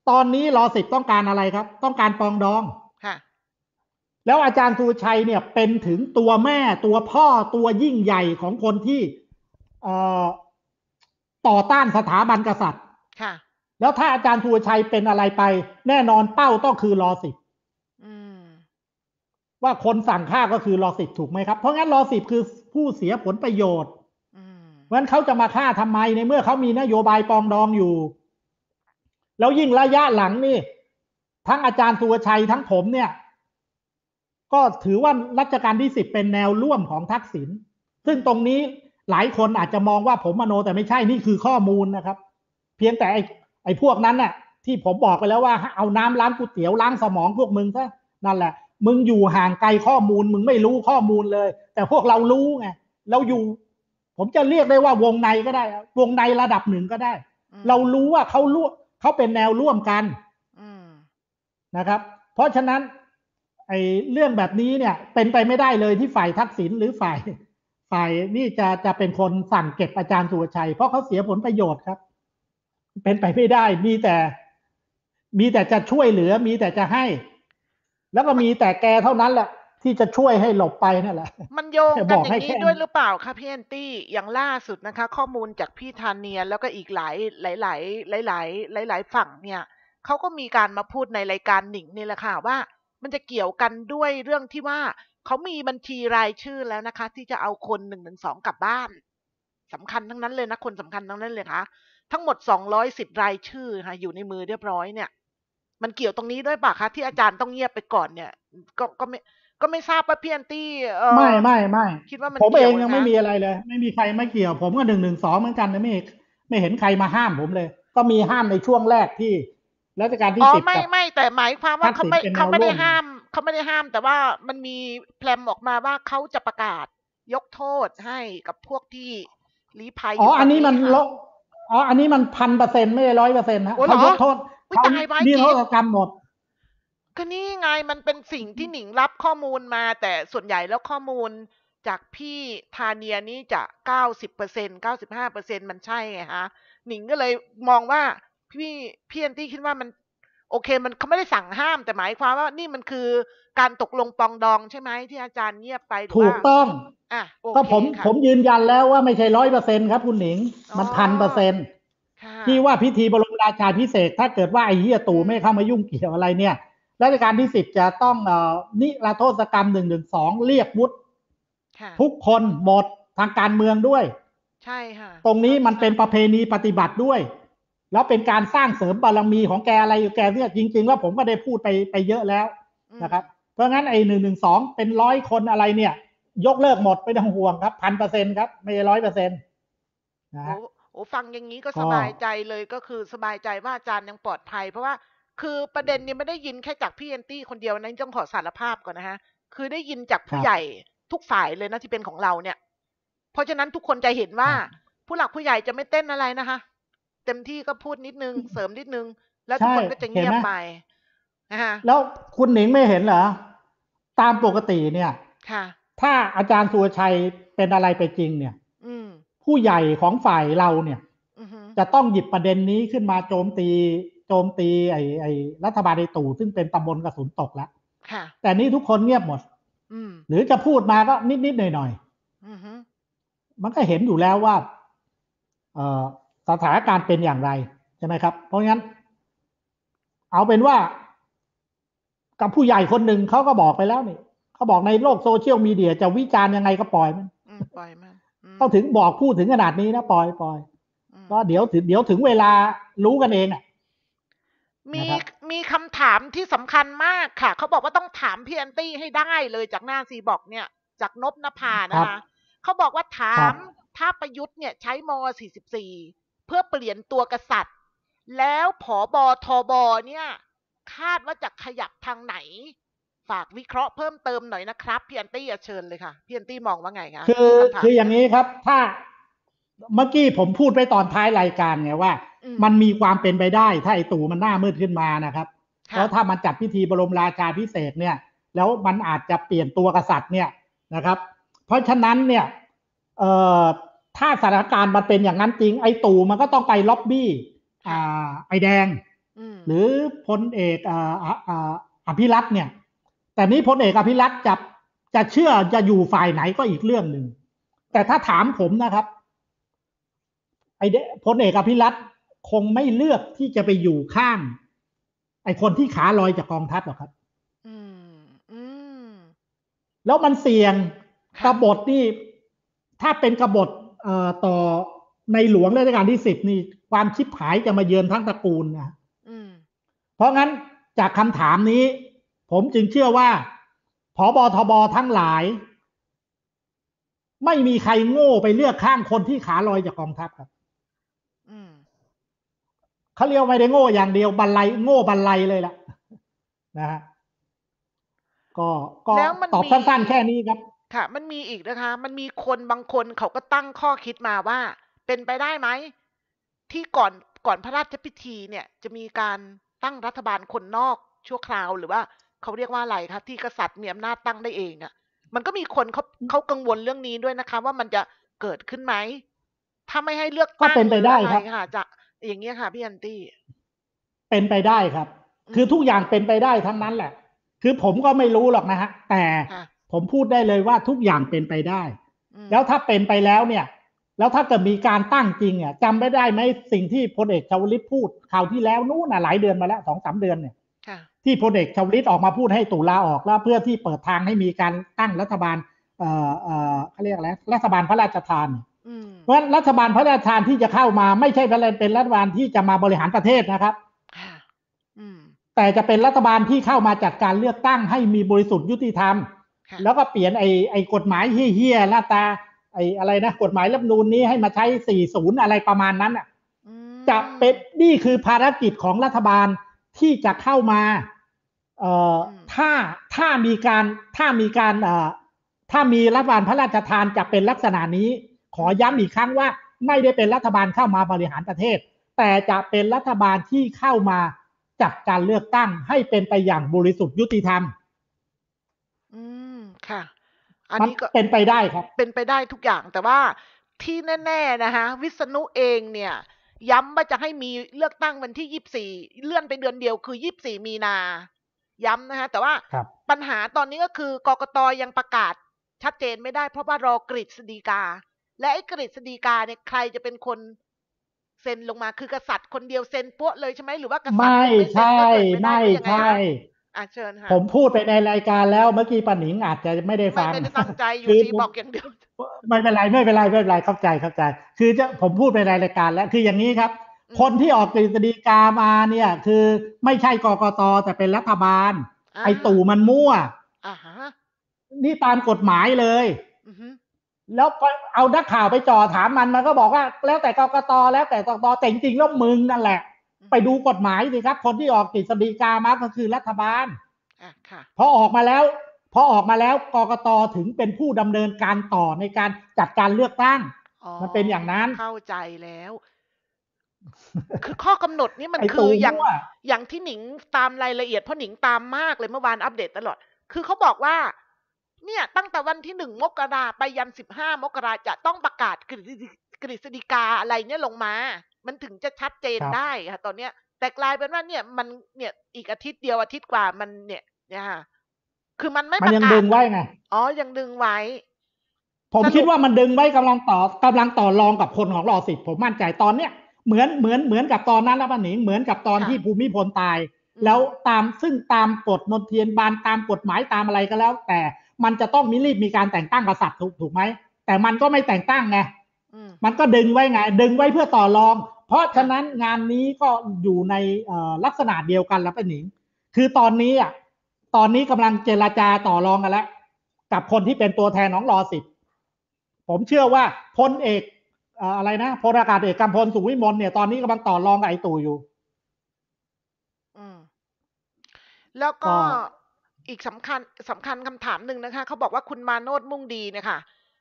ตอนนี้รอสิบต้องการอะไรครับ ต้องการปองดองค่ะ แล้วอาจารย์สุชัยเนี่ย เป็นถึงตัวแม่ตัวพ่อตัวยิ่งใหญ่ของคนที่ต่อต้านสถาบันกษัตริย์ค่ะแล้วถ้าอาจารย์ทูชัยเป็นอะไรไป แน่นอนเป้าต้องคือรอสิบว่าคนสั่งฆ่าก็คือรอสิบถูกไหมครับ เพราะงั้นรอสิบคือผู้เสียผลประโยชน์เพราะงั้นเขาจะมาฆ่าทำไมในเมื่อเขามีนโยบายปองดองอยู่ แล้วยิ่งระยะหลังนี่ ทั้งอาจารย์ทูชัยทั้งผมเนี่ย ก็ถือว่ารัชการที่สิบเป็นแนวร่วมของทักษิณซึ่งตรงนี้หลายคนอาจจะมองว่าผมมโนแต่ไม่ใช่นี่คือข้อมูลนะครับ เพียงแต่ไไอ้พวกนั้นน่ะ ที่ผมบอกไปแล้วว่าเอาน้ำล้างก๋วยเตี๋ยวล้างสมองพวกมึงซะนั่นแหละ มึงอยู่ห่างไกลข้อมูล มึงไม่รู้ข้อมูลเลย แต่พวกเรารู้ไงเราอยู่ ผมจะเรียกได้ว่าวงในก็ได้วงในระดับหนึ่งก็ได้ เรารู้ว่าเขาร่วมเขาเป็นแนวร่วมกันนะครับ เพราะฉะนั้น ไอ้เรื่องแบบนี้เนี่ย เป็นไปไม่ได้เลยที่ฝ่ายทักษิณหรือฝ่าย ฝ่ายนี่จะจะเป็นคนสั่งเก็บอาจารย์สุวชัย เพราะเขาเสียผลประโยชน์ครับเป็นไปไม่ได้มีแต่ มีแต่จะช่วยเหลือมีแต่จะให้ แล้วก็มีแต่แกเท่านั้นแหละที่จะช่วยให้หลบไปนั่นแหละ มันโยงกันอย่างนี้ด้วยหรือเปล่าคะพี่แอนตี้อย่างล่าสุดนะคะ ข้อมูลจากพี่ธานเนียแล้วก็อีกหลายหลายหลายหลายหลายหลายหลายฝั่ง เนี่ยเขาก็มีการมาพูดในรายการหนิงนี่แหละค่ะว่า มันจะเกี่ยวกันด้วยเรื่องที่ว่าเขามีบัญชีรายชื่อแล้วนะคะ ที่จะเอาคนหนึ่งหนึ่งสองกลับบ้าน สำคัญทั้งนั้นเลยนะคนสำคัญทั้งนั้นเลยคะ่ะทั้งหมด 210รายชื่อค่ะอยู่ในมือเรียบร้อยเนี่ย มันเกี่ยวตรงนี้ด้วยป่ะคะที่อาจารย์ต้องเงียบไปก่อนเนี่ย ก็ก็ไม่ก็ไม่ทราบว่าพี่แอนตี้ไม่ไม่ไม่คิดว่ามันผมเองยังไม่มีอะไรเลย ไม่มีใครไม่เกี่ยว ผมก็หนึ่งหนึ่งสองเหมือนกันนะไม่ไม่เห็นใครมาห้ามผมเลย ก็มีห้ามในช่วงแรกที่ร้ชการที่สิบอ๋อไม่ไม่แต่หมายความว่าเขาไม่เขาไม่ได้ห้ามเขาไม่ได้ห้าม แต่ว่ามันมีแพลมออกมาว่าเขาจะประกาศยกโทษให้กับพวกที่ ลี้ภัยอ๋ออันนี้มันอ๋อ อันนี้มันพันเปอร์เซ็นต์ไม่ได้ร้อยเปอร์เซ็นต์นะเขายกโทษเขานี่โทษกรรมหมดก็นี่ไง มันเป็นสิ่งที่หนิงรับข้อมูลมาแต่ส่วนใหญ่แล้วข้อมูลจากพี่ธาเนียนี่จะเก้าสิบเปอร์เซ็นเก้าสิบห้าเปอร์เซ็นมันใช่ไงฮะหนิงก็เลยมองว่าพี่เพี้ยนที่คิดว่ามัน โอเคมันเขาไม่ได้สั่งห้ามแต่หมายความว่านี่มันคือการตกลงปองดองใช่ไหมที่อาจารย์เงียบไป ถูกต้องก็ผมผมยืนยันแล้วว่าไม่ใช่ร้อยเปอร์เซ็นครับคุณหนิงมันพันเปอร์เซ็นที่ว่าพิธีบรมราชาพิเศษ ถ้าเกิดว่าไอ้เฮียตู่ไม่เข้ามายุ่งเกี่ยวอะไรเนี่ยรัชการที่สิบจะต้องนิรโทษกรรมหนึ่งหนึ่งสองเรียกวุฒิทุกคนหมดทางการเมืองด้วย ใช่ค่ะตรงนี้มันเป็นประเพณีปฏิบัติด้วย แล้วเป็นการสร้างเสริมบารมีของแกอะไรอยู่แกเนี่ยจริงๆ ว่าผมก็ได้พูดไปไปเยอะแล้วนะครับ เพราะงั้นไอ้หนึ่งหนึ่งสองเป็นร้อยคนอะไรเนี่ยยกเลิกหมดไม่ต้องห่วงครับพันเปอร์เซ็นครับไม่ร้อยเปอร์เซ็นต์นะโอ้ฟังอย่างนี้ก็สบายใจเลยก็คือสบายใจว่าอาจารย์ยังปลอดภัยเพราะว่าคือประเด็นนี้ไม่ได้ยินแค่จากพี่แอนตี้คนเดียวนั้นต้องขอสารภาพก่อนนะฮะ คือได้ยินจากผู้ใหญ่ทุกฝ่ายเลยนะที่เป็นของเราเนี่ย เพราะฉะนั้นทุกคนจะเห็นว่าผู้หลักผู้ใหญ่จะไม่เต้นอะไรนะคะเต็มที่ก็พูดนิดนึง เสริมนิดนึง แล้วทุกคนก็จะเงียบไปนะฮะ แล้วคุณหนิงไม่เห็นเหรอตามปกติเนี่ย ค่ะถ้าอาจารย์สุวชัยเป็นอะไรไปจริงเนี่ยผู้ใหญ่ของฝ่ายเราเนี่ยจะต้องหยิบประเด็นนี้ขึ้นมาโจมตี โจมตี ไอ้ไอ้รัฐบาลในตู่ซึ่งเป็นตำบลกระสุนตกแล้วแต่นี่ทุกคนเงียบหมดหรือจะพูดมาก็นิดนิดหน่อยหน่อยมันก็เห็นอยู่แล้วว่าสถานการณ์เป็นอย่างไร ใช่ไหมครับ เพราะงั้น เอาเป็นว่ากับผู้ใหญ่คนหนึ่งเขาก็บอกไปแล้วนี่เขาบอกในโลกโซเชียลมีเดียจะวิจารณ์ยังไงก็ปล่อยมันปล่อยมันเขาถึงบอกพูดถึงขนาดนี้นะปล่อยปล่อย ก็เดี๋ยวถึงเดี๋ยวถึงเวลารู้กันเองอ่ะมีมีคำถามที่สำคัญมากค่ะ เขาบอกว่าต้องถามพี่แอนตี้ให้ได้เลยจากหน้าซีบอกเนี่ย จากนบนภานะคะเขาบอกว่าถามถ้าประยุทธ์เนี่ยใช้ม .44 เพื่อเปลี่ยนตัวกษัตริย์ แล้วผอบอทอบอเนี่ยคาดว่าจะขยับทางไหนฝากวิเคราะห์เพิ่มเติมหน่อยนะครับพี่อันตี้เชิญเลยค่ะพี่อันตี้มองว่าไงคะคือคืออย่างนี้ครับ ถ้าเมื่อกี้ผมพูดไปตอนท้ายรายการไงว่า มันมีความเป็นไปได้ ถ้าไอตู่มันหน้ามืดขึ้นมานะครับ แล้วถ้ามันจัดพิธีบรมราชาพิเศษเนี่ย แล้วมันอาจจะเปลี่ยนตัวกษัตริย์ เนี่ยนะครับ เพราะฉะนั้นเนี่ยเอ่อถ้าสถานการณ์มันเป็นอย่างนั้น จริงไอตู่มันก็ต้องไปล็อบบี้อ่า ไอแดงหรือพลเอกอ่าอ่าอภิรัตเนี่ยแต่นี้พลเอกอภิรัตจะจะเชื่อจะอยู่ฝ่ายไหนก็อีกเรื่องหนึ่งแต่ถ้าถามผมนะครับไอ้พลเอกอภิรัตคงไม่เลือกที่จะไปอยู่ข้างไอ้คนที่ขาลอยจากกองทัพหรอกครับ อืมอืมแล้วมันเสี่ยงกรบฏนี่ถ้าเป็นกบฏต่อในหลวงรัชกาลที่สิบนี่ความชิบหายจะมาเยือนทั้งตระกูลนะเพราะงั้นจากคำถามนี้ผมจึงเชื่อว่าผอบอทบ ทั้งหลาย ไม่มีใครโง่ไปเลือกข้างคนที่ขาลอยจากกองทัพครับเขาเรียกไม่ได้โง่อย่างเดียวบันไลโง่บันไลเลยล่ะนะฮะก็ก็ตอบสั้น ๆ แค่นี้ครับ ค่ะ มันมีอีกนะคะ มันมีคนบางคนเขาก็ตั้งข้อคิดมาว่า เป็นไปได้ไหม ที่ก่อนก่อนพระราชพิธี เนี่ย จะมีการตั้งรัฐบาลคนนอกชั่วคราวหรือว่าเขาเรียกว่าอะไรคะที่กษัตริย์มีอำนาจตั้งได้เองเนี่ยมันก็มีคนเขาเขากังวลเรื่องนี้ด้วยนะคะว่ามันจะเกิดขึ้นไหมถ้าไม่ให้เลือกก็เป็นไปได้ครับค่ะจะอย่างเงี้ยค่ะพี่อันตี้เป็นไปได้ครับ คือทุกอย่างเป็นไปได้ทั้งนั้นแหละ คือผมก็ไม่รู้หรอกนะฮะ แต่ ผมพูดได้เลยว่าทุกอย่างเป็นไปได้ แล้วถ้าเป็นไปแล้วเนี่ย แล้วถ้าเกิดมีการตั้งจริงอ่ะจำไม่ได้ไหมสิ่งที่พลเอกชวลิตพูดข่าวที่แล้วนู่นน่ะ หลายเดือนมาแล้วสองสามเดือนเนี่ยที่พลเอกชวลิตออกมาพูดให้ตุลาออกแล้วเพื่อที่เปิดทางให้มีการตั้งรัฐบาล เอ่อเอ่อเขาเรียกอะไร รัฐบาลพระราชทานเพราะรัฐบาลพระราชทานที่จะเข้ามา ไม่ใช่เป็นรัฐบาลที่จะมาบริหารประเทศนะครับแต่จะเป็นรัฐบาลที่เข้ามาจัดการเลือกตั้งให้มีบริสุทธิ์ยุติธรรม แล้วก็เปลี่ยนไอ้ไอ้กฎหมายเฮี้ยหน้าตา ไอ้อะไรนะ กฎหมายรัฐนูนนี้ให้มาใช้40อะไรประมาณนั้นอ่ะจะเป็นนี่คือภารกิจของรัฐบาลที่จะเข้ามาถ้าถ้ามีการถ้ามีการถ้ามีรัฐบาลพระราชทานจะเป็นลักษณะนี้ ขอย้ำอีกครั้งว่าไม่ได้เป็นรัฐบาลเข้ามาบริหารประเทศ แต่จะเป็นรัฐบาลที่เข้ามาจัดการเลือกตั้ง ให้เป็นไปอย่างบริสุทธิ์ยุติธรรม อืมค่ะ อันนี้ก็เป็นไปได้ครับ เป็นไปได้ทุกอย่างแต่ว่าที่แน่ ๆนะฮะวิษณุเองเนี่ย ย้ำว่าจะให้มีเลือกตั้งวันที่ยี่สี่เลื่อนไปเดือนเดียว คือยี่สี่มีนาย้ำนะฮะแต่ว่าปัญหาตอนนี้ก็คือ กกตยังประกาศชัดเจนไม่ได้เพราะว่ารอกฤษฎีกา และไอ้กฤษฎีกาเนี่ยใครจะเป็นคนเซ็นลงมาคือกษัตริย์คนเดียวเซ็นปั้วเลยใช่ไหมหรือว่ากษัตริย์ไม่ใช่ไม่ใช่อาเชิญ่ะผมพูดไปในรายการแล้วเมื่อกี้ป้าหนิงอาจจะไม่ได้ฟังไม่ได้ตั้งใจอยู่ทีบอกอย่างเดียว ไม่เป็นไรไม่เป็นไรไม่เป็นไรเข้าใจเข้าใจ คือจะผมพูดไปในรายการแล้วคืออย่างนี้ครับคนที่ออกกฤษฎีกามาเนี่ย คือไม่ใช่กกตแต่เป็นรัฐบาล ไอตู่มันมั่วนี่ตามกฎหมายเลยแล้วเอานักข่าวไปจ่อถามมันมันก็บอกว่า แล้วแต่กกตแล้วแต่กกตแต่จริงๆแล้วมึงนั่นแหละ ไปดูกฎหมายสิครับ คนที่ออกกฤษฎีกามาก็คือรัฐบาลพอออกมาแล้วพอออกมาแล้วกกตถึงเป็นผู้ดำเนินการต่อในการจัดการเลือกตั้งมันเป็นอย่างนั้นเข้าใจแล้วคือข้อกำหนดนี่มันคืออย่างอย่างที่หนิงตามรายละเอียดเพราะหนิงตามมากเลยเมื่อวานอัปเดตตลอด คือเขาบอกว่า เนี่ย ตั้งแต่วันที่หนึ่งมกราไปยันสิบห้ามกราจะต้องประกาศกฤษฎีกาอะไรเนี่ยลงมา มันถึงจะชัดเจนได้ค่ะ ตอนเนี้ยแต่กลายเป็นว่าเนี่ยมันเนี่ยอีกอาทิตย์เดียวอาทิตย์กว่ามันเนี่ย เนี่ยค่ะ คือมันไม่ประกาศยังดึงไว้ไงอ๋อยังดึงไว้ ผมคิดว่ามันดึงไว้กำลังต่อกำลังต่อรองกับคนของรอสิบ ผมมั่นใจตอนเนี้ยเหมือนเหมือนเหมือนกับตอนนั้นแล้วป้าหนิง เหมือนกับตอนที่ภูมิพลตาย แล้วตามซึ่งตามกฎนนเทียนบานตามกฎหมายตามอะไรก็แล้ว แต่มันจะต้องมีรีบมีการแต่งตั้งกษัตริย์ถูกถูกไหมแต่มันก็ไม่แต่งตั้งไงมันก็ดึงไว้ไงดึงไว้เพื่อต่อรอง เพราะฉะนั้นงานนี้ก็อยู่ในลักษณะเดียวกันแล้วป้าหนิง คือตอนนี้อ่ะตอนนี้กำลังเจราจาต่อรองกันแล้วกับคนที่เป็นตัวแทนน้องรอสิบผมเชื่อว่าพลเอกอะไรนะพลอากาศเอกกำพลสุวิมลเนี่ยตอนนี้กำลังต่อรองกับไอตู่อยู่อแล้วก็อีกสำคัญสำคัญคำถามหนึ่งนะคะเขาบอกว่าคุณมาโนดมุ่งดีเนี่ยค่ะ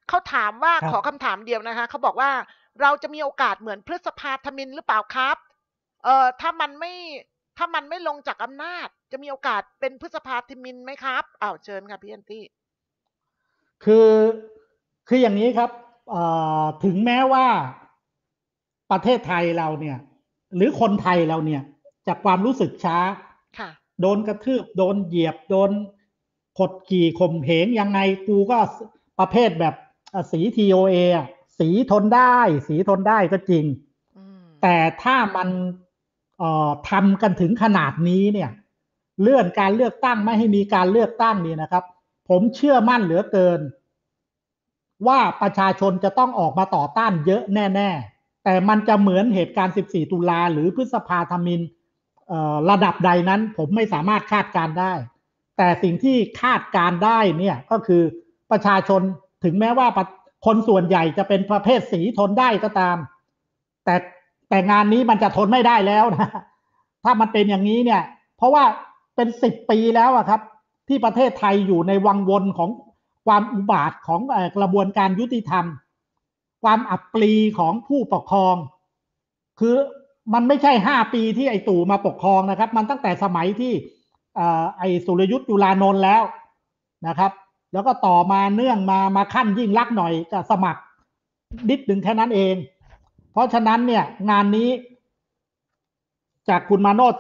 เขาถามว่าขอคำถามเดียวนะคะเขาบอกว่าเราจะมีโอกาสเหมือนพฤษภาธมินหรือเปล่าครับ เอ่อถ้ามันไม่ถ้ามันไม่ลงจากอำนาจ จะมีโอกาสเป็นพฤษภาธมินไหมครับอ้าวเชิญค่ะพี่อันตี้คือคืออย่างนี้ครับถึงแม้ว่าประเทศไทยเราเนี่ย หรือคนไทยเราเนี่ย จากความรู้สึกช้าโดนกระทืบ โดนเหยียบโดนขดขี่ข่มเหงยังไง กูก็ประเภทแบบสี TOA สีทนได้ สีทนได้ก็จริง แต่ถ้ามันทำกันถึงขนาดนี้เนี่ย เลื่อนการเลือกตั้งไม่ให้มีการเลือกตั้งนี่นะครับ ผมเชื่อมั่นเหลือเกินว่าประชาชนจะต้องออกมาต่อต้านเยอะแน่ ๆ แต่มันจะเหมือนเหตุการณ์ 14 ตุลาหรือพฤษภาธมินระดับใดนั้น ผมไม่สามารถคาดการได้ แต่สิ่งที่คาดการได้เนี่ยก็คือประชาชนถึงแม้ว่าคนส่วนใหญ่จะเป็นประเภทสีทนได้ก็ตาม แต่แต่งานนี้มันจะทนไม่ได้แล้วนะ ถ้ามันเป็นอย่างนี้เนี่ยเพราะว่าเป็นสิบปีแล้วอะครับ ที่ประเทศไทยอยู่ในวังวนของความอุบาทของกระบวนการยุติธรรม ความอับปลีของผู้ปกครอง คือมันไม่ใช่ห้าปีที่ไอตู่มาปกครองนะครับ มันตั้งแต่สมัยที่ไอสุรยุทธ์จุลานนท์แล้วนะครับ แล้วก็ต่อมาเนื่องมามาขั้นยิ่งลักหน่อยก็สมัคร นิดหนึ่งแค่นั้นเอง เพราะฉะนั้นเนี่ย งานนี้จากคุณมาโนด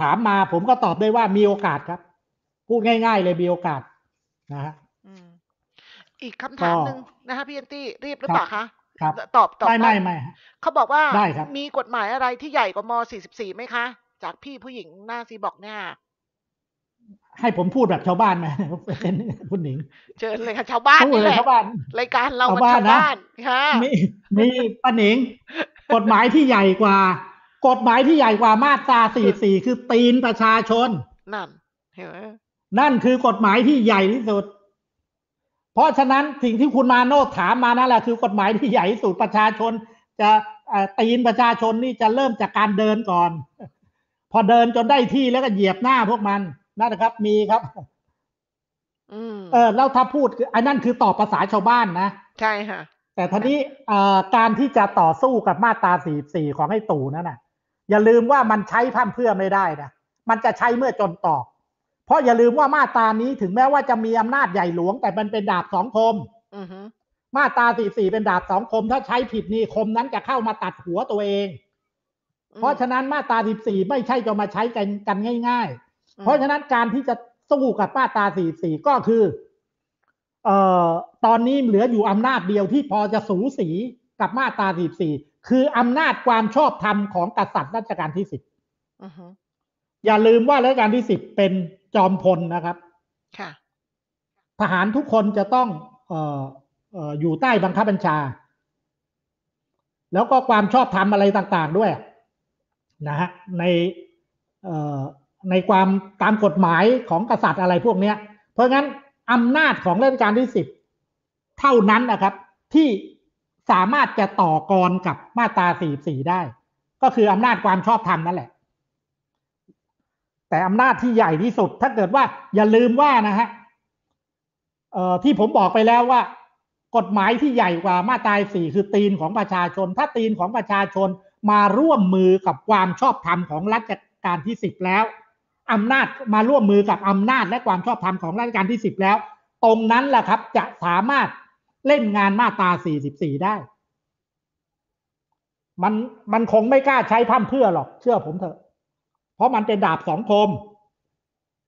ถามมาผมก็ตอบได้ว่ามีโอกาสครับ พูดง่ายๆ เลยมีโอกาสนะฮะอีกคำถามหนึ่งนะคะพี่เอนตี้รีบหรือเปล่าคะครับตอบตอบไม่ไม่ไม่เขาบอกว่ามีกฎหมายอะไรที่ใหญ่กว่าม .44 ไหมคะจากพี่ผู้หญิงหน้าซีบอกเนี่ยให้ผมพูดแบบชาวบ้านไหมเป็นคุณหนิงเชิญเลยค่ะ ชาวบ้านนี่แหละชาวบ้านรายการเราชาวบ้านนะค่ะมีมีป้าหนิง กฎหมายที่ใหญ่กว่า กฎหมายที่ใหญ่กว่ามาตรา44 คือตีนประชาชนนั่นเห็นไหมนั่นคือกฎหมายที่ใหญ่ที่สุดเพราะฉะนั้นสิ่งที่คุณมาโนถามมานั่นแหละคือกฎหมายที่ใหญ่สุดประชาชน จะตีนประชาชนนี่จะเริ่มจากการเดินก่อน พอเดินจนได้ที่แล้วก็เหยียบหน้าพวกมันนั่นนะครับ มีครับเออแล้วถ้าพูดออนนั่นคือตอบภาษาชาวบ้านนะใช่ค่ะแต่ทีนี้การที่จะต่อสู้กับมาตราี่ของไอ้ตู่นั่นน่ะ อย่าลืมว่ามันใช้พั่นเพื่อไม่ได้นะมันจะใช้เมื่อจนตอกเพราะอย่าลืมว่ามาตานี้ถึงแม้ว่าจะมีอำนาจใหญ่หลวงแต่มันเป็นดาบสองคมมาตาสี่สี่เป็นดาบสองคม ถ้าใช้ผิดนี่คมนั้นจะเข้ามาตัดหัวตัวเอง เพราะฉะนั้นมาตาสี่สี่ไม่ใช่จะมาใช้กันง่าย ๆ เพราะฉะนั้นการที่จะสู้กับมาตาสี่สี่ก็คือเอ่อตอนนี้เหลืออยู่อำนาจเดียวที่พอจะสูสีกับมาตาสี่สี่คืออำนาจความชอบธรรมของกษัตริย์รัชกาลที่สิบอย่าลืมว่ารัชกาลที่สิบเป็นจอมพลนะครับค่ะทหารทุกคนจะต้องเอ่อเอ่ออยู่ใต้บังคับบัญชา แล้วก็ความชอบธรรมอะไรต่างๆด้วยนะฮะ ในในความตามกฎหมายของกษัตริย์อะไรพวกเนี้ย เพราะงั้นอำนาจของราชการที่สิบเท่านั้นนะครับ ที่สามารถจะต่อกรกับมาตราสี่สี่ได้ ก็คืออำนาจความชอบธรรมนั่นแหละแต่อำนาจที่ใหญ่ที่สุด ถ้าเกิดว่าอย่าลืมว่านะฮะที่ผมบอกไปแล้วว่า กฎหมายที่ใหญ่กว่ามาตราสี่คือตีนของประชาชน ถ้าตีนของประชาชน มาร่วมมือกับความชอบธรรมของรัชการที่สิบแล้วอำนาจมาร่วมมือกับอำนาจและความชอบธรรมของรัชการที่สิบแล้ว ตรงนั้นแหละครับ จะสามารถเล่นงานมาตราสี่สิบสี่ได้ มันมันคงไม่กล้าใช้พั่มเพื่อหรอกเชื่อผมเถอะเพราะมันเป็นดาบสองคม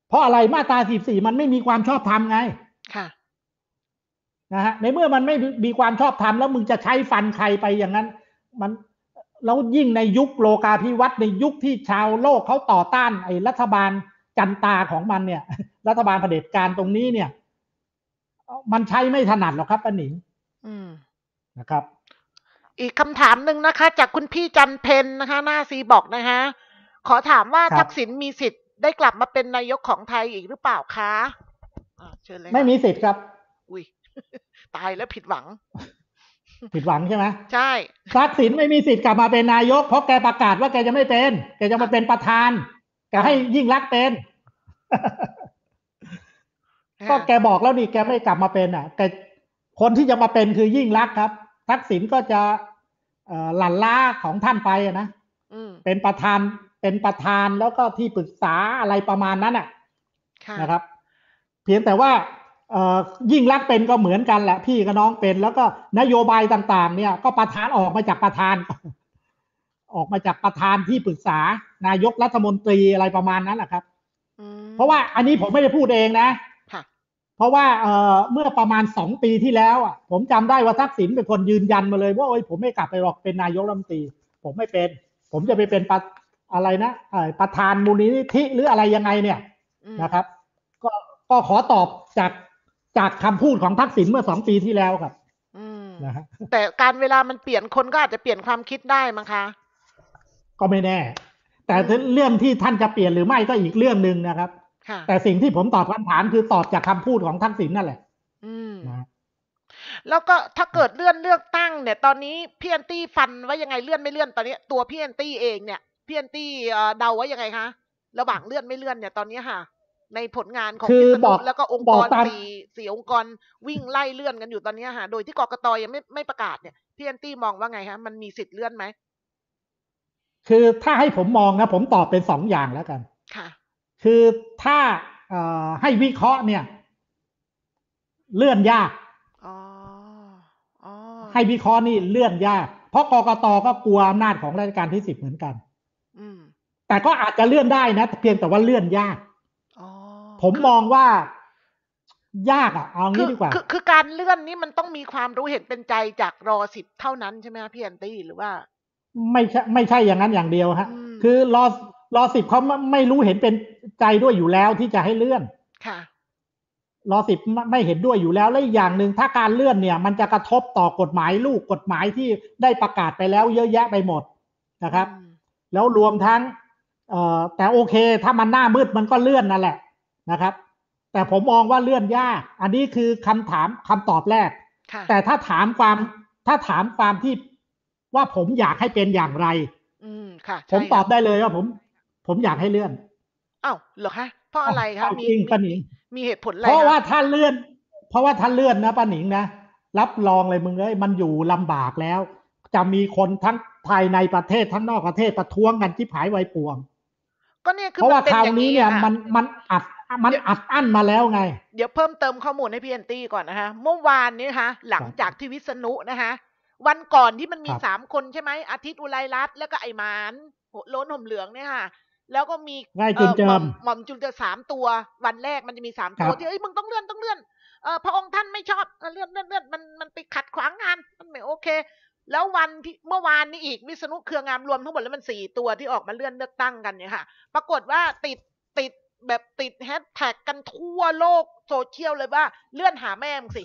เพราะอะไรมาตราสีบสี่มันไม่มีความชอบธรรมไง ค่ะนะฮะ ในเมื่อมันไม่มีความชอบธรรมแล้วมึงจะใช้ฟันใครไปอย่างนั้น มันแล้วยิ่งในยุคโลกาภิวัตน์ในยุคที่ชาวโลกเขาต่อต้าน ไอ้รัฐบาลจันตาของมันเนี่ย รัฐบาลเผด็จการตรงนี้เนี่ย มันใช้ไม่ถนัดหรอกครับป้าหนิงนะครับ อีกคำถามหนึ่งนะคะ จากคุณพี่จันเพนนะคะหน้าซีบอกนะคะขอถามว่าทักษิณมีสิทธิ์ ได้กลับมาเป็นนายกของไทยอีกหรือเปล่าคะเชิญเลยไม่มีสิทธิ์ครับ อุ้ยตายแล้วผิดหวัง ผิดหวังใช่ไหมใช่ทักษิณไม่มีสิทธิ์กลับมาเป็นนายก เพราะแกประกาศว่าแกจะไม่เป็นแกจะมาเป็นประธานแกให้ยิ่งรักเป็นก็แกบอกแล้วนี่แกไม่กลับมาเป็นอ่ะแกคนที่จะมาเป็นคือยิ่งรักครับ ทักษิณก็จะหลั่นล่าของท่านไปนะเป็นประธานเป็นประธานแล้วก็ที่ปรึกษาอะไรประมาณนั้นอ่ะนะครับ เพียงแต่ว่ายิ่งรักเป็นก็เหมือนกันแหละ พี่กับน้องเป็น แล้วก็นโยบายต่าง ๆ เนี่ย ก็ประธานออกมาจากประธาน ออกมาจากประธานที่ปรึกษานายกรัฐมนตรีอะไรประมาณนั้นแหละครับเพราะว่าอันนี้ผมไม่ได้พูดเองนะเพราะว่าเมื่อประมาณสองปีที่แล้ว ผมจำได้ว่าทักษิณเป็นคนยืนยันมาเลย ว่าโอ้ยผมไม่กลับไปหรอกเป็นนายกรัฐมนตรีผมไม่เป็น ผมจะไปเป็นปอะไรนะประธานมูลนิธิหรืออะไรยังไงเนี่ย นะครับ ก็ก็ขอตอบจากจากคำพูดของทักษิณเมื่อสองปีที่แล้วครับนะฮะแต่การเวลามันเปลี่ยนคน ก็อาจจะเปลี่ยนความคิดได้มั้งคะ ก็ไม่แน่ แต่เรื่องที่ท่านจะเปลี่ยนหรือไม่ก็อีกเรื่องหนึ่งนะครับแต่สิ่งที่ผมตอบคำถามคือตอบจากคำพูดของทักษิณนั่นแหละแล้วก็ถ้าเกิดเลื่อนเลือกตั้ง เนี่ย ตอนนี้พี่แอนตี้ฟันว่ายังไงเลื่อนไม่เลื่อนตอนนี้ ตัวพี่แอนตี้เองเนี่ยพี่อนตี้เดาว่ายังไงคะ ระหว่างเลื่อนไม่เลื่อนเนี่ย ตอนนี้ค่ะ ในผลงานของคือบอกแล้วก็องค์กรสี่สี่องค์กรวิ่งไล่เลื่อนกันอยู่ตอนนี้ค่ะ โดยที่กรกตยังไม่ไม่ประกาศเนี่ย พี่อนตี้มองว่าไงคะมันมีสิทธิ์เลื่อนไหม คือถ้าให้ผมมองนะผมตอบเป็นสองอย่างแล้วกัน ค่ะ คือถ้าให้วิเคราะห์เนี่ย เลื่อนยากให้วิเคราะห์นี่เลื่อนยากเพราะกรกตก็กลัวอำนาจของราชการที่สิบเหมือนกันแต่ก็อาจจะเลื่อนได้นะเพียงแต่ว่าเลื่อนยาก ผมมองว่ายากอ่ะเอางี้ดีกว่า คือคือการเลื่อนนี่มันต้องมีความรู้เห็นเป็นใจจากรอสิบเท่านั้นใช่ไหมพี่แอนตี้หรือว่า ไม่ใช่ ไม่ใช่อย่างนั้นอย่างเดียวฮะคือ รอรอสิบเขาไม่รู้เห็นเป็นใจด้วยอยู่แล้วที่จะให้เลื่อน ค่ะ รอสิบไม่เห็นด้วยอยู่แล้วและอย่างหนึ่งถ้าการเลื่อนเนี่ย มันจะกระทบต่อกฎหมายลูกกฎหมายที่ได้ประกาศไปแล้วเยอะแยะไปหมด นะครับแล้วรวมทั้งแต่โอเคถ้ามันหน้ามืดมันก็เลื่อนนั่นแหละนะครับ แต่ผมมองว่าเลื่อนยากอันนี้คือคำถามคำตอบแรก แต่ถ้าถามความ ถ้าถามความที่ว่าผมอยากให้เป็นอย่างไรผมตอบได้เลยว่าผม ผมอยากให้เลื่อนอ้าวเหรอคะเพราะอะไรคะมีปนิงมีเหตุผลอะไรเพราะว่าถ้าเลื่อน เพราะว่าถ้าเลื่อนนะป้าหนิงนะรับรองเลยมึงเอ้ยมันอยู่ลำบากแล้วจะมีคนทั้งภายในประเทศทั้งนอกประเทศ ประท้วงกันที่ผายไวปวง ก็เนี่ยเพราะว่าคราวนี้เนี่ยมันมันอัดมันอัดอั้นมาแล้วไง เดี๋ยวเพิ่มเติมข้อมูลให้พี่แอนตี้ก่อนนะคะเมื่อวานนี้ฮะะหลังจากที่วิษณุนะคะวันก่อนที่มันมีสามคนใช่ไหม อาทิตย์อุไรรัตน์แล้วก็ไอ้มานล้นห่มเหลืองเนี่ยค่ะ แล้วก็มีง่ายจุนเจิมหม่อมจุนเจอสามตัว วันแรกมันจะมีสามตัวที่เอ้ยมึงต้องเลื่อนต้องเลื่อนเออพระองค์ท่านไม่ชอบเลื่อนเลื่อนเลื่อนมันมันไปขัดขวางงานมันไม่โอเคแล้ววันที่เมื่อวานนี้อีกวิษณุเครืองามรวมทั้งหมดแล้วมันสี่ตัวที่ออกมาเลื่อนเลือกตั้งกันเนี่ยค่ะ ปรากฏว่าติดติดแบบติดแฮชแท็กกันทั่วโลกโซเชียลเลยว่าเลื่อนหาแม่มสิ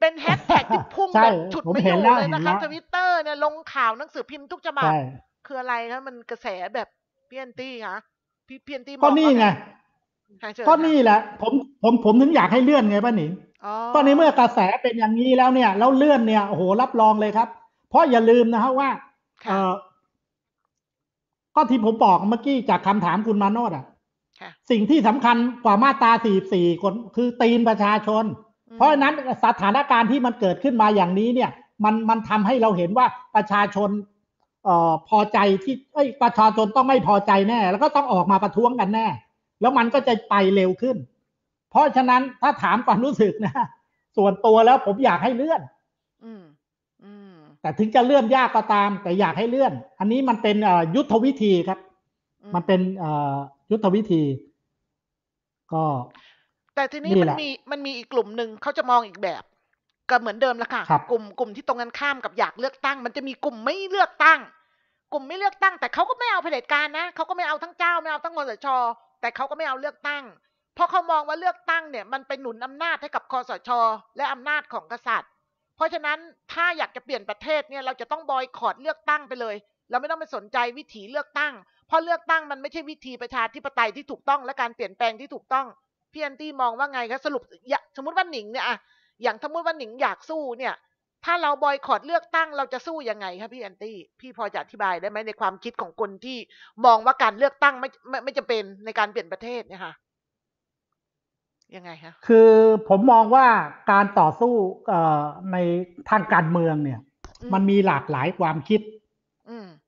เป็นแฮชแท็กที่พุ่งแบบฉุดไม่อยู่เลยนะคะทวิตเตอร์เนี่ยลงข่าวหนังสือพิมพ์ทุกฉบับคืออะไรคะมันกระแสแบบเพี้ยนตี้คะพี่เพี้ยนตี้ก็นี่ไงก็นี่แหละ ผมผมผมถึงอยากให้เลื่อนไงป้าหนิงตอนนี้เมื่อกระแสเป็นอย่างนี้แล้วเนี่ยแล้วเลื่อนเนี่ยโอ้โหรับรองเลยครับเพราะอย่าลืมนะฮะว่าก็ที่ผมบอกเมื่อกี้จากคำถามคุณมาโนดอ่ะ สิ่งที่สำคัญกว่ามาตาสี่สี่คนคือตีนประชาชน เพราะนั้นสถานการณ์ที่มันเกิดขึ้นมาอย่างนี้เนี่ย มันมันทำให้เราเห็นว่าประชาชนออพอใจที่ประชาชนต้องไม่พอใจแน่ แล้วก็ต้องออกมาประท้วงกันแน่ แล้วมันก็จะไปเร็วขึ้น เพราะฉะนั้นถ้าถามความรู้สึกนะส่วนตัวแล้วผมอยากให้เลื่อนแต่ถึงจะเลื่อนยากก็ตาม แต่อยากให้เลื่อน อันนี้มันเป็นยุทธวิธีครับ มันเป็นยุทธวิธี ก็ แต่ทีนี้มันมีมันมีอีกกลุ่มหนึ่งเขาจะมองอีกแบบ ก็เหมือนเดิมละค่ะกลุ่ม กลุ่มที่ตรงกันข้ามกับอยากเลือกตั้งมันจะมีกลุ่มไม่เลือกตั้ง กลุ่มไม่เลือกตั้ง แต่เขาก็ไม่เอาเผด็จการนะเขาก็ไม่เอาทั้งเจ้าไม่เอาทั้งงสชแต่เขาก็ไม่เอาเลือกตั้งเพราะเขามองว่าเลือกตั้งเนี่ย มันไปหนุนอำนาจให้กับคอสช และอำนาจของกษัตริย์เพราะฉะนั้นถ้าอยากจะเปลี่ยนประเทศเนี่ยเราจะต้องบอยคอรดเลือกตั้งไปเลย เราไม่ต้องไปสนใจวิถีเลือกตั้ง เพราะเลือกตั้งมันไม่ใช่วิธีประชาธิปไตยที่ถูกต้องและการเปลี่ยนแปลงที่ถูกต้องพี่แอนตี้มองว่าไงคะสรุปสมมติว่าหนิงเนี่ยอะอย่างสมมติว่าหนิง อยากสู้เนี่ยถ้าเราบอยคอรดเลือกตั้งเราจะสู้ยังไงคะพี่แอนตี้พี่พอจะอธิบายได้ไหมในความคิดของคนที่มองว่าการเลือกตั้งไม่ไม่ไม่จะเป็นในการเปลี่ยนประเทศเนี่ยค่ะยังไงคะคือผมมองว่าการต่อสู้ในทางการเมืองเนี่ย มันมีหลากหลายความคิด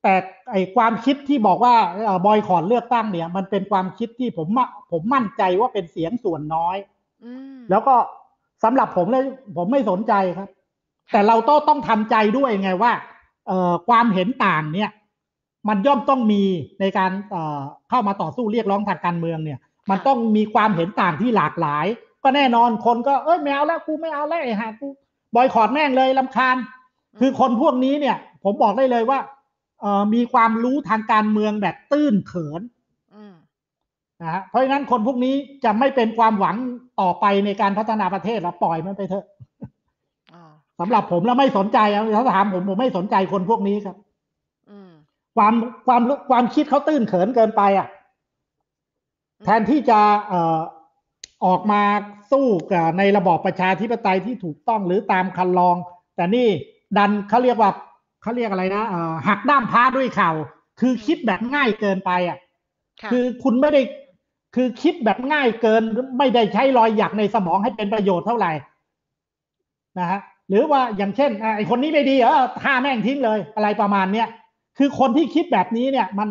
แต่ไอความคิดที่บอกว่าบอยคอรเลือกตั้งเนี่ยมันเป็นความคิดที่ผมผมมั่นใจว่าเป็นเสียงส่วนน้อยแล้วก็สำหรับผมเลยผมไม่สนใจครับ แต่เราต้องต้องทำใจด้วยไงว่าความเห็นต่างเนี่ย มันย่อมต้องมีในการเข้ามาต่อสู้เรียกร้องทางการเมืองเนี่ยมันต้องมีความเห็นต่างที่หลากหลาย ก็แน่นอนคนก็เอ้ยไม่เอาแล้วกูไม่เอาแล้วไอ้ห่ากูบอยคอรดแม่งเลยลำคาญ คือคนพวกนี้เนี่ย ผมบอกได้เลยว่า เออมีความรู้ทางการเมืองแบบตื้นเขินนะฮะเพราะฉะนั้นคนพวกนี้จะไม่เป็นความหวังต่อไปในการพัฒนาประเทศเราปล่อยมันไปเถอะสำหรับผมแล้วไม่สนใจถ้าถามผมผมไม่สนใจคนพวกนี้ครับความความความคิดเขาตื้นเขินเกินไปอ่ะแทนที่จะออกมาสู้กับในระบอบประชาธิปไตยที่ถูกต้องหรือตามคันลอง แต่นี่ดันเขาเรียกว่าเขาเรียกอะไรนะหักด้ามพาด้วยเข่าคือคิดแบบง่ายเกินไปอ่ะคือคุณไม่ได้ คือคิดแบบง่ายเกินไม่ได้ใช้รอยหยักในสมองให้เป็นประโยชน์เท่าไหร่ นะฮะหรือว่าอย่างเช่นไอคนนี้ไม่ดีเออท่าแม่งทิ้งเลย อะไรประมาณเนี้ยคือคนที่คิดแบบนี้เนี่ยมัน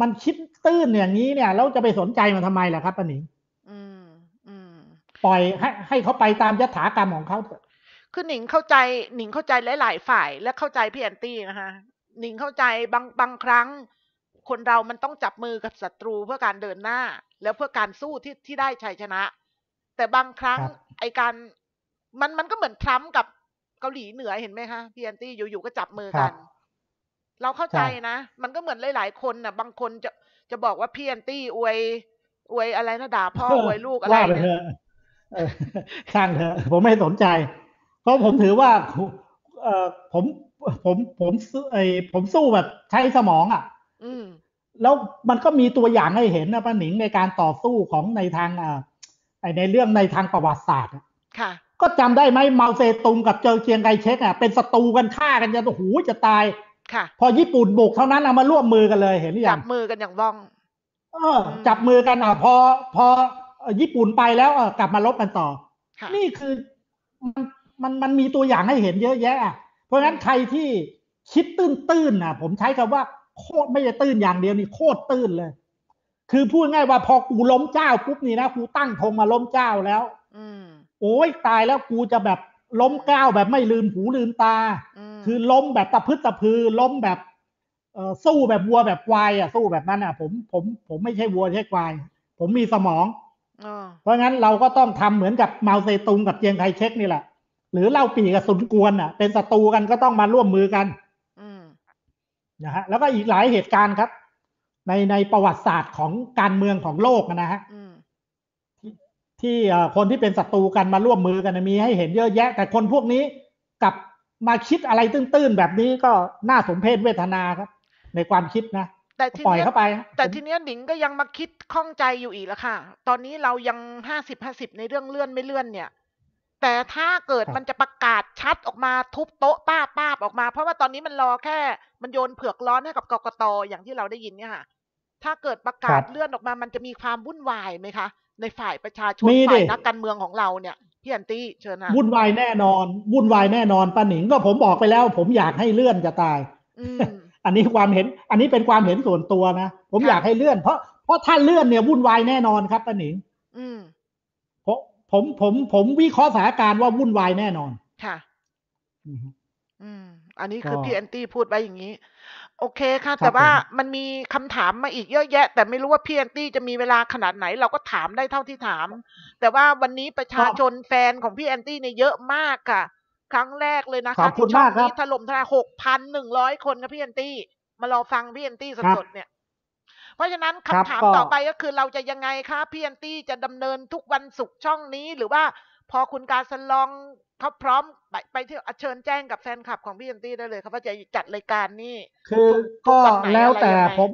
มันคิดตื้นอย่างนี้เนี่ยแล้วจะไปสนใจมันทำไมล่ะครับป้าหนิงปล่อยให้ให้เขาไปตามยถากรรมของเขาเถอะคือหนิงเข้าใจหนิงเข้าใจหลาย ๆ ฝ่าย และเข้าใจพี่แอนตี้นะคะหนิงเข้าใจบางบางครั้ง คนเรามันต้องจับมือกับศัตรูเพื่อการเดินหน้า แล้วเพื่อการสู้ที่ที่ได้ชัยชนะ แต่บางครั้ง ไอการ มันมันก็เหมือนทรัมป์กับเกาหลีเหนือเห็นไหมคะพี่แอนตี้อยู่ๆก็จับมือกันเราเข้าใจนะ มันก็เหมือนหลายๆคนนะ่ะ บางคนจะจะบอกว่าพี่แอนตี้อวยอวยอะไรนะด่าพ่ออวยลูกอะไรเนี่ยช่างเถอะ ผมไม่สนใจ เพราะผมถือว่า เออผม ผม ผมไอผมสู้แบบใช้สมองอ่ะ อืแล้วมันก็มีตัวอย่างให้เห็นนะป้าหนิงในการต่อสู้ของในทางอ่าในเรื่องในทางประวัติศาสตร์ ค่ะ ก็จำได้ไหมเมาเซตุงกับเจอเจียงไกเช็กอ่ะเป็นศัตรูกันฆ่ากันจะโอ้โห จะตายค่ะพอญี่ปุ่นบุกเท่านั้นเอามาร่วมมือกันเลยเห็นหรือยังจับมือกันอย่างว่องเออ จับมือกันอ่ะพอพอญี่ปุ่นไปแล้วกลับมาลบกันต่อ นี่คือมันมันมันมีตัวอย่างให้เห็นเยอะแยะ เพราะงั้นใครที่คิดตื้นตื้นอ่ะ ผมใช้คำว่า โคตรไม่ใช่ตื้นอย่างเดียวนี่โคตรตื้นเลย คือพูดง่ายว่าพอกูล้มเจ้าปุ๊บนี่นะกูตั้งธงมาล้มเจ้าแล้ว อืโอ้ยตายแล้วกูจะแบบล้มเก้าแบบไม่ลืมหูลืมตา อืคือล้มแบบตะพ้นตะพือ ล้มแบบ เออสู้แบบวัวแบบควายอ่ะสู้แบบนั้นอ่ะ ผมผม ผมไม่ใช่วัวใช่ควายผมมีสมองเพราะงั้นเราก็ต้องทำเหมือนกับเมาเซตุงกับเจียงไคเชกนี่แหละหรือเล่าปีกับสุนกวนอ่ะเป็นศัตรูกันก็ต้องมาร่วมมือกันนะฮะ แล้วก็อีกหลายเหตุการณ์ครับ ในในประวัติศาสตร์ของการเมืองของโลกนะฮะที่คนที่เป็นศัตรูกันมาร่วมมือกันมีให้เห็นเยอะแยะแต่คนพวกนี้กับมาคิดอะไรตื้นๆแบบนี้ก็น่าสมเพชเวทนาครับ ในความคิดนะ แต่ทีปล่อยเข้าไปแต่ทีเนี้ยหนิงก็ยังมาคิดข้องใจอยู่อีกแล้วค่ะ ตอนนี้เรายังห้าสิบห้าสิบในเรื่องเลื่อนไม่เลื่อนเนี่ยแต่ถ้าเกิดมันจะประกาศชัดออกมาทุบโต๊ะป้าป้าออกมา เพราะว่าตอนนี้มันรอแค่มันโยนเผือกร้อนให้กับกกตอย่างที่เราได้ยินเนี่ยค่ะถ้าเกิดประกาศเลื่อนออกมา มันจะมีความวุ่นวายไหมคะ ในฝ่ายประชาชนฝ่ายนักการเมืองของเราเนี่ยพี่อันตี้เชิญนะวุ่นวายแน่นอนวุ่นวายแน่นอนป้าหนิง ก็ผมบอกไปแล้ว ผมอยากให้เลื่อนจะตายอันนี้ความเห็น อันนี้เป็นความเห็นส่วนตัวนะผมอยากให้เลื่อนเพราะเพราะถ้าเลื่อนเนี่ยวุ่นวายแน่นอนครับป้าหนิงผมผมผม ผมวิเคราะห์สถานการณ์ว่าวุ่นวายแน่นอน ค่ะ อืมอันนี้คือพี่แอนตี้พูดไปอย่างนี้โอเคค่ะ แต่ว่ามันมีคำถามมาอีกเยอะแยะ แต่ไม่รู้ว่าพี่แอนตี้จะมีเวลาขนาดไหน เราก็ถามได้เท่าที่ถาม แต่ว่าวันนี้ประชาชนแฟนของพี่แอนตี้เนี่ยเยอะมากค่ะ ครั้งแรกเลยนะคะที่ช่องนี้ถล่มทลายหกพันหนึ่งร้อยคนคัะพี่แอนตี้มารอฟังพี่แอนตี้สดๆเนี่ยเพราะฉะนั้นคำถามต่อไปก็คือเราจะยังไงคะพี่แอนตี้จะดำเนินทุกวันศุกร์ช่องนี้หรือว่าพอคุณการสลองเขาพร้อมไปไปที่เชิญแจ้งกับแฟนคลับของพี่ยันตี้ได้เลยครับว่าจะจัดรายการนี่คือก็แล้วแต่ผม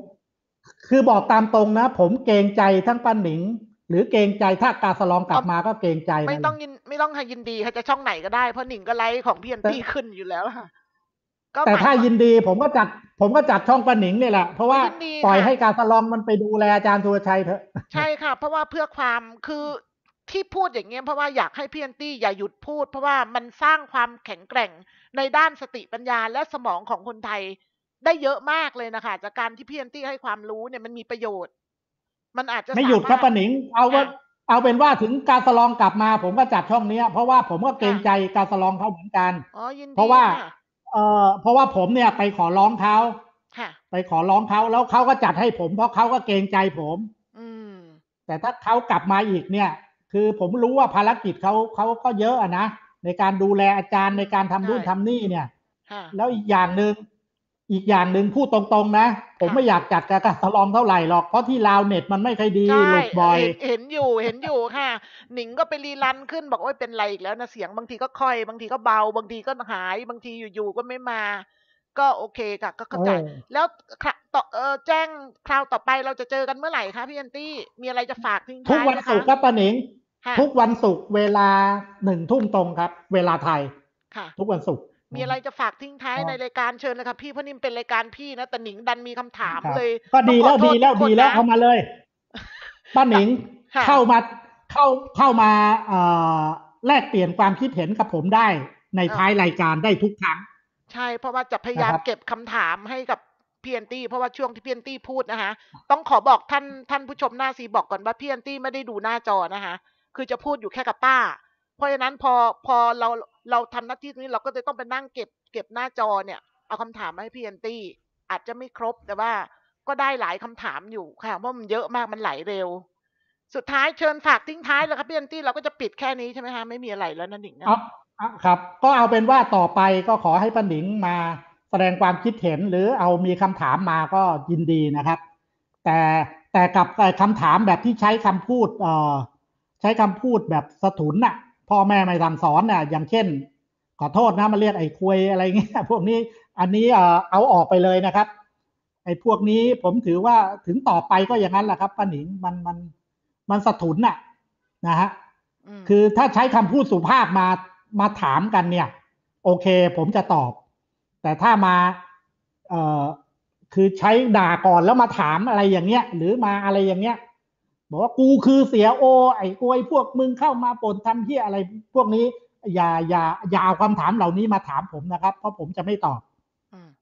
คือบอกตามตรงนะผมเกรงใจทั้งปันหนิง หรือเกรงใจถ้ากาสลองกลับมาก็เกรงใจ ไม่ต้องยินไม่ต้องให้ยินดีค่ะจะช่องไหนก็ได้ เพราะหนิงก็ไลฟ์ของพี่ยันตี้ขึ้นอยู่แล้วค่ะแต่ถ้ายินดีผมก็จัด ผมก็จัดช่องปันหนิงเนี่ยแหละเพราะว่าปล่อยให้การสลองมันไปดูแลอาจารย์สัวชัยเถอะ ใช่ค่ะเพราะว่าเพื่อความคือที่พูดอย่างเงี้ยเพราะว่าอยากให้พี่แอนตี้อย่าหยุดพูด เพราะว่ามันสร้างความแข็งแกร่งในด้านสติปัญญาและสมองของคนไทยได้เยอะมากเลยนะคะ จากการที่พี่แอนตี้ให้ความรู้เนี่ยมันมีประโยชน์ มันอาจจะไม่หยุดครับปนิง เอาว่าเอาเป็นว่าถึงการสลองกลับมา ผมก็จัดช่องเนี้ย เพราะว่าผมก็เกรงใจการสลองเขาเหมือนกันเพราะว่าเอ่อเพราะว่าผมเนี่ย ไปขอร้องเขาไปขอร้องเขาแล้วเขาก็จัดให้ผม เพราะเขาก็เกรงใจผม อืแต่ถ้าเขากลับมาอีกเนี่ยคือผมรู้ว่าภารกิจเขาเขาก็เยอะนะ ในการดูแลอาจารย์ในการทำรุ่นทำนี่เนี่ยแล้วอีกอย่างหนึ่งอีกอย่างหนึ่งพูดตรงๆนะผมไม่อยากจัดการทดลองเท่าไหร่หรอกเพราะที่ลาวเน็ตมันไม่ค่อยดีหลุดบ่อยเห็นอยู่เห็นอยู่ค่ะ หนิงก็ไปรีรันขึ้นบอกว่าเป็นไรอีกแล้วนะ เสียงบางทีก็ค่อยบางทีก็เบา บางทีก็หาย บางทีอยู่ๆก็ไม่มา ก็โอเคค่ะก็เข้าใจแล้วต่อแจ้งคราวต่อไปเราจะเจอกันเมื่อไหร่คะพี่แอนตี้มีอะไรจะฝากทิ้งทุกวันศุกร์ครับป้าหนิงทุกวันศุกร์เวลาหนึ่งทุ่มตรงครับ เวลาไทยค่ะ ทุกวันศุกร์มีอะไรจะฝากทิ้งท้ายในรายการเชิญเลยครับพี่เพราะนิ่เป็นรายการพี่นะแต่หนิงดันมีคำถามเลยก็ดีแล้วดีแล้วดีแล้วเข้ามาเลยป้าหนิงเข้ามาเข้าเข้ามาแลกเปลี่ยนความคิดเห็นกับผมได้ ในท้ายรายการได้ทุกครั้งใช่ เพราะว่าจะพยายามเก็บคำถามให้กับพีแอนตี้เพราะว่าช่วงที่พีแอนตี้พูดนะคะต้องขอบอกท่านท่านผู้ชมหน้าซีบอกก่อนว่าพีแอนตี้ไม่ได้ดูหน้าจอนะคะคือจะพูดอยู่แค่กับป้า เพราะฉะนั้นพอพอเราเราทำหน้าที่ตรงนี้เราก็จะต้องไปนั่งเก็บ เก็บหน้าจอเนี่ย เอาคำถามมาให้พี่แอนตี้ อาจจะไม่ครบแต่ว่าก็ได้หลายคำถามอยู่ค่ะ เพราะมันเยอะมากมันไหลเร็ว สุดท้ายเชิญฝากทิ้งท้ายแล้วครับพี่แอนตี้เราก็จะปิดแค่นี้ใช่ไหมคะไม่มีอะไรแล้วนั่นเองนะครับ ก็เอาเป็นว่าต่อไปก็ขอให้ป้าหนิงมาแสดงความคิดเห็นหรือเอามีคำถามมาก็ยินดีนะครับ แต่แต่กับคำถามแบบที่ใช้คำพูดเอ่อใช้คำพูดแบบสถุนน่ะ พ่อแม่ไม่สั่งสอนน่ะ อย่างเช่น ขอโทษนะมาเรียกไอ้คุยอะไรเงี้ย พวกนี้อันนี้เอาออกไปเลยนะครับไอ้พวกนี้ผมถือว่าถึงต่อไปก็อย่างนั้นแหละครับป้าหนิงมันมันมันสถุนน่ะนะฮะคือถ้าใช้คำพูดสุภาพมามาถามกันเนี่ย โอเค ผมจะตอบ แต่ถ้ามาเอ่อคือใช้ด่าก่อนแล้วมาถามอะไรอย่างเงี้ยหรือมาอะไรอย่างเงี้ยบอกว่ากูคือเสียโอ ไอ้กวยพวกมึงเข้ามาปนทำาที่อะไรพวกนี้ อย่าอย่าอย่าเอาคำถามเหล่านี้มาถามผมนะครับ เพราะผมจะไม่ตอบ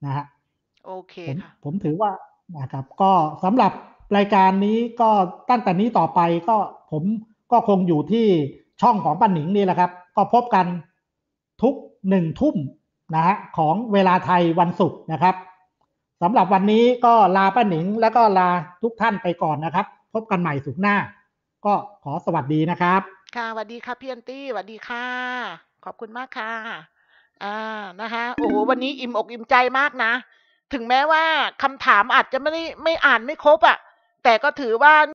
นะฮะโอเคค่ะผมถือว่านะครับ ก็สำหรับรายการนี้ก็ตั้งแต่นี้ต่อไปก็ผมก็คงอยู่ที่ช่องของป้าหนิงนี่แหละครับ ก็พบกัน ทุกหนึ่งทุ่ม นะฮะของเวลาไทยวันศุกร์นะครับสำหรับวันนี้ก็ลาป้าหนิง แล้วก็ลาทุกท่านไปก่อนนะครับพบกันใหม่สุขหน้า ก็ขอสวัสดีนะครับ ค่ะสวัสดีค่ะพี่อันตี้สวัสดีค่ะ ขอบคุณมากค่ะอ่านะคะโอ้โหวันนี้อิ่มอกอิ่มใจมากนะ ถึงแม้ว่าคำถามอาจจะไม่ได้ไม่อ่านไม่ครบอะ่ะแต่ก็ถือว่า